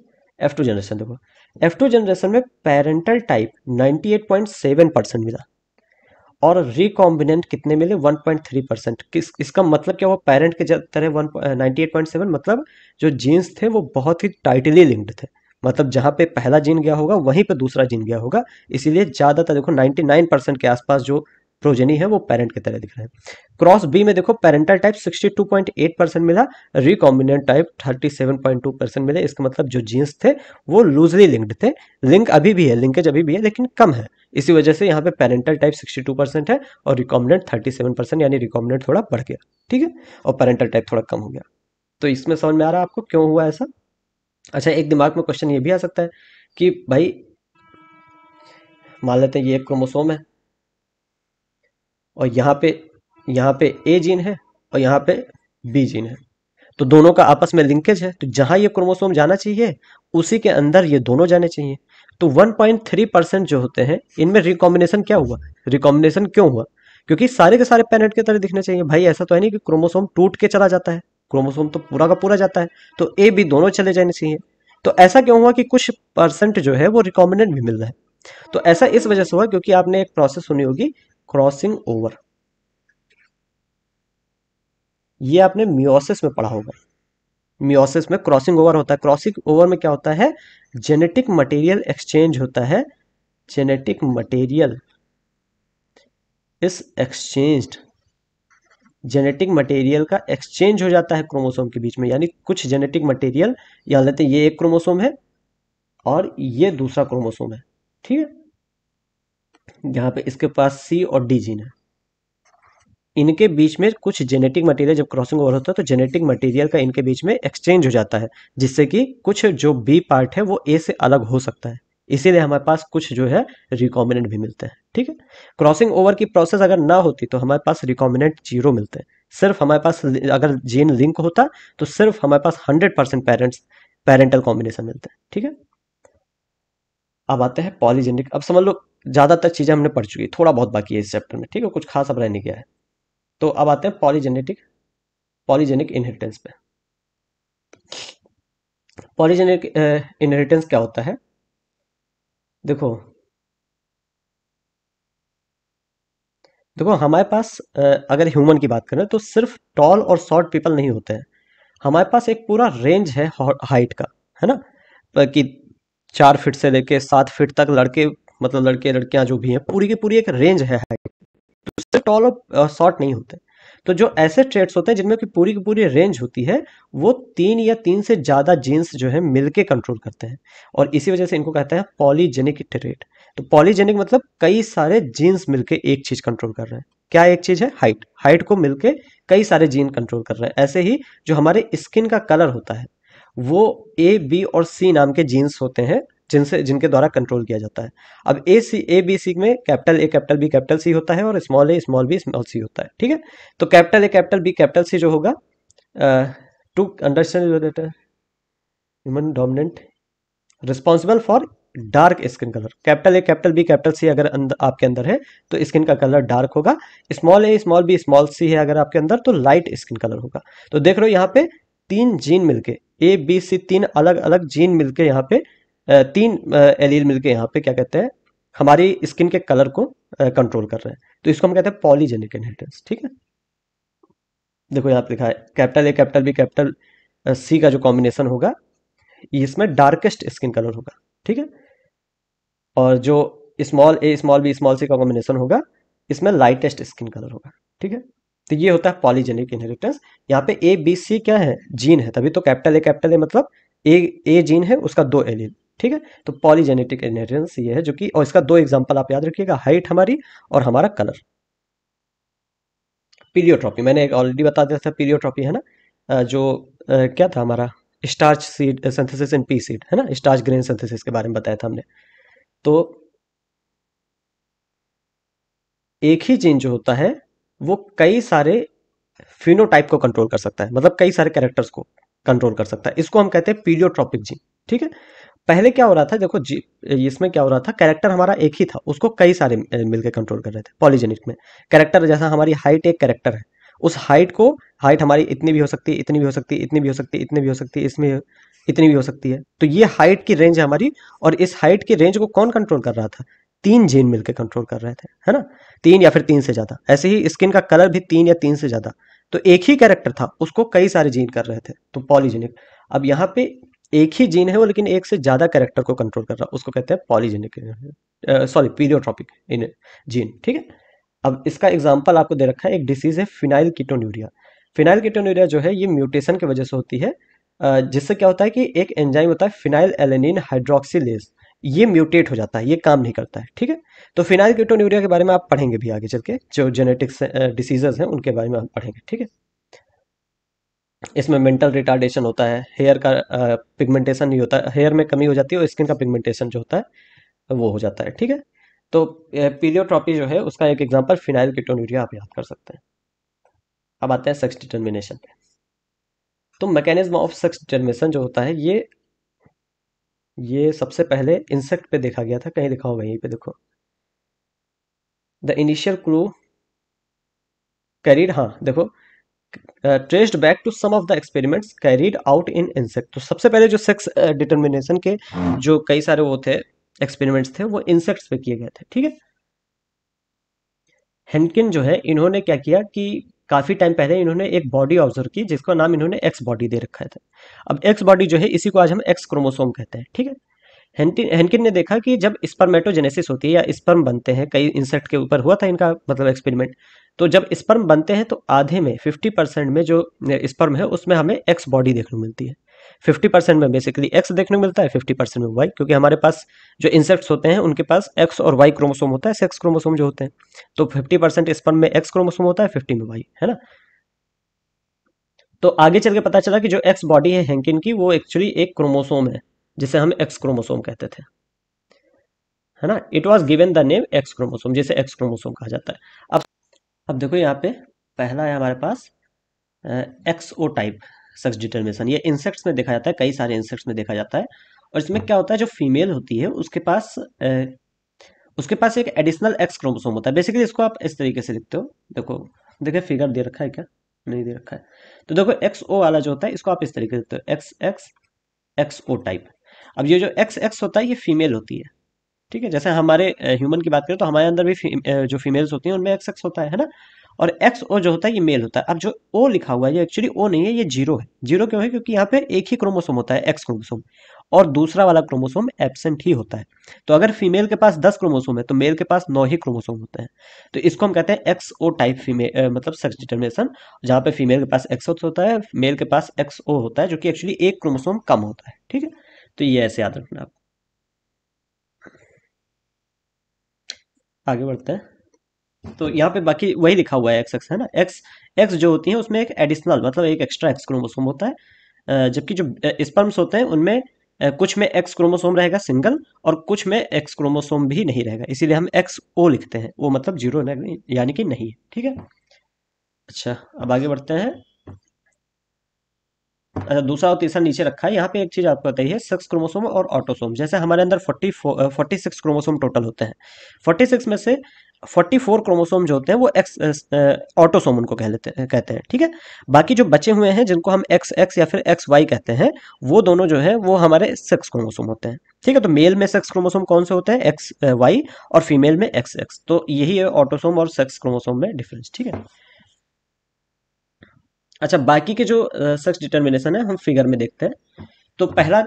एफ टू जनरेशन देखो एफ टू जनरेशन में पेरेंटल टाइप 98.7 परसेंट मिला और रिकॉम्बिनेंट कितने मिले 1.3 परसेंट किस इसका मतलब क्या हुआ पेरेंट के तरह पॉइंट सेवन मतलब जो जीन्स थे वो बहुत ही टाइटली लिंक्ड थे मतलब जहाँ पे पहला जीन गया होगा वहीं पे दूसरा जीन गया होगा इसीलिए ज़्यादातर देखो 99 परसेंट के आसपास जो प्रोजेनी है वो पेरेंट की तरह दिख रहा है क्रॉस बी में देखो पेरेंटल टाइप 62.8 परसेंट मिला रिकॉम्बिनेंट टाइप 37.2 परसेंट मिले इसका मतलब जो जीन्स थे वो लूजली लिंक्ड थे लिंक अभी भी है लिंकेज अभी भी है लेकिन कम है इसी वजह से यहाँ पे पेरेंटल टाइप 62 परसेंट है और रिकॉम्बिनेंट 37 परसेंट यानी रिकॉम्बिनेंट थोड़ा बढ़ गया ठीक है और पेरेंटल टाइप थोड़ा कम हो गया तो इसमें समझ में आ रहा है आपको क्यों हुआ ऐसा अच्छा एक दिमाग में क्वेश्चन ये भी आ सकता है कि भाई मान लेते हैं ये एक क्रोमोसोम है और यहाँ पे यहाँ पे ए जीन है और यहाँ पे बी जीन है तो दोनों का आपस में लिंकेज है तो जहां ये क्रोमोसोम जाना चाहिए उसी के अंदर ये दोनों जाने चाहिए तो 1.3 परसेंट जो होते हैं इनमें रिकॉम्बिनेशन क्या हुआ रिकॉम्बिनेशन क्यों हुआ क्योंकि सारे के सारे पैनेट की तरह दिखने चाहिए भाई ऐसा तो है नहीं कि क्रोमोसोम टूट के चला जाता है क्रोमोसोम तो पूरा का पूरा जाता है तो ए बी दोनों चले जाने चाहिए तो ऐसा क्यों हुआ कि कुछ परसेंट जो है वो रिकॉमिनेंट भी मिल रहा है तो ऐसा इस वजह से हुआ क्योंकि आपने एक प्रोसेस सुनी होगी क्रॉसिंग ओवर ये आपने मियोसिस में पढ़ा होगा मियोसिस में क्रॉसिंग ओवर होता है क्रॉसिंग ओवर में क्या होता है जेनेटिक मटेरियल एक्सचेंज होता है genetic material is exchanged genetic material का एक्सचेंज हो जाता है क्रोमोसोम के बीच में यानी कुछ जेनेटिक मटेरियल याद लेते हैं ये एक क्रोमोसोम है और ये दूसरा क्रोमोसोम है ठीक है यहाँ पे इसके पास सी और डी जीन है इनके बीच में कुछ जेनेटिक मटेरियल जब क्रॉसिंग ओवर होता है तो जेनेटिक मटेरियल का इनके बीच में एक्सचेंज हो जाता है जिससे कि कुछ जो बी पार्ट है वो ए से अलग हो सकता है इसीलिए हमारे पास कुछ जो है रिकॉम्बिनेंट भी मिलते हैं ठीक है क्रॉसिंग ओवर की प्रोसेस अगर ना होती तो हमारे पास रिकॉम्बिनेंट जीरो मिलते हैं सिर्फ हमारे पास अगर जीन लिंक होता तो सिर्फ हमारे पास hundred percent parents parental combination मिलते हैं ठीक है अब आते हैं पॉलीजेनिक अब समझ लो ज़्यादातर चीज़ें हमने पढ़ चुकी थोड़ा बहुत बाकी है इस चैप्टर में ठीक है कुछ खास अब रह नहीं गया है तो अब आते हैं पॉलीजेनेटिक पॉलीजेनिक इनहेरिटेंस पे पॉलीजेनिक इनहेरिटेंस क्या होता है देखो देखो हमारे पास अगर ह्यूमन की बात करें तो सिर्फ टॉल और शॉर्ट पीपल नहीं होते हैं हमारे पास एक पूरा रेंज है हाइट का है ना कि चार फीट से लेके सात फीट तक लड़के मतलब लड़के लड़कियां जो भी हैं पूरी की पूरी एक रेंज है हाइट तो टॉल और शॉर्ट नहीं होते तो जो ऐसे ट्रेड्स होते हैं जिनमें कि पूरी की पूरी रेंज होती है वो तीन या तीन से ज़्यादा जीन्स जो है मिलके कंट्रोल करते हैं और इसी वजह से इनको कहते हैं पॉलीजेनिक ट्रेड तो पॉलीजेनिक मतलब कई सारे जीन्स मिलके एक चीज़ कंट्रोल कर रहे हैं क्या एक चीज़ है हाइट हाइट को मिलके कई सारे जीन कंट्रोल कर रहे हैं ऐसे ही जो हमारे स्किन का कलर होता है वो ए बी और सी नाम के जीन्स होते हैं जिनसे जिनके द्वारा कंट्रोल किया जाता है अब ए सी ए बी सी में capital A capital B capital C होता है और small A small B small C होता है ठीक है तो capital A capital B capital C जो होगा to understand human dominant responsible for dark skin colour capital A capital B capital C अगर अंदर, आपके अंदर है तो स्किन का कलर डार्क होगा small A small B small C है अगर आपके अंदर तो लाइट स्किन कलर होगा तो देख लो यहाँ पे तीन जीन मिलके ए बी सी तीन अलग अलग जीन मिलके यहाँ पे तीन एलील मिलकर यहाँ पे क्या कहते हैं हमारी स्किन के कलर को कंट्रोल कर रहे हैं तो इसको हम कहते हैं पॉलीजेनिक इनहेरिटेंस ठीक है देखो यहाँ पे लिखा है capital A capital B capital C का जो कॉम्बिनेशन होगा इसमें डार्केस्ट स्किन कलर होगा ठीक है और जो small A small B small C का कॉम्बिनेशन होगा इसमें लाइटेस्ट स्किन कलर होगा ठीक है तो ये होता है पॉलीजेनिक इनहेरिटेंस यहाँ पे ए बी सी क्या है जीन है तभी तो कैपिटल ए कैपिटल ए मतलब ए ए जीन है उसका दो एलिल ठीक है तो पॉलीजेनेटिक इनहेरिटेंस ये है जो कि और इसका दो एग्जाम्पल आप याद रखिएगा हाइट हमारी और हमारा कलर पीलियोट्रॉपी मैंने ऑलरेडी बता दिया था पीलियोट्रॉपी है ना जो क्या था हमारा starch seed synthesis in pea seed है ना स्टार्च ग्रेन सिंथेसिस के बारे में बताया था हमने तो एक ही जीन जो होता है वो कई सारे फिनोटाइप को कंट्रोल कर सकता है मतलब कई सारे कैरेक्टर्स को कंट्रोल कर सकता है इसको हम कहते हैं पीलियोट्रॉपिक जीन ठीक है पहले क्या हो रहा था देखो जी इसमें क्या हो रहा था कैरेक्टर हमारा एक ही था उसको कई सारे मिलकर कंट्रोल कर रहे थे पॉलीजेनिक में कैरेक्टर जैसा हमारी हाइट एक कैरेक्टर है उस हाइट को हाइट हमारी इतनी भी हो सकती है इतनी भी हो सकती है इतनी भी हो सकती है इतनी भी हो सकती है इसमें इतनी भी हो सकती है तो ये हाइट की रेंज है हमारी और इस हाइट की रेंज को कौन कंट्रोल कर रहा था तीन जीन मिलकर कंट्रोल कर रहे थे है ना तीन या फिर तीन से ज़्यादा ऐसे ही स्किन का कलर भी तीन या तीन से ज़्यादा तो एक ही कैरेक्टर था उसको कई सारे जीन कर रहे थे तो पॉलीजेनिक अब यहाँ पे एक ही जीन है वो लेकिन एक से ज़्यादा कैरेक्टर को कंट्रोल कर रहा है उसको कहते हैं polygenic sorry pleiotropic in gene ठीक है अब इसका एग्जाम्पल आपको दे रखा है एक डिसीज़ है फिनाइल कीटोन्यूरिया फिनाइल कीटोन्यूरिया जो है ये म्यूटेशन की वजह से होती है जिससे क्या होता है कि एक एंजाइम होता है फिनाइल एलेनिन हाइड्रोक्सीलेज ये म्यूटेट हो जाता है ये काम नहीं करता है ठीक है तो फिनाइल कीटोन्यूरिया के बारे में आप पढ़ेंगे भी आगे चल के जो जेनेटिक्स डिसीजेज हैं उनके बारे में आप पढ़ेंगे ठीक है इसमें मेंटल रिटार्डेशन होता है हेयर का पिगमेंटेशन नहीं होता हेयर में कमी हो जाती है और स्किन का पिगमेंटेशन जो होता है वो हो जाता है ठीक है तो पीलियोट्रॉपी जो है उसका एक एग्जाम्पल फिनाइल कीटोनूरिया आप याद कर सकते हैं अब आते हैं सेक्स डिटर्मिनेशन पे तो मैकेनिज्म ऑफ सेक्स डिटर्मिनेशन जो होता है ये ये सबसे पहले इंसेक्ट पे देखा गया था कहीं देखा होगा यहीं पे देखो द इनिशियल क्रू कैरिड हाँ देखो traced back to some of the experiments carried out in insect तो सबसे पहले जो सेक्स डिटर्मिनेशन uh, के हाँ। जो कई सारे वो थे एक्सपेरिमेंट्स थे वो इंसेक्ट्स पे किए गए थे ठीक है हेनकिन जो है इन्होंने क्या किया कि काफ़ी टाइम पहले इन्होंने एक बॉडी ऑब्जर्व की जिसका नाम इन्होंने एक्स बॉडी दे रखा था अब एक्स बॉडी जो है इसी को आज हम एक्स क्रोमोसोम कहते हैं ठीक है हेंकिन ने देखा कि जब स्पर्मेटोजेनेसिस होती है या स्पर्म बनते हैं कई इंसेक्ट के ऊपर हुआ था इनका मतलब एक्सपेरिमेंट तो जब स्पर्म बनते हैं तो आधे में 50 परसेंट में जो स्पर्म है उसमें हमें एक्स बॉडी देखने को मिलती है 50 परसेंट में बेसिकली एक्स देखने को मिलता है 50 परसेंट में वाई क्योंकि हमारे पास जो इंसेक्ट्स होते हैं उनके पास एक्स और वाई क्रोमोसोम होता है सेक्स क्रोमोसोम जो होते हैं तो फिफ्टी परसेंट स्पर्म में एक्स क्रोमोसोम होता है फिफ्टी में वाई है ना तो आगे चल के पता चला कि जो एक्स बॉडी है हैंकिन की वो एक्चुअली एक क्रोमोसोम है जिसे हम एक्स क्रोमोसोम कहते थे है ना it was given the name X chromosome जिसे एक्स क्रोमोसोम कहा जाता है अब अब देखो यहाँ पे पहला है हमारे पास एक्सओ टाइप सेक्स डिटर्मिनेशन ये इंसेक्ट्स में देखा जाता है कई सारे इंसेक्ट्स में देखा जाता है और इसमें हम्म। क्या होता है जो फीमेल होती है उसके पास ए, उसके पास एक एडिशनल एक्स क्रोमोसोम होता है बेसिकली इसको आप इस तरीके से लिखते हो देखो देखिए फिगर दे रखा है क्या नहीं दे रखा है तो देखो एक्स ओ वाला जो होता है इसको आप इस तरीके से लिखते हो X X X O type अब ये जो एक्स एक्स होता है ये फीमेल होती है ठीक है जैसे हमारे ह्यूमन की बात करें तो हमारे अंदर भी जो फीमेल्स होती हैं उनमें एक्स एक्स होता है है ना और एक्स ओ जो होता है ये मेल होता है अब जो ओ लिखा हुआ है ये एक्चुअली ओ नहीं है ये जीरो है जीरो क्यों है क्योंकि यहाँ पे एक ही क्रोमोसोम होता है एक्स क्रोमोसोम और दूसरा वाला क्रोमोसोम एबसेंट ही होता है तो अगर फीमेल के पास दस क्रोमोसोम है तो मेल के पास नौ ही क्रोमोसोम होते हैं तो इसको हम कहते हैं एक्स ओ टाइप फीमेल मतलब सेक्स डिटर्मिनेशन जहाँ पे फीमेल के पास एक्स होता है मेल के पास एक्स ओ होता है जो कि एक्चुअली एक क्रोमोसोम कम होता है ठीक है तो ये ऐसे याद रखना आपको आगे बढ़ते हैं तो यहाँ पे बाकी वही लिखा हुआ है एक्स एक्स है ना एक्स एक्स जो होती है उसमें एक एडिशनल मतलब एक एक्स्ट्रा एक्स क्रोमोसोम होता है जबकि जो स्पर्म्स होते हैं उनमें कुछ में एक्स क्रोमोसोम रहेगा सिंगल और कुछ में एक्स क्रोमोसोम भी नहीं रहेगा इसीलिए हम एक्स ओ लिखते हैं वो मतलब जीरो यानी कि नहीं ठीक है अच्छा अब आगे बढ़ते हैं अच्छा दूसरा और तीसरा नीचे रखा है यहाँ पे एक चीज आपको बताइए सिक्स क्रोमोसोम और ऑटोसोम जैसे हमारे अंदर forty forty six chromosome total होते हैं फोर्टी सिक्स में से फोर्टी फोर क्रोमोसोम जो होते हैं वो एक्स ऑटोसोम उनको कह लेते कहते हैं ठीक है बाकी जो बचे हुए हैं जिनको हम एक्स एक्स या फिर एक्स वाई कहते हैं वो दोनों जो है वो हमारे सेक्स क्रोमोसोम होते हैं ठीक है तो मेल में सेक्स क्रोमोसोम कौन से होते हैं एक्स वाई और फीमेल में एक्स एक्स तो यही है ऑटोसोम और सेक्स क्रोमोसोम में डिफरेंस ठीक है अच्छा बाकी के जो सक्स डिटर्मिनेशन है हम फिगर में देखते हैं तो पहला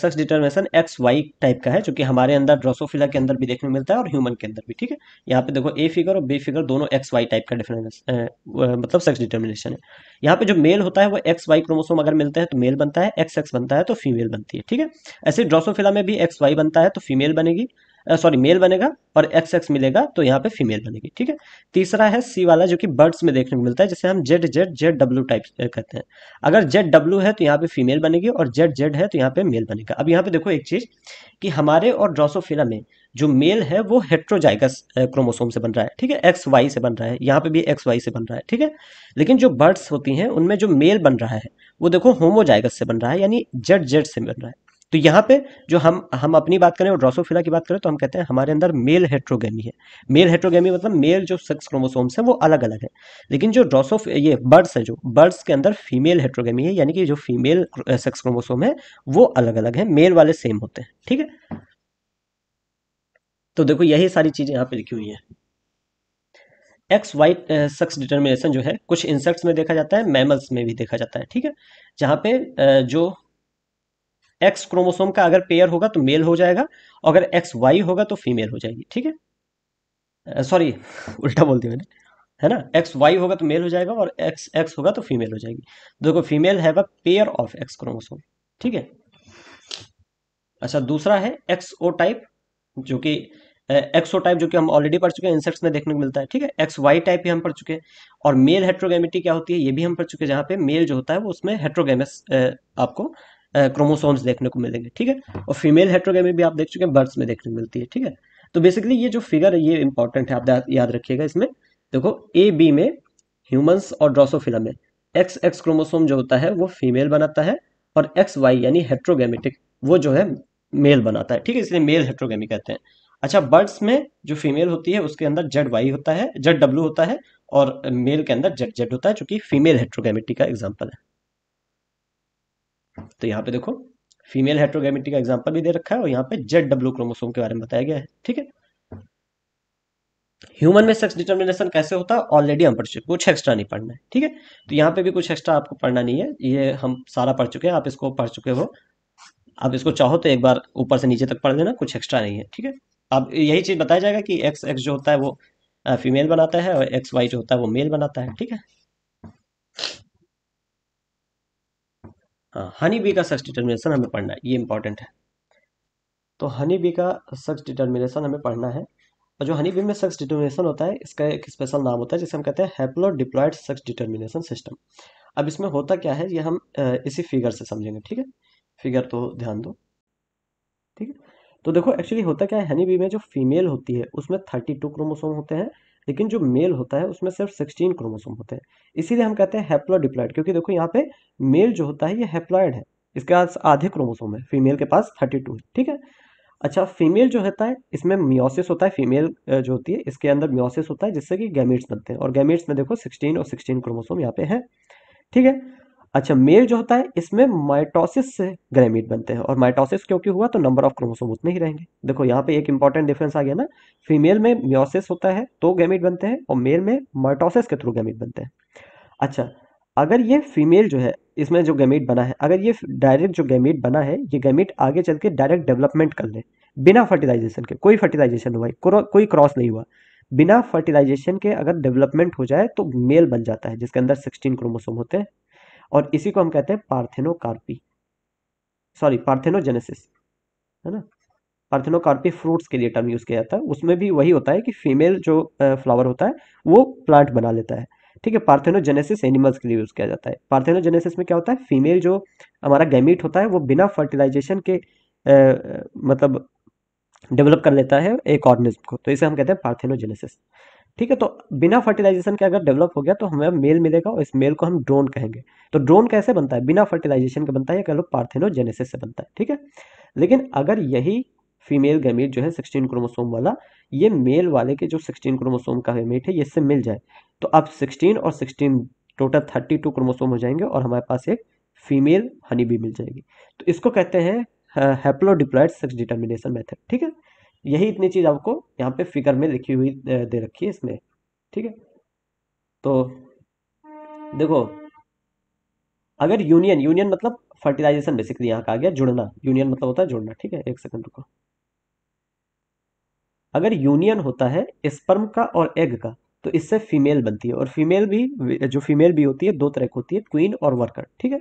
sex determination X Y type का है जो कि हमारे अंदर ड्रोसोफिला के अंदर भी देखने मिलता है और ह्यूमन के अंदर भी ठीक है यहाँ पे देखो ए फिगर और बी फिगर दोनों एक्स वाई टाइप का डिफरेंस मतलब सेक्स डिटर्मिनेशन है यहाँ पे जो मेल होता है वो एक्स वाई क्रोमोसोम अगर मिलता है तो मेल बनता है एक्स एक्स बनता है तो फीमेल बनती है ठीक है ऐसे ड्रोसोफिला में भी एक्स वाई बनता है तो फीमेल बनेगी सॉरी मेल बनेगा और एक्स एक्स मिलेगा तो यहाँ पे फीमेल बनेगी ठीक है तीसरा है सी वाला जो कि बर्ड्स में देखने को मिलता है जैसे हम Z Z Z W type कहते हैं अगर जेड डब्ल्यू है तो यहाँ पे फीमेल बनेगी और जेड जेड है तो यहाँ पे मेल बनेगा अब यहाँ पे देखो एक चीज कि हमारे और ड्रोसोफिला में जो मेल है वो हेट्रोजाइगस क्रोमोसोम से बन रहा है ठीक है एक्स वाई से बन रहा है यहाँ पे भी एक्स वाई से बन रहा है ठीक है लेकिन जो बर्ड्स होती हैं उनमें जो मेल बन रहा है वो देखो होमोजाइगस से बन रहा है यानी जेड जेड से बन रहा है तो यहाँ पे जो हम हम अपनी बात करें और ड्रोसोफिला की बात करें तो हम कहते हैं हमारे अंदर मेल हेट्रोगेमी है मेल हेट्रोगेमी मतलब मेल जो सेक्स क्रोमोसोम्स हैं वो अलग अलग है लेकिन जो ड्रोसोफ ये बर्ड्स है जो बर्ड्स के अंदर फीमेल हेट्रोगेमी है यानी कि जो फीमेल सेक्स क्रोमोसोम है वो अलग अलग है मेल वाले सेम होते हैं ठीक है तो देखो यही सारी चीज़ें यहाँ पे लिखी हुई है एक्स वाई सेक्स डिटर्मिनेशन जो है कुछ इंसेक्ट्स में देखा जाता है मैमल्स में भी देखा जाता है ठीक है जहाँ पे uh, जो एक्स क्रोमोसोम का अगर पेयर होगा तो मेल हो जाएगा और अगर एक्स वाई होगा तो फीमेल हो जाएगी ठीक है सॉरी uh, उल्टा बोलती मैंने है ना एक्स वाई होगा तो मेल हो जाएगा और एक्स एक्स होगा तो फीमेल हो जाएगी देखो फीमेल है पेयर ऑफ एक्स क्रोमोसोम ठीक है अच्छा दूसरा है एक्स ओ टाइप जो कि एक्सओ uh, टाइप जो कि हम ऑलरेडी पढ़ चुके हैं इंसेक्ट्स में देखने को मिलता है ठीक है एक्स वाई टाइप भी हम पढ़ चुके हैं और मेल हेट्रोगेमिटी क्या होती है ये भी हम पढ़ चुके हैं जहां पे मेल जो होता है वो उसमें हेट्रोगेमस uh, आपको क्रोमोसोम्स देखने को मिलेंगे ठीक है और फीमेल हेट्रोगेमी भी आप देख चुके हैं बर्ड्स में देखने को मिलती है ठीक है तो बेसिकली ये जो फिगर है ये इंपॉर्टेंट है आप याद रखिएगा इसमें देखो ए बी में ह्यूमंस और ड्रोसोफिला में एक्स एक्स क्रोमोसोम जो होता है वो फीमेल बनाता है और एक्स वाई यानी हेट्रोगेमेटिक वो जो है मेल बनाता है ठीक है इसलिए मेल हेट्रोगेमी कहते हैं अच्छा बर्ड्स में जो फीमेल होती है उसके अंदर जेड वाई होता है जेड डब्ल्यू होता है और मेल के अंदर जेड जेड होता है जो कि फीमेल हेट्रोगेमेटिक का एग्जाम्पल है तो यहाँ पे देखो फीमेल हेट्रोगेमिटी का एग्जाम्पल भी दे रखा है और यहाँ पे जेड डब्ल्यू क्रोमोसोम के बारे में बताया गया है ठीक है ह्यूमन में सेक्स डिटर्मिनेशन कैसे होता है ऑलरेडी हम पढ़ चुके कुछ एक्स्ट्रा नहीं पढ़ना है ठीक है तो यहाँ पे भी कुछ एक्स्ट्रा आपको पढ़ना नहीं है ये हम सारा पढ़ चुके हैं आप इसको पढ़ चुके हो आप इसको चाहो तो एक बार ऊपर से नीचे तक पढ़ लेना कुछ एक्स्ट्रा नहीं है ठीक है अब यही चीज़ बताया जाएगा कि एक्स एक्स जो होता है वो फीमेल बनाता है और एक्स वाई जो होता है वो मेल बनाता है ठीक है हनी बी का सेक्स डिटर्मिनेशन हमें पढ़ना है ये इंपॉर्टेंट है तो हनी बी का सेक्स डिटर्मिनेशन हमें पढ़ना है और जो हनी बी में सेक्स डिटर्मिनेशन होता है इसका एक स्पेशल नाम होता है जिसे हम कहते हैं haplo diploid sex determination system अब इसमें होता क्या है ये हम इसी फिगर से समझेंगे ठीक है फिगर तो ध्यान दो ठीक है तो देखो एक्चुअली होता क्या है हनी बी में जो फीमेल होती है उसमें थर्टी टू क्रोमोसोम होते हैं लेकिन जो मेल होता है उसमें सिर्फ सिक्सटीन क्रोमोसोम होते हैं इसीलिए हम कहते हैं क्योंकि देखो यहाँ पे मेल जो होता है ये हेप्लॉइड है इसके पास आधे क्रोमोसोम है फीमेल के पास थर्टी टू ठीक है अच्छा फीमेल जो होता है इसमें म्योसिस होता है फीमेल जो होती है इसके अंदर मियोसिस होता है जिससे कि गैमेट्स बनते हैं और गैमेट्स में देखो सिक्सटीन और सिक्सटीन क्रोमोसोम यहाँ पे है ठीक है अच्छा मेल जो होता है इसमें माइटोसिस से ग्रेमिट बनते हैं और माइटोसिस क्योंकि हुआ तो नंबर ऑफ क्रोमोसोम उतने ही रहेंगे देखो यहाँ पे एक इंपॉर्टेंट डिफरेंस आ गया ना फीमेल में म्योसिस होता है तो गैमिट बनते हैं और मेल में माइटोसिस के थ्रू गैमिट बनते हैं अच्छा अगर ये फीमेल जो है इसमें जो गैमिट बना है अगर ये डायरेक्ट जो गैमिट बना है ये गैमिट आगे चल के डायरेक्ट डेवलपमेंट कर ले बिना फर्टिलाइजेशन के कोई फर्टिलाइजेशन हुआ कोई क्रॉस नहीं हुआ बिना फर्टिलाइजेशन के अगर डेवलपमेंट हो जाए तो मेल बन जाता है जिसके अंदर 16 क्रोमोसोम होते हैं और इसी को हम कहते हैं पार्थेनोकार्पी सॉरी पार्थेनोजेनेसिस है ना पार्थेनोकार्पी फ्रूट्स के लिए टर्म यूज किया जाता है उसमें भी वही होता है कि फीमेल जो फ्लावर होता है वो प्लांट बना लेता है ठीक है पार्थेनोजेनेसिस एनिमल्स के लिए यूज किया जाता है पार्थेनोजेनेसिस में क्या होता है फीमेल जो हमारा गैमिट होता है वो बिना फर्टिलाइजेशन के आ, मतलब डेवलप कर लेता है एक ऑर्गेनिज्म को तो इसे हम कहते हैं पार्थेनोजेनेसिस ठीक है तो बिना फर्टिलाइजेशन के अगर डेवलप हो गया तो हमें मेल मिलेगा और इस मेल को हम ड्रोन कहेंगे तो ड्रोन कैसे बनता है बिना फर्टिलाइजेशन के बनता है या कह लो पार्थेनोजेनेसिस से बनता है ठीक है लेकिन अगर यही फीमेल गैमेट जो है सिक्सटीन क्रोमोसोम वाला ये मेल वाले के जो सिक्सटीन क्रोमोसोम का गैमेट है ये इससे मिल जाए तो अब सिक्सटीन और sixteen total thirty two chromosome हो जाएंगे और हमारे पास एक फीमेल हनी भी मिल जाएगी तो इसको कहते हैं हेप्लोडिप्लॉयड सेक्स डिटर्मिनेशन मेथड ठीक है यही इतनी चीज़ आपको यहाँ पे फिगर में लिखी हुई दे रखी है इसमें ठीक है तो देखो अगर यूनियन यूनियन मतलब फर्टिलाइजेशन बेसिकली यहाँ का आ गया जुड़ना यूनियन मतलब होता है जुड़ना ठीक है एक सेकंड रुको अगर यूनियन होता है स्पर्म का और एग का तो इससे फीमेल बनती है और फीमेल भी जो फीमेल भी होती है दो तरह की होती है क्वीन और वर्कर ठीक है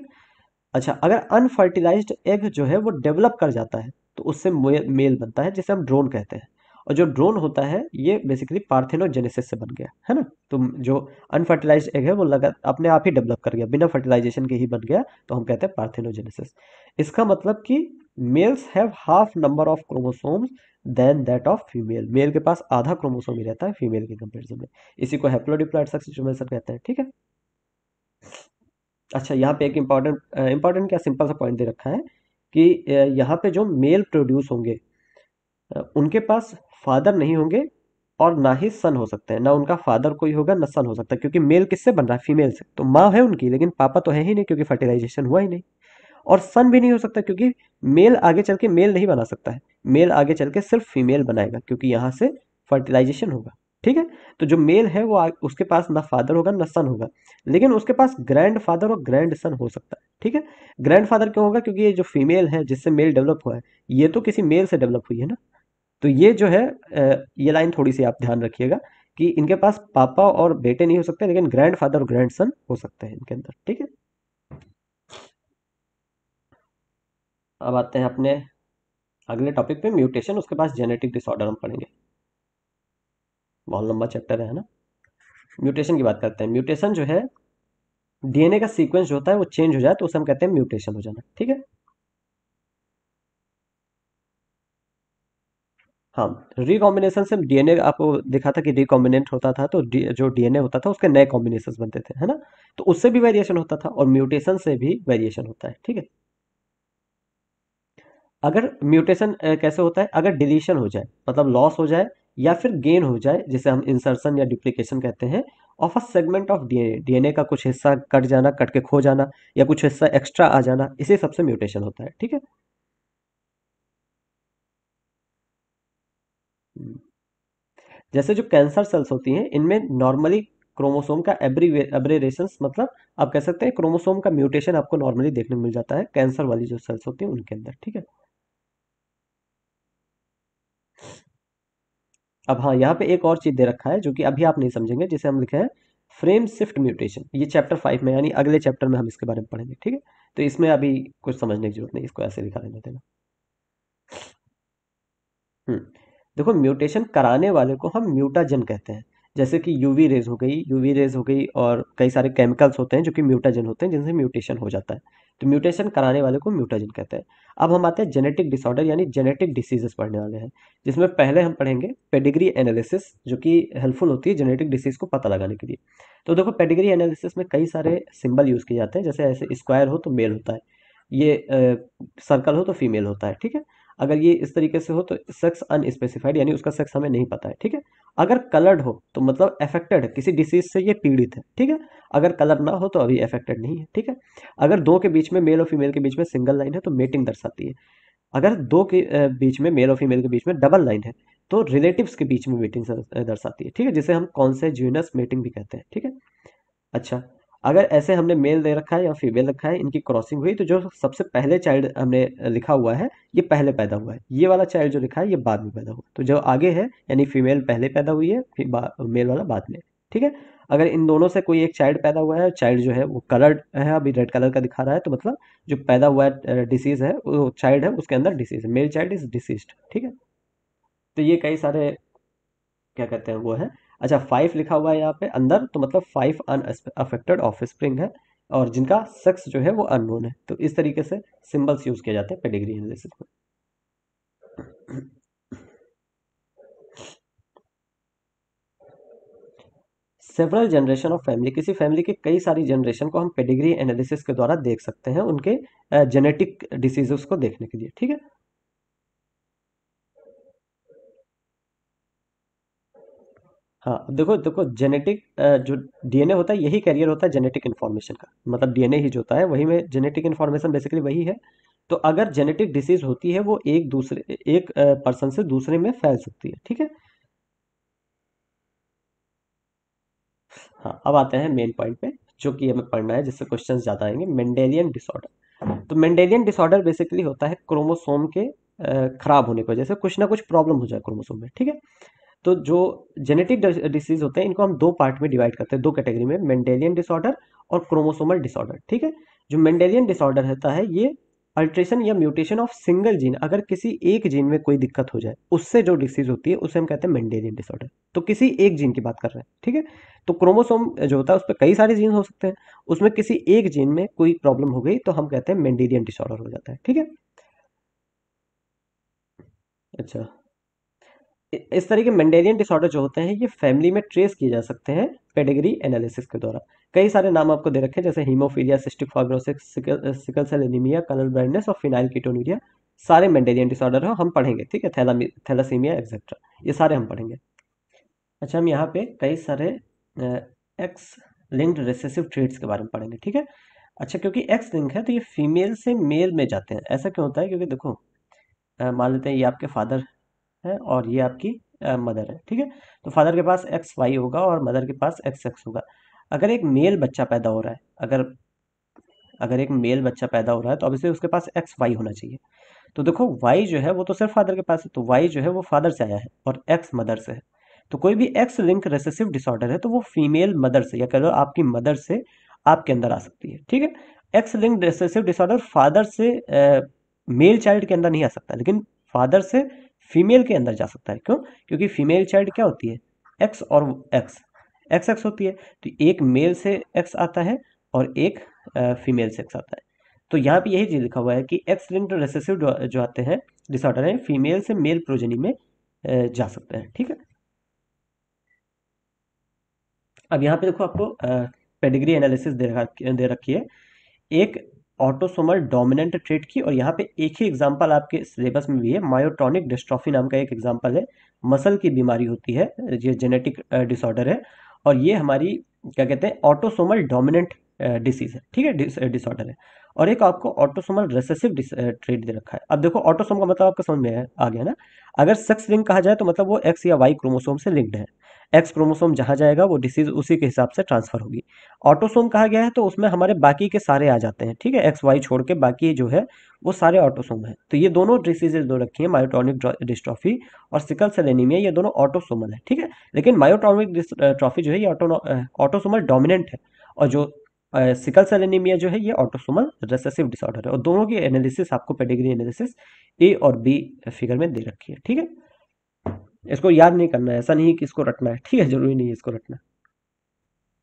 अच्छा अगर अनफर्टिलाइज्ड एग जो है वो डेवलप कर जाता है तो उससे मेल बनता है जिसे हम ड्रोन कहते हैं और जो ड्रोन होता है ये बेसिकली पार्थेनोजेनेसिस से बन गया है ना तो जो अनफर्टिलाइज एग है वो लगा अपने आप ही डेवलप कर गया बिना फर्टिलाइजेशन के ही बन गया तो हम कहते हैं पार्थेनोजेनेसिस इसका मतलब कि males have half number of chromosomes than that of female male के पास आधा क्रोमोसोम ही रहता है फीमेल के कंपेरिजन में इसी को हेप्लोडिप्लॉइड सेक्सुएशन कहते हैं ठीक है अच्छा यहाँ पे एक इंपॉर्टेंट इंपॉर्टेंट क्या सिंपल सा पॉइंट दे रखा है कि यहाँ पे जो मेल प्रोड्यूस होंगे उनके पास फादर नहीं होंगे और ना ही सन हो सकते हैं ना उनका फादर कोई होगा ना सन हो सकता है क्योंकि मेल किससे बन रहा है फीमेल से तो माँ है उनकी लेकिन पापा तो है ही नहीं क्योंकि फर्टिलाइजेशन हुआ ही नहीं और सन भी नहीं हो सकता क्योंकि मेल आगे चल के मेल नहीं बना सकता है मेल आगे चल के सिर्फ फीमेल बनाएगा क्योंकि यहाँ से फर्टिलाइजेशन होगा ठीक है तो जो मेल है वो उसके पास ना फादर होगा ना सन होगा लेकिन उसके पास ग्रैंड फादर और ग्रैंड सन हो सकता है ठीक है ग्रैंड फादर क्यों होगा क्योंकि ये जो फीमेल है जिससे मेल डेवलप हुआ है ये तो किसी मेल से डेवलप हुई है ना तो ये जो है ये लाइन थोड़ी सी आप ध्यान रखिएगा कि इनके पास पापा और बेटे नहीं हो सकते लेकिन ग्रैंड फादर और ग्रैंड सन हो सकते हैं इनके अंदर ठीक है अब आते हैं अपने अगले टॉपिक पे म्यूटेशन उसके पास जेनेटिक डिसऑर्डर हम पढ़ेंगे बहुत लंबा चैप्टर है ना म्यूटेशन की बात करते हैं म्यूटेशन जो है डीएनए का सीक्वेंस जो होता है वो चेंज हो जाए तो उसे हम कहते हैं म्यूटेशन हो जाना ठीक है हाँ रिकॉम्बिनेशन से डीएनए आपको दिखा था कि रिकॉम्बिनेंट होता था तो जो डीएनए होता था उसके नए कॉम्बिनेशन बनते थे है ना तो उससे भी वेरिएशन होता था और म्यूटेशन से भी वेरिएशन होता है ठीक है अगर म्यूटेशन कैसे होता है अगर डिलीशन हो जाए मतलब लॉस हो जाए या फिर गेन हो जाए जिसे हम इंसर्शन या डुप्लीकेशन कहते हैं of a segment of DNA DNA का कुछ हिस्सा कट जाना कट के खो जाना या कुछ हिस्सा एक्स्ट्रा आ जाना इसी सबसे म्यूटेशन होता है ठीक है जैसे जो कैंसर सेल्स होती हैं इनमें नॉर्मली क्रोमोसोम का एब्री मतलब आप कह सकते हैं क्रोमोसोम का म्यूटेशन आपको नॉर्मली देखने मिल जाता है कैंसर वाली जो सेल्स होती हैं उनके अंदर ठीक है अब हाँ यहाँ पे एक और चीज़ दे रखा है जो कि अभी आप नहीं समझेंगे जिसे हम लिखे हैं फ्रेम शिफ्ट म्यूटेशन ये चैप्टर फाइव में यानी अगले चैप्टर में हम इसके बारे में पढ़ेंगे ठीक है तो इसमें अभी कुछ समझने की जरूरत नहीं इसको ऐसे दिखा देने देना हम्म, देखो म्यूटेशन कराने वाले को हम म्यूटाजन कहते हैं जैसे कि यूवी रेज हो गई यूवी रेज हो गई और कई सारे केमिकल्स होते हैं जो कि म्यूटाजन होते हैं जिनसे म्यूटेशन हो जाता है तो म्यूटेशन कराने वाले को म्यूटाजन कहते हैं अब हम आते हैं जेनेटिक डिसऑर्डर यानी जेनेटिक डिसीजेस पढ़ने वाले हैं जिसमें पहले हम पढ़ेंगे पेडिग्री एनालिसिस जो कि हेल्पफुल होती है जेनेटिक डिसीज़ को पता लगाने के लिए तो देखो पेडिग्री एनालिसिस में कई सारे सिंबल यूज़ किए जाते हैं जैसे ऐसे स्क्वायर हो तो मेल होता है ये सर्कल हो तो फीमेल होता है ठीक है अगर ये इस तरीके से हो तो सेक्स अनस्पेसिफाइड यानी उसका सेक्स हमें नहीं पता है ठीक है अगर कलर्ड हो तो मतलब एफेक्टेड है किसी डिसीज से ये पीड़ित है ठीक है अगर कलर ना हो तो अभी एफेक्टेड नहीं है ठीक है अगर दो के बीच में मेल और फीमेल के बीच में सिंगल लाइन है तो मेटिंग दर्शाती है अगर दो के बीच में मेल और फीमेल के बीच में डबल लाइन है तो रिलेटिव्स के बीच में मीटिंग दर्शाती है ठीक है जिसे हम कौन से कॉन्सेजूनस मीटिंग भी कहते हैं ठीक है अच्छा अगर ऐसे हमने मेल दे रखा है या फीमेल रखा है इनकी क्रॉसिंग हुई तो जो सबसे पहले चाइल्ड हमने लिखा हुआ है ये पहले पैदा हुआ है ये वाला चाइल्ड जो लिखा है ये बाद में पैदा हुआ तो जो आगे है यानी फीमेल पहले पैदा हुई है मेल वाला बाद में ठीक है अगर इन दोनों से कोई एक चाइल्ड पैदा हुआ है चाइल्ड जो है वो कलर्ड है अभी रेड कलर का दिखा रहा है तो मतलब जो पैदा हुआ डिसीज़ है वो चाइल्ड है उसके अंदर डिसीज है मेल चाइल्ड इज डिसीज ठीक है तो ये कई सारे क्या कहते हैं वो है अच्छा फाइव लिखा हुआ है यहाँ पे अंदर तो मतलब फाइव अफेक्टेड ऑफ स्प्रिंग है और जिनका सेक्स जो है वो अनोन है तो इस तरीके से सिंबल्स यूज किए जाते हैं पेडिग्री एनालिसिस में सेवरल जनरेशन ऑफ फैमिली किसी फैमिली के कई सारी जनरेशन को हम पेडिग्री एनालिसिस के द्वारा देख सकते हैं उनके जेनेटिक डिसीजेस को देखने के लिए ठीक है हाँ देखो देखो जेनेटिक जो डीएनए होता है यही कैरियर होता है जेनेटिक इन्फॉर्मेशन का मतलब डीएनए ही जो होता है वही में जेनेटिक इन्फॉर्मेशन बेसिकली वही है तो अगर जेनेटिक डिसीज होती है वो एक दूसरे एक पर्सन से दूसरे में फैल सकती है ठीक है हाँ अब आते हैं मेन पॉइंट पे जो कि हमें पढ़ना है जिससे क्वेश्चन ज़्यादा आएंगे मेंडेलियन डिसऑर्डर तो मेंडेलियन डिसऑर्डर बेसिकली होता है क्रोमोसोम के खराब होने की वजह से कुछ ना कुछ प्रॉब्लम हो जाए क्रोमोसोम में ठीक है तो जो जेनेटिक डिसीज होते हैं इनको हम दो पार्ट में डिवाइड करते हैं दो कैटेगरी में मेंडेलियन डिसऑर्डर और क्रोमोसोमल डिसऑर्डर ठीक है जो मेंडेलियन डिसऑर्डर रहता है ये अल्ट्रेशन या म्यूटेशन ऑफ सिंगल जीन अगर किसी एक जीन में कोई दिक्कत हो जाए उससे जो डिसीज होती है उसे हम कहते हैं मेंडेलियन डिसऑर्डर तो किसी एक जीन की बात कर रहे हैं ठीक है तो क्रोमोसोम जो होता है उस पर कई सारे जीन हो सकते हैं उसमें किसी एक जीन में कोई प्रॉब्लम हो गई तो हम कहते हैं मेंडेलियन डिसऑर्डर हो जाता है ठीक है अच्छा इस तरह के मंडेरियन डिसऑर्डर जो होते हैं ये फैमिली में ट्रेस किए जा सकते हैं पेडिग्री एनालिसिस के द्वारा कई सारे नाम आपको दे रखे हैं जैसे haemophilia cystic fibrosis sickle, cell anaemia colour blindness और फिनाइल कीटोनूरिया सारे मेंडेरियन डिसऑर्डर हो हम पढ़ेंगे ठीक है थैलासीमिया एक्सेट्रा ये सारे हम पढ़ेंगे अच्छा हम यहाँ पे कई सारे एक्स लिंक्ड रिसेसिव ट्रेड्स के बारे में पढ़ेंगे ठीक है अच्छा क्योंकि एक्स लिंक है तो ये फीमेल से मेल में जाते हैं ऐसा क्यों होता है क्योंकि देखो मान लेते हैं ये आपके फादर है और ये आपकी मदर है ठीक है तो फादर के पास एक्स वाई होगा और मदर के पास एक्स एक्स होगा अगर एक मेल बच्चा पैदा हो रहा है अगर अगर एक मेल बच्चा पैदा हो रहा है तो ऑब्वियसली उसके पास एक्स वाई होना चाहिए तो देखो वाई जो है वो तो सिर्फ फादर के पास है तो वाई जो है वो फादर से आया है और एक्स मदर से है तो कोई भी एक्स लिंक रेसेसिव डिसऑर्डर है तो वो फीमेल मदर से या कह लो आपकी मदर से आपके अंदर आ सकती है ठीक है X link recessive disorder father से मेल चाइल्ड के अंदर नहीं आ सकता लेकिन फादर से फीमेल के अंदर जा सकता है क्यों क्योंकि फीमेल चाइल्ड क्या होती है एक्स और एक्स एक्स एक्स होती है तो एक मेल से एक्स आता है और एक फीमेल से एक्स आता है तो यहाँ पे यही चीज़ लिखा हुआ है कि एक्स लिंक रेसेसिव जो आते हैं डिसऑर्डर है फीमेल से मेल प्रोजनी में जा सकते हैं ठीक है अब यहाँ पे देखो आपको पेडिग्री एनालिसिस दे रखी है एक ऑटोसोमल डोमिनेंट ट्रेट की और यहाँ पे एक ही एग्जांपल आपके सिलेबस में भी है मायोट्रॉनिक डिस्ट्रॉफी नाम का एक एग्जांपल है मसल की बीमारी होती है ये जेनेटिक डिसऑर्डर है और ये हमारी क्या कहते हैं ऑटोसोमल डोमिनेंट डिसीज है ठीक है डिसऑर्डर है और एक आपको ऑटोसोमल रेसेसिव ट्रेट दे रखा है अब देखो ऑटोसोम का मतलब आपका समझ में आ गया ना अगर सेक्स लिंक कहा जाए तो मतलब वो एक्स या वाई क्रोमोसोम से लिंक्ड है एक्स क्रोमोसोम जहाँ जाएगा वो डिसीज उसी के हिसाब से ट्रांसफर होगी ऑटोसोम कहा गया है तो उसमें हमारे बाकी के सारे आ जाते हैं ठीक है एक्स वाई छोड़ के बाकी जो है वो सारे ऑटोसोम है तो ये दोनों डिसीजेज दो रखी हैं मायोटॉनिक डिस्ट्रॉफी और सिकल सेल एनीमिया ये दोनों ऑटोसोमल है ठीक है लेकिन मायोटॉनिक डिस्ट्रॉफी जो है ये ऑटो ऑटोसोमल डोमिनेंट है और जो सिकल सेल एनीमिया जो है ये ऑटोसोमल रेसेसिव डिसऑर्डर है और दोनों की एनालिसिस आपको पेडिग्री एनालिसिस ए और बी फिगर में दे रखी है ठीक है इसको याद नहीं करना है ऐसा नहीं कि इसको रटना है ठीक है जरूरी नहीं है इसको रटना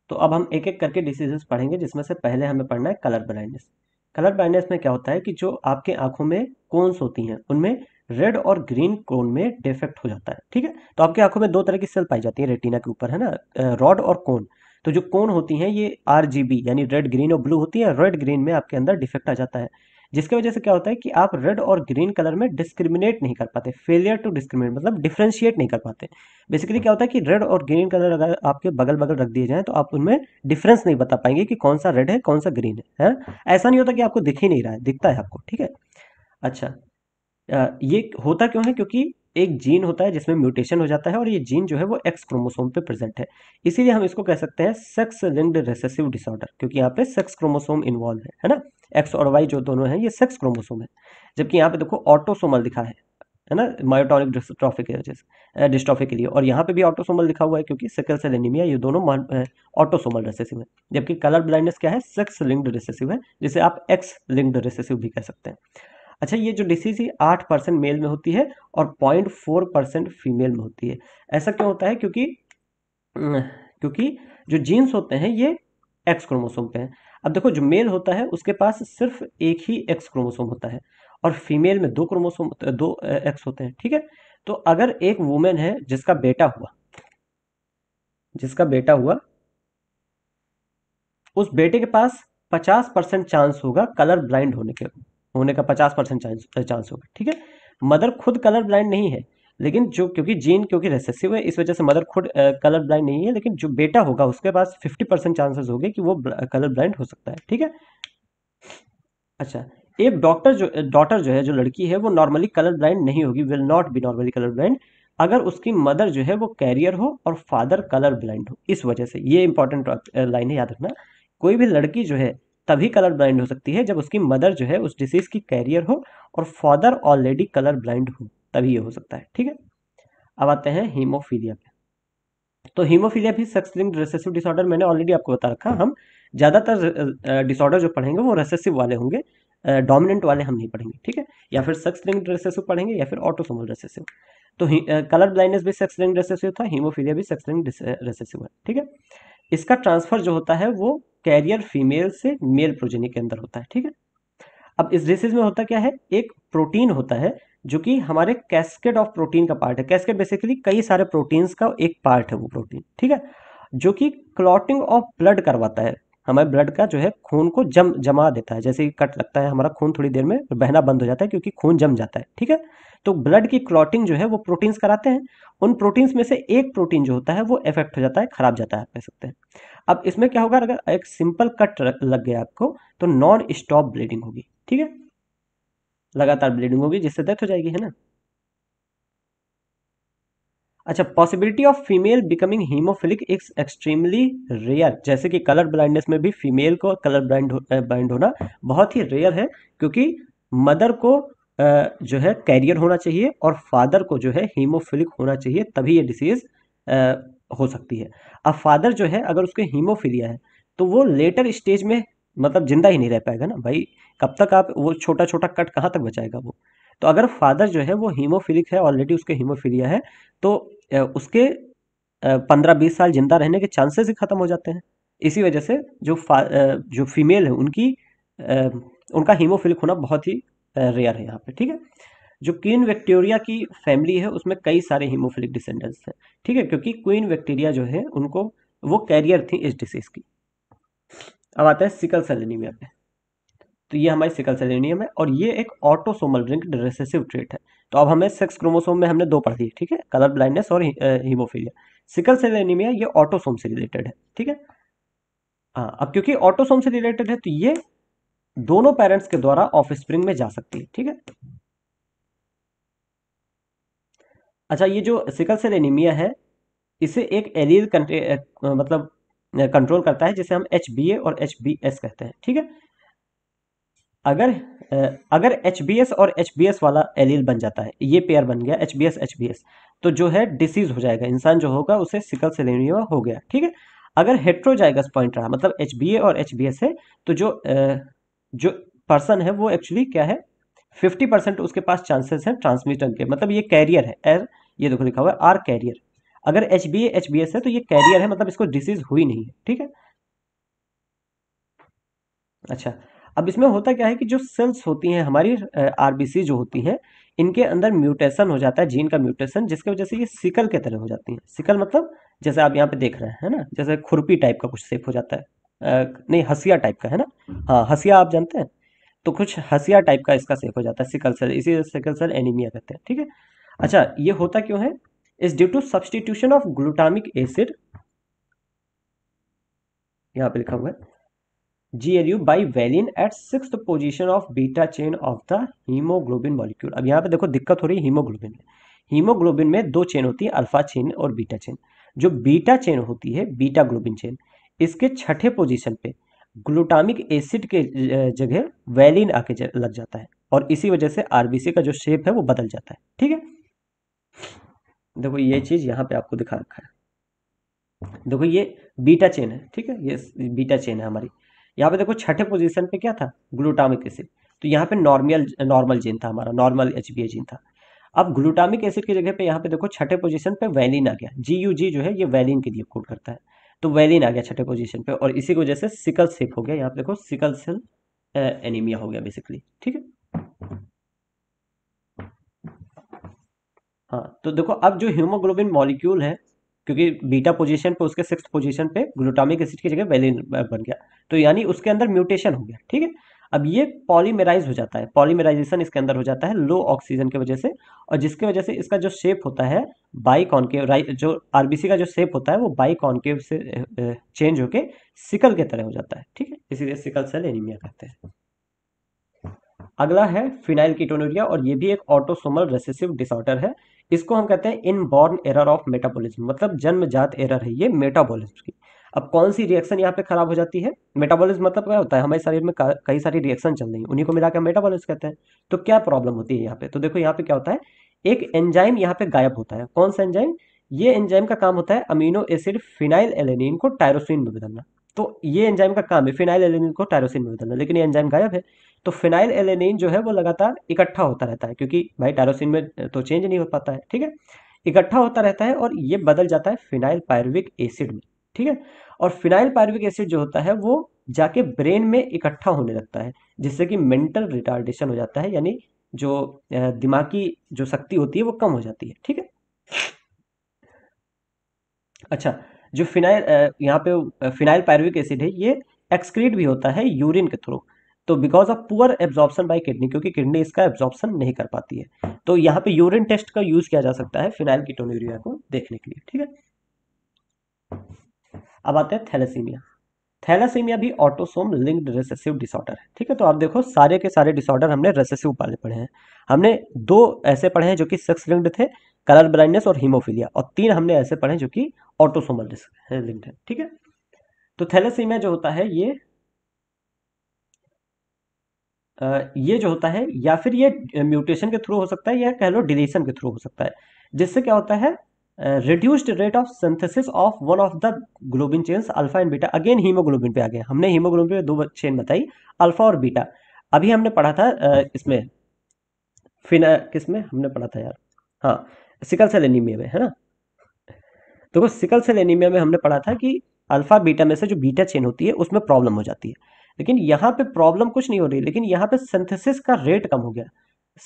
तो अब हम एक एक करके डिसीजन पढ़ेंगे जिसमें से पहले हमें पढ़ना है कलर ब्लाइंडनेस कलर ब्लाइंडनेस में क्या होता है कि जो आपके आंखों में कोन्स होती हैं उनमें रेड और ग्रीन कोन में डिफेक्ट हो जाता है ठीक है तो आपकी आंखों में दो तरह की सेल पाई जाती है रेटिना के ऊपर है ना रॉड और कोन तो जो कोन होती हैं ये आर यानी रेड ग्रीन और ब्लू होती है रेड ग्रीन में आपके अंदर डिफेक्ट आ जाता है जिसकी वजह से क्या होता है कि आप रेड और ग्रीन कलर में डिस्क्रिमिनेट नहीं कर पाते फेलियर टू डिस्क्रिमिनेट मतलब डिफ्रेंशिएट नहीं कर पाते बेसिकली क्या होता है कि रेड और ग्रीन कलर अगर आपके बगल बगल रख दिए जाए तो आप उनमें डिफरेंस नहीं बता पाएंगे कि कौन सा रेड है कौन सा ग्रीन है, है? ऐसा नहीं होता कि आपको दिख ही नहीं रहा है दिखता है आपको ठीक है अच्छा ये होता क्यों है क्योंकि एक जीन होता है जिसमें म्यूटेशन हो जाता है और ये जीन जो है वो एक्स क्रोमोसोम पे प्रेजेंट है इसीलिए हम इसको कह सकते हैं सेक्स लिंक्ड रेसेसिव डिसऑर्डर क्योंकि यहाँ पे सेक्स क्रोमोसोम इन्वॉल्व है है ना एक्स और वाई जो दोनों हैं ये सेक्स क्रोमोसोम है जबकि यहाँ पे देखो ऑटोसोमल दिखा है है ना मायोटॉनिक डिस्ट्रॉफी की वजह से डिस्ट्रॉफी के लिए और यहाँ पे भी ऑटोसोमल लिखा हुआ है क्योंकि सिकल सेल एनीमिया ये दोनों ऑटोसोमल रेसेसिव है जबकि कलर ब्लाइंडनेस क्या है सेक्स लिंक्ड रेसेसिव है जिसे आप एक्स लिंक्ड रेसेसिव भी कह सकते हैं अच्छा ये जो डिसीज है आठ परसेंट मेल में होती है और पॉइंट फोर परसेंट फीमेल में होती है ऐसा क्यों होता है क्योंकि क्योंकि जो जीन्स होते हैं ये एक्स क्रोमोसोम पे हैं अब देखो जो मेल होता है उसके पास सिर्फ एक ही एक्स क्रोमोसोम होता है और फीमेल में दो क्रोमोसोम दो एक्स होते हैं ठीक है तो अगर एक वुमेन है जिसका बेटा हुआ जिसका बेटा हुआ उस बेटे के पास 50 परसेंट चांस होगा कलर ब्लाइंड होने के होने का पचास परसेंट चांस चांस होगा ठीक है मदर खुद कलर ब्लाइंड नहीं है लेकिन जो क्योंकि जीन क्योंकि रेसेसिव है इस वजह से मदर खुद कलर ब्लाइंड नहीं है लेकिन जो बेटा होगा उसके पास फिफ्टी परसेंट चांसेस होंगे कि वो कलर ब्लाइंड हो सकता है ठीक है अच्छा एक डॉक्टर जो डॉटर जो है जो लड़की है वो नॉर्मली कलर ब्लाइंड नहीं होगी will not be normally colour blind अगर उसकी मदर जो है वो कैरियर हो और फादर कलर ब्लाइंड हो इस वजह से ये इंपॉर्टेंट लाइन है याद रखना कोई भी लड़की जो है तभी कलर ब्लाइंड हो सकती है जब उसकी मदर जो है उस डिसीज की कैरियर हो और फादर ऑलरेडी कलर ब्लाइंड हो तभी ये हो सकता है ठीक है अब आते हैं हीमोफीलिया पे तो हीमोफीलिया भी सेक्स लिंक रेसेसिव डिसऑर्डर मैंने ऑलरेडी आपको बता रखा हम ज़्यादातर डिसऑर्डर जो पढ़ेंगे वो रेसेसिव वाले होंगे डोमिनेंट वाले हम नहीं पढ़ेंगे ठीक है या फिर सेक्स लिंक रेसेसिव पढ़ेंगे या फिर ऑटोसोमल रेसेसिव तो कलर ब्लाइंडनेस भी सेक्स लिंक रेसेसिव था हीमोफीलिया भी सेक्स लिंक रेसेसिव है ठीक है इसका ट्रांसफर जो होता है वो कैरियर फीमेल से मेल प्रोजेनी के अंदर होता है ठीक है अब इस डिसीज में होता क्या है एक प्रोटीन होता है जो कि हमारे कैस्केड ऑफ प्रोटीन का पार्ट है कैस्केड बेसिकली कई सारे प्रोटीन्स का एक पार्ट है वो प्रोटीन ठीक है जो कि क्लॉटिंग ऑफ ब्लड करवाता है हमारे ब्लड का जो है खून को जम जमा देता है जैसे ही कट लगता है हमारा खून थोड़ी देर में बहना बंद हो जाता है क्योंकि खून जम जाता है ठीक है तो ब्लड की क्लॉटिंग जो है वो प्रोटीन्स कराते हैं उन प्रोटीन्स में से एक प्रोटीन जो होता है वो इफेक्ट हो जाता है खराब जाता है कह सकते हैं अब इसमें क्या होगा अगर एक सिंपल कट लग गया आपको तो नॉन स्टॉप ब्लीडिंग होगी ठीक है लगातार ब्लीडिंग होगी जिससे डेथ हो जाएगी है ना अच्छा possibility of female becoming haemophilic is extremely rare जैसे कि कलर ब्लाइंडनेस में भी फीमेल को कलर ब्लाइंड ब्लाइंड होना बहुत ही रेयर है क्योंकि मदर को जो है कैरियर होना चाहिए और फादर को जो है हीमोफिलिक होना चाहिए तभी ये डिसीज़ हो सकती है अब फादर जो है अगर उसके हीमोफीलिया है तो वो लेटर स्टेज में मतलब जिंदा ही नहीं रह पाएगा ना भाई कब तक आप वो छोटा छोटा कट कहाँ तक बचाएगा वो तो अगर फादर जो है वो हीमोफिलिक है ऑलरेडी उसके हीमोफीलिया है तो उसके पंद्रह बीस साल जिंदा रहने के चांसेस ही ख़त्म हो जाते हैं इसी वजह से जो जो फीमेल है उनकी उनका हीमोफिलिक होना बहुत ही रेयर है यहाँ पे ठीक है जो क्वीन वैक्टीरिया की फैमिली है उसमें कई सारे हीमोफिलिक डिसेंडेंट्स हैं ठीक है क्योंकि क्वीन वैक्टीरिया जो है उनको वो कैरियर थी इस डिसीज की अब आता है सिकल सेल एनीमिया पे तो ये हमारी सिकल सेल एनीमिया है और ये एक ऑटोसोमल रिंक रिसेसिव ट्रेट है तो अब हमें सेक्स क्रोमोसोम में हमने दो पढ़ दिए ठीक है कलर ब्लाइंडनेस और हीमोफीलिया सिकल सेल एनीमिया ये ऑटोसोम से रिलेटेड है ठीक है हाँ अब क्योंकि ऑटोसोम से रिलेटेड है तो ये दोनों पेरेंट्स के द्वारा ऑफ स्प्रिंग में जा सकती है ठीक है अच्छा ये जो सिकल सेल एनीमिया है इसे एक एलियल मतलब कंट्रोल करता है जिसे हम एच और एच कहते हैं ठीक है अगर अगर एच और एच वाला एलियल बन जाता है ये पेयर बन गया एच बी तो जो है डिसीज हो जाएगा इंसान जो होगा उसे सिकल सेल एनीमिया हो गया ठीक है अगर हेट्रोजाइगस पॉइंट रहा मतलब एच और एच है तो जो जो पर्सन है वो एक्चुअली क्या है 50 परसेंट उसके पास चांसेस हैं ट्रांसमिशन के मतलब ये कैरियर है एर ये देखो लिखा हुआ है आर कैरियर अगर H B H B S है तो ये कैरियर है मतलब इसको डिसीज हुई नहीं है ठीक है अच्छा अब इसमें होता क्या है कि जो सेल्स होती हैं हमारी आरबीसी जो होती हैं इनके अंदर म्यूटेशन हो जाता है जीन का म्यूटेशन जिसके वजह से ये सिकल के तरह हो जाती है सिकल मतलब जैसे आप यहाँ पे देख रहे हैं है ना जैसे खुरपी टाइप का कुछ सेप हो जाता है नहीं हसिया टाइप का है ना हम्म। हाँ हसिया आप जानते हैं तो कुछ हसिया टाइप का इसका सेप हो जाता है सिकल सेल इसी सिकल सेल एनीमिया कहते हैं ठीक है अच्छा ये होता क्यों है is due to substitution of glutamic acid यहाँ पे लिखा हुआ है G L U by valine at six position of beta chain of the haemoglobin molecule अब यहाँ पे देखो दिक्कत हो रही है हीमोग्लोबिन में हीमोग्लोबिन में दो चेन होती है अल्फा चेन और बीटा चेन जो बीटा चेन होती है बीटा ग्लोबिन चेन इसके छठे पोजीशन पे ग्लूटामिक एसिड के जगह वैलिन आके लग जाता है और इसी वजह से आरबीसी का जो शेप है वो बदल जाता है ठीक है देखो ये चीज यहाँ पे आपको दिखा रखा है देखो ये बीटा चेन है ठीक है ये बीटा चेन है हमारी यहाँ पे देखो छठे पोजीशन पे क्या था ग्लूटामिक एसिड तो यहाँ पे नॉर्मल नॉर्मल जीन था हमारा नॉर्मल एच जीन था अब ग्लूटामिक एसिड की जगह पे यहाँ पे देखो छठे पोजीशन पे वैलिन आ गया जी यू जी जो है ये वैलिन के लिए कोड करता है तो वैलिन आ गया छठे पोजीशन पे और इसी की वजह से सिकल सेप हो गया यहाँ पे देखो सिकल सेल एनीमिया हो गया बेसिकली ठीक है हाँ तो देखो अब जो ह्यूमोग्लोबिन मॉलिक्यूल है क्योंकि बीटा पोजीशन पे उसके सिक्स पोजीशन पे ग्लूटामिक एसिड की जगह वैलिन बन गया तो यानी उसके अंदर म्यूटेशन हो गया ठीक है अब ये पॉलीमेराइज हो जाता है पॉलीमेराइजेशन इसके अंदर हो जाता है लो ऑक्सीजन की वजह से और जिसके वजह से इसका जो शेप होता है बाई कॉनकेव जो आरबीसी का जो शेप होता है वो बाई कॉनकेव से चेंज होके सिकल के तरह हो जाता है ठीक है इसीलिए सिकल सेल एनीमिया कहते हैं अगला है फिनाइल कीटोनूरिया और ये भी एक ऑटोसोमल रेसेसिव डिसऑर्डर है इसको हम कहते हैं इनबॉर्न एरर ऑफ मेटाबॉलिज्म मतलब जन्मजात एरर है ये मेटाबॉलिज्म की अब कौन सी रिएक्शन यहाँ पे खराब हो जाती है मेटाबॉलिज्म मतलब क्या होता है हमारे शरीर में कई सारी रिएक्शन चल रही है उन्हीं को मिला के मेटाबॉलिज्म कहते हैं तो क्या प्रॉब्लम होती है यहाँ पे तो देखो यहाँ पे क्या होता है एक एंजाइम यहाँ पे गायब होता है कौन सा एंजाइम ये एंजाइम का काम होता है अमीनो एसिड फिनाइल एलेनिन को टायरोसिन में बदलना तो ये एंजाइम का काम है फिनाइल एलेनिन को टायरोसिन में बदलना लेकिन ये एंजाइम गायब है तो फिनाइल एलेनिन जो है वो लगातार इकट्ठा होता रहता है क्योंकि भाई टायरोसिन में तो चेंज नहीं हो पाता है ठीक है इकट्ठा होता रहता है और ये बदल जाता है फिनाइल पायरविक एसिड में ठीक है और फिनाइल पार्विक एसिड जो होता है वो जाके ब्रेन में इकट्ठा होने लगता है जिससे कि मेंटल रिटार्डेशन हो जाता है यानी जो दिमाग की जो शक्ति होती है वो कम हो जाती है ठीक है अच्छा जो फिनाइल यहाँ पे फिनाइल पायरविक एसिड है ये एक्सक्रीट भी होता है यूरिन के थ्रू तो because of poor absorption by kidney क्योंकि किडनी इसका एब्जॉर्प्शन नहीं कर पाती है तो यहाँ पे यूरिन टेस्ट का यूज किया जा सकता है फिनाइल कीटोन्यूरिया को देखने के लिए ठीक है अब आते हैं थैलेसीमिया थैलेसीमिया भी ऑटोसोम लिंक्ड रेसेसिव डिसऑर्डर है ठीक है तो आप देखो सारे के सारे डिसऑर्डर हमने रेसेसिव वाले पढ़े हैं हमने दो ऐसे पढ़े हैं जो कि सेक्स लिंक्ड थे कलर ब्लाइंडनेस और हीमोफीलिया और तीन हमने ऐसे पढ़े जो कि ऑटोसोमल लिंक्ड है ठीक है तो थैलेसीमिया जो होता है ये आ, ये जो होता है या फिर ये म्यूटेशन के थ्रू हो सकता है या कह लो डिलीशन के थ्रू हो सकता है जिससे क्या होता है reduced rate of synthesis of one of the globin chains alpha and beta again haemoglobin पे आ गए हमने हीमोग्लोबिन पे दो चेन बताई अल्फा और बीटा अभी हमने पढ़ा था uh, इसमें फिना किस में हमने पढ़ा था यार हाँ सिकल सेल एनीमिया में है ना देखो तो सिकल सेल एनीमिया में हमने पढ़ा था कि अल्फा बीटा में से जो बीटा चेन होती है उसमें प्रॉब्लम हो जाती है लेकिन यहाँ पे प्रॉब्लम कुछ नहीं हो रही लेकिन यहाँ पे सिंथेसिस का रेट कम हो गया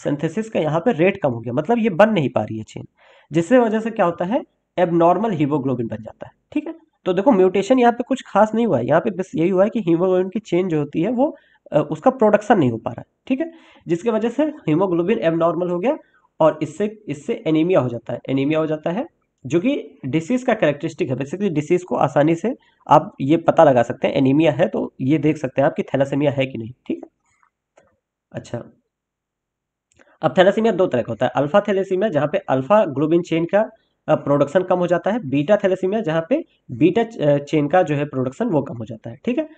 सिंथेसिस का यहाँ पे रेट कम हो गया मतलब ये बन नहीं पा रही है चेन जिससे वजह से क्या होता है एबनॉर्मल हीमोग्लोबिन बन जाता है ठीक है तो देखो म्यूटेशन यहाँ पे कुछ खास नहीं हुआ है यहाँ पे बस यही हुआ है कि हीमोग्लोबिन की चेंज जो होती है वो उसका प्रोडक्शन नहीं हो पा रहा है ठीक है जिसकी वजह से हीमोग्लोबिन एबनॉर्मल हो गया और इससे इससे एनीमिया हो जाता है एनीमिया हो जाता है जो कि डिसीज का कैरेक्टरिस्टिक है बेसिकली डिसीज को आसानी से आप ये पता लगा सकते हैं एनीमिया है तो ये देख सकते हैं आप कि थैलासेमिया है कि नहीं ठीक है अच्छा अब थैलेसीमिया दो तरह का होता है अल्फा थैलेसीमिया जहाँ पे अल्फा ग्लोबिन चेन का प्रोडक्शन कम हो जाता है बीटा थैलेसीमिया जहाँ पे बीटा चेन का जो है प्रोडक्शन वो कम हो जाता है ठीक है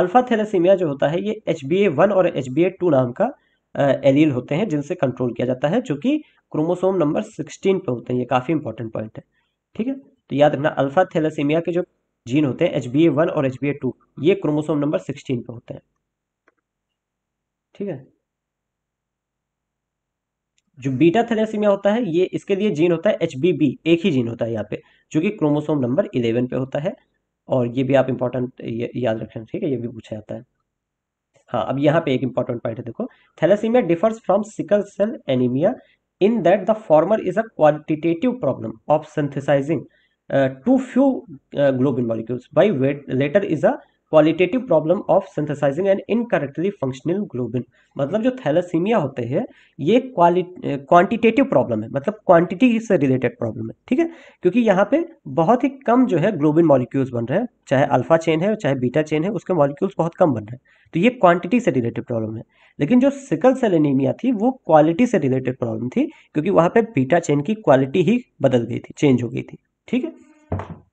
अल्फा थैलेसीमिया जो होता है ये एच बी ए वन और एच बी ए टू नाम का एलील होते हैं जिनसे कंट्रोल किया जाता है जो कि क्रोमोसोम नंबर सिक्सटीन पे होते हैं ये काफ़ी इंपॉर्टेंट पॉइंट है ठीक है तो याद रखना अल्फा थैलेसीमिया के जो जीन होते हैं एच बी ए वन और एच बी ए टू ये क्रोमोसोम नंबर सिक्सटीन पे होते हैं ठीक है जो बीटा थैलेसीमिया होता है ये इसके लिए जीन होता है एच एक ही जीन होता है यहाँ पे जो कि क्रोमोसोम नंबर इलेवन पे होता है और ये भी आप इंपॉर्टेंट याद रखें ठीक है ये भी पूछा जाता है हाँ अब यहाँ पे एक इंपॉर्टेंट पॉइंट है देखो thalassaemia differs from sickle cell anaemia in that the former is a qualitative problem of synthesising too few globin molecules by latter is a qualitative problem of synthesising and incorrectly functional globin मतलब जो थैलेसीमिया होते हैं ये क्वांटिटेटिव प्रॉब्लम है मतलब क्वांटिटी से रिलेटेड प्रॉब्लम है ठीक है क्योंकि यहाँ पे बहुत ही कम जो है ग्लोबिन मॉलिक्यूल्स बन रहे हैं चाहे अल्फा चेन है चाहे बीटा चेन है उसके मॉलिक्यूल्स बहुत कम बन रहे हैं तो ये क्वांटिटी से रिलेटेड प्रॉब्लम है लेकिन जो सिकल सेल एनीमिया थी वो क्वालिटी से रिलेटेड प्रॉब्लम थी क्योंकि वहाँ पे बीटा चेन की क्वालिटी ही बदल गई थी चेंज हो गई थी ठीक है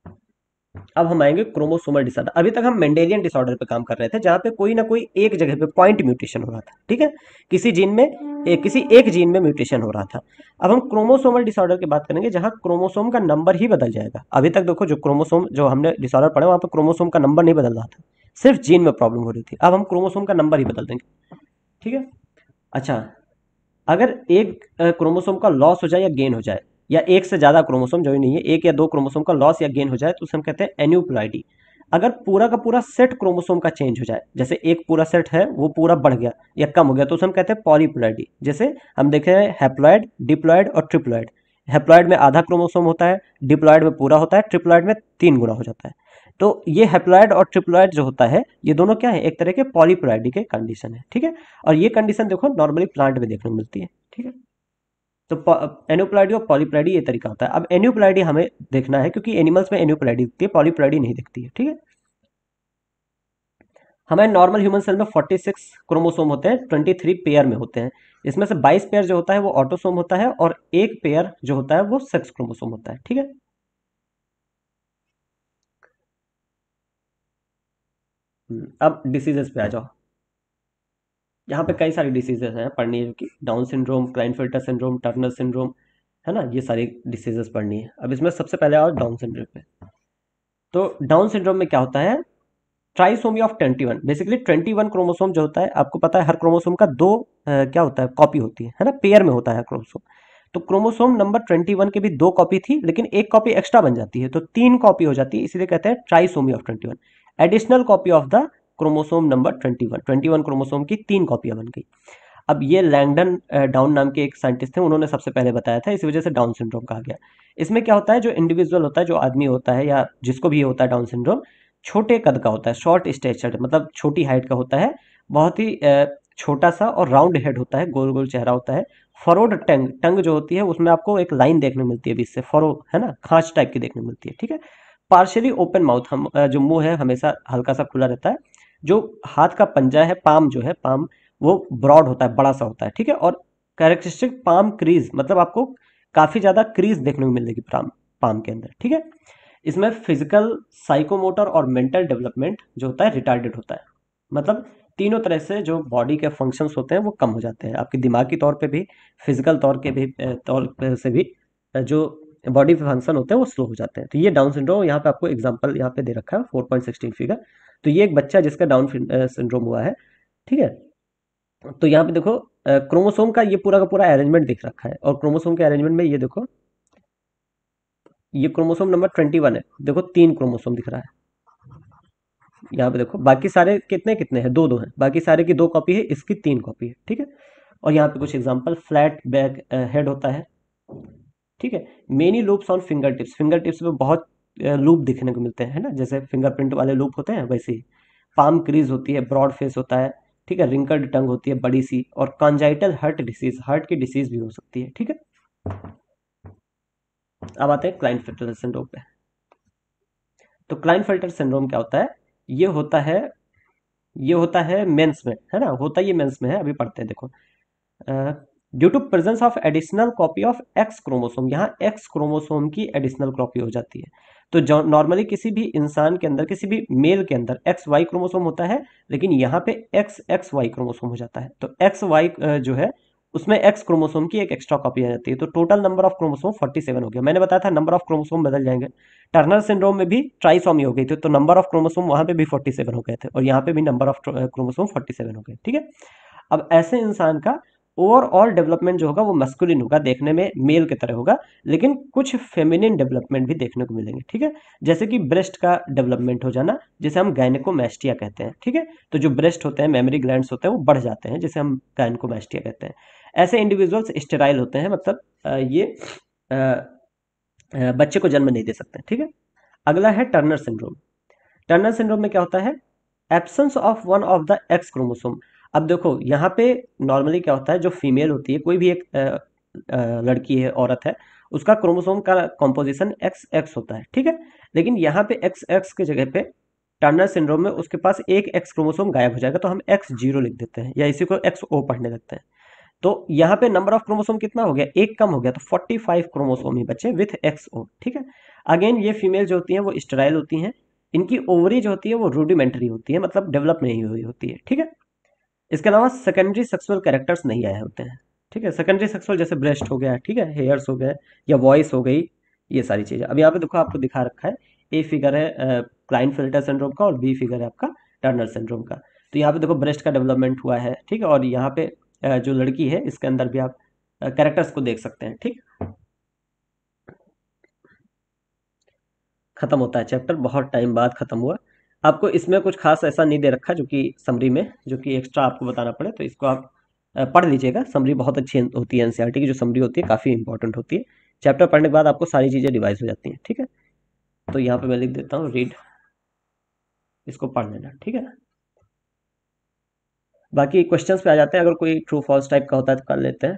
अब हम आएंगे क्रोमोसोमल डिसऑर्डर अभी तक हम मेंडेलियन डिसऑर्डर पे काम कर रहे थे जहां पे कोई ना कोई एक जगह पे पॉइंट म्यूटेशन हो रहा था ठीक है किसी जीन में एक, किसी एक जीन में म्यूटेशन हो रहा था अब हम क्रोमोसोमल डिसऑर्डर की बात करेंगे जहां क्रोमोसोम का नंबर ही बदल जाएगा अभी तक देखो जो क्रोमोसोम जो हमने डिसऑर्डर पढ़े वहां पर क्रोमोसोम का नंबर नहीं बदल रहा था सिर्फ जीन में प्रॉब्लम हो रही थी अब हम क्रोमोसोम का नंबर ही बदल देंगे ठीक है अच्छा अगर एक क्रोमोसोम का लॉस हो जाए या गेन हो जाए या एक से ज़्यादा क्रोमोसोम जो नहीं है एक या दो क्रोमोसोम का लॉस या गेन हो जाए तो उसे हम कहते हैं एन्यूप्लॉयडी अगर पूरा का पूरा सेट क्रोमोसोम का चेंज हो जाए जैसे एक पूरा सेट है वो पूरा बढ़ गया या कम हो गया तो उसे हम कहते हैं पॉलीप्लॉयडी जैसे हम देखे हैं हेप्लॉयड डिप्लॉयड और ट्रिप्लॉयड हेप्लॉयड में आधा क्रोमोसोम होता है डिप्लॉयड में पूरा होता है ट्रिप्लॉयड में तीन गुना हो जाता है तो ये हेप्लॉयड और ट्रिप्लॉयड जो होता है ये दोनों क्या है एक तरह के पॉलीप्लॉयडी के कंडीशन है ठीक है और ये कंडीशन देखो नॉर्मली प्लांट में देखने को मिलती है ठीक है तो एनोप्लाइडी और पॉलीप्लाइडी ये तरीका होता है अब एन्यूप्लाइडी हमें देखना है क्योंकि एनिमल्स में एन्यूप्लाइडी दिखती है पॉलीप्लाइडी नहीं दिखती है ठीक है हमारे नॉर्मल ह्यूमन सेल में 46 क्रोमोसोम होते हैं 23 पेयर में होते हैं इसमें से 22 पेयर जो होता है वो ऑटोसोम होता है और एक पेयर जो होता है वो सेक्स क्रोमोसोम होता है ठीक है हम्म, अब डिसीजेस पे आ हम्म। जाओ यहाँ पे कई सारी डिसीजेज हैं पढ़नी है कि Down syndrome Klinefelter syndrome Turner syndrome है ना ये सारी डिसीजेस पढ़नी है अब इसमें सबसे पहले आओ डाउन सिंड्रोम पे तो डाउन सिंड्रोम में क्या होता है trisomy of twenty one basically twenty one chromosome जो होता है आपको पता है हर क्रोमोसोम का दो आ, क्या होता है कॉपी होती है है ना पेयर में होता है क्रोमोसोम तो क्रोमोसोम नंबर ट्वेंटी वन के भी दो कॉपी थी लेकिन एक कॉपी एक्स्ट्रा बन जाती है तो तीन कॉपी हो जाती है इसीलिए कहते हैं trisomy of twenty one additional copy of the chromosome number twenty one twenty one chromosome की तीन कॉपियां बन गई अब ये लैंगडन डाउन नाम के एक साइंटिस्ट थे उन्होंने सबसे पहले बताया था इसी वजह से डाउन सिंड्रोम कहा गया इसमें क्या होता है जो इंडिविजुअल होता है जो आदमी होता है या जिसको भी होता है डाउन सिंड्रोम छोटे कद का होता है शॉर्ट स्टेचर मतलब छोटी हाइट का होता है बहुत ही छोटा सा और राउंड हेड होता है गोल गोल चेहरा होता है फरोड टंग टंग जो होती है उसमें आपको एक लाइन देखने मिलती है बीच से फरो है ना खांच टाइप की देखने मिलती है ठीक है पार्शली ओपन माउथ हम जो मुंह है हमेशा हल्का सा खुला रहता है जो हाथ का पंजा है पाम जो है पाम वो ब्रॉड होता है बड़ा सा होता है ठीक है और कैरेक्टरिस्टिक पाम क्रीज मतलब आपको काफ़ी ज़्यादा क्रीज देखने को मिलेगी पाम पाम के अंदर ठीक है इसमें फिजिकल साइकोमोटर और मेंटल डेवलपमेंट जो होता है रिटार्डेड होता है मतलब तीनों तरह से जो बॉडी के फंक्शंस होते हैं वो कम हो जाते हैं आपके दिमागी तौर पे भी फिजिकल तौर के भी तौर से भी जो बॉडी फंक्शन होते हैं वो स्लो हो जाते हैं तो ये डाउन सिंड्रोम यहाँ पे आपको एग्जाम्पल यहाँ पे दे रखा है फोर पॉइंट सिक्सटीन फिगर तो ये एक बच्चा जिसका डाउन सिंड्रोम हुआ है ठीक है तो यहाँ पे देखो क्रोमोसोम का ये पूरा का पूरा अरेंजमेंट दिख रखा है और क्रोमोसोम के अरेंजमेंट में ये देखो ये क्रोमोसोम नंबर ट्वेंटी वन है देखो तीन क्रोमोसोम दिख रहा है यहाँ पे देखो बाकी सारे कितने कितने हैं दो दो हैं बाकी सारे की दो कॉपी है इसकी तीन कॉपी है ठीक है और यहाँ पे कुछ एग्जाम्पल फ्लैट बैक हेड होता है ठीक है many loops on finger tips finger tips में बहुत लूप देखने को मिलते हैं है ना जैसे फिंगरप्रिंट वाले लूप होते हैं वैसे ही पाम क्रीज होती है ब्रॉड फेस होता है ठीक है रिंकल्ड टंग होती है बड़ी सी और कॉन्जाइटल हर्ट डिसीज हर्ट की डिसीज भी हो सकती है ठीक है अब आते हैं क्लाइन फिल्टर सिंड्रोम पे तो क्लाइन फिल्टर सिंड्रोम क्या होता है ये होता है ये होता है मेंस में है ना होता ये मेंस में है अभी पढ़ते हैं देखो due to presence of additional copy of X chromosome यहाँ एक्स क्रोमोसोम की एडिशनल कॉपी हो जाती है तो नॉर्मली किसी भी इंसान के अंदर किसी भी मेल के अंदर एक्स वाई क्रोमोसोम होता है लेकिन यहाँ पे एक्स एक्स वाई क्रोमोसोम हो जाता है तो एक्स वाई जो है उसमें एक्स क्रोमोसोम की एक एक्स्ट्रा कॉपी आ जाती है तो टोटल नंबर ऑफ क्रोमोसोम 47 हो गया मैंने बताया था नंबर ऑफ क्रोमोसोम बदल जाएंगे टर्नर सिंड्रोम में भी ट्राइसोमी हो गई थी तो नंबर ऑफ क्रोमोसोम वहां पे भी 47 हो गए थे और यहाँ पे भी नंबर ऑफ क्रोमोसोम 47 हो गए ठीक है अब ऐसे इंसान का ओवरऑल डेवलपमेंट जो होगा वो मस्कुलिन होगा देखने में मेल की तरह होगा लेकिन कुछ फेमिनिन डेवलपमेंट भी देखने को मिलेंगे ठीक है जैसे कि ब्रेस्ट का डेवलपमेंट हो जाना जिसे हम गायनेकोमेस्टिया कहते हैं ठीक है तो जो ब्रेस्ट होते हैं मेमरी ग्लैंड होते हैं वो बढ़ जाते हैं जिसे हम गायनेकोमेस्टिया कहते हैं ऐसे इंडिविजुअल्स स्टेराइल होते हैं मतलब ये बच्चे को जन्म नहीं दे सकते ठीक है अगला है टर्नर सिंड्रोम टर्नर सिंड्रोम में क्या होता है absence of one of the X chromosome अब देखो यहाँ पे नॉर्मली क्या होता है जो फीमेल होती है कोई भी एक आ, आ, लड़की है औरत है उसका क्रोमोसोम का कॉम्पोजिशन एक्स एक्स होता है ठीक है लेकिन यहाँ पे एक्स एक्स की जगह पे टर्नर सिंड्रोम में उसके पास एक एक्स क्रोमोसोम गायब हो जाएगा तो हम एक्स जीरो लिख देते हैं या इसी को एक्स ओ पढ़ने लगते हैं तो यहाँ पे नंबर ऑफ क्रोमोसोम कितना हो गया एक कम हो गया तो 45 क्रोमोसोम ही बचे विथ एक्स ओ ठीक है अगेन ये फीमेल जो होती हैं वो स्टराइल होती हैं इनकी ओवरी जो होती है वो रूडिमेंट्री होती है मतलब डेवलप नहीं हुई होती है ठीक है इसके अलावा सेकेंडरी सेक्सुअल कैरेक्टर्स नहीं आए होते हैं ठीक है सेकेंडरी सेक्सुअल जैसे ब्रेस्ट हो गया ठीक है हेयर्स हो गए या वॉइस हो गई ये सारी चीज़ें अब यहाँ पे देखो आपको दिखा रखा है ए फिगर है क्लाइन फिल्टर सिंड्रोम का और बी फिगर है आपका टर्नर सिंड्रोम का तो यहाँ पे देखो ब्रेस्ट का डेवलपमेंट हुआ है ठीक है और यहाँ पे जो लड़की है इसके अंदर भी आप कैरेक्टर्स को देख सकते हैं ठीक खत्म होता है चैप्टर बहुत टाइम बाद खत्म हुआ आपको इसमें कुछ खास ऐसा नहीं दे रखा जो कि समरी में जो कि एक्स्ट्रा आपको बताना पड़े तो इसको आप पढ़ लीजिएगा समरी बहुत अच्छी होती है एनसीईआरटी e की जो समरी होती है काफ़ी इंपॉर्टेंट होती है चैप्टर पढ़ने के बाद आपको सारी चीज़ें रिवाइज हो जाती हैं ठीक है तो यहाँ पर मैं लिख देता हूँ रीड इसको पढ़ लेना ठीक है बाकी क्वेश्चंस पे आ जाते हैं अगर कोई ट्रू फॉल्स टाइप का होता है तो कर लेते हैं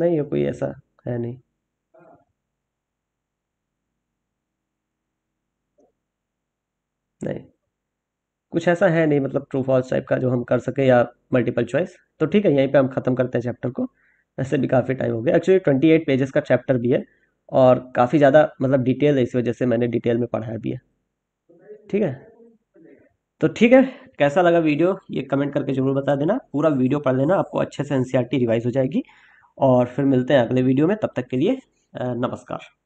नहीं ये कोई ऐसा है नहीं नहीं कुछ ऐसा है नहीं मतलब ट्रू फॉल्स टाइप का जो हम कर सके या मल्टीपल चॉइस तो ठीक है यहीं पे हम ख़त्म करते हैं चैप्टर को ऐसे भी काफ़ी टाइम हो गया एक्चुअली ट्वेंटी एट पेजेस का चैप्टर भी है और काफ़ी ज़्यादा मतलब डिटेल है इस वजह से मैंने डिटेल में पढ़ाया भी है ठीक है तो ठीक है कैसा लगा वीडियो ये कमेंट करके ज़रूर बता देना पूरा वीडियो पढ़ लेना आपको अच्छे से एन रिवाइज़ e हो जाएगी और फिर मिलते हैं अगले वीडियो में तब तक के लिए नमस्कार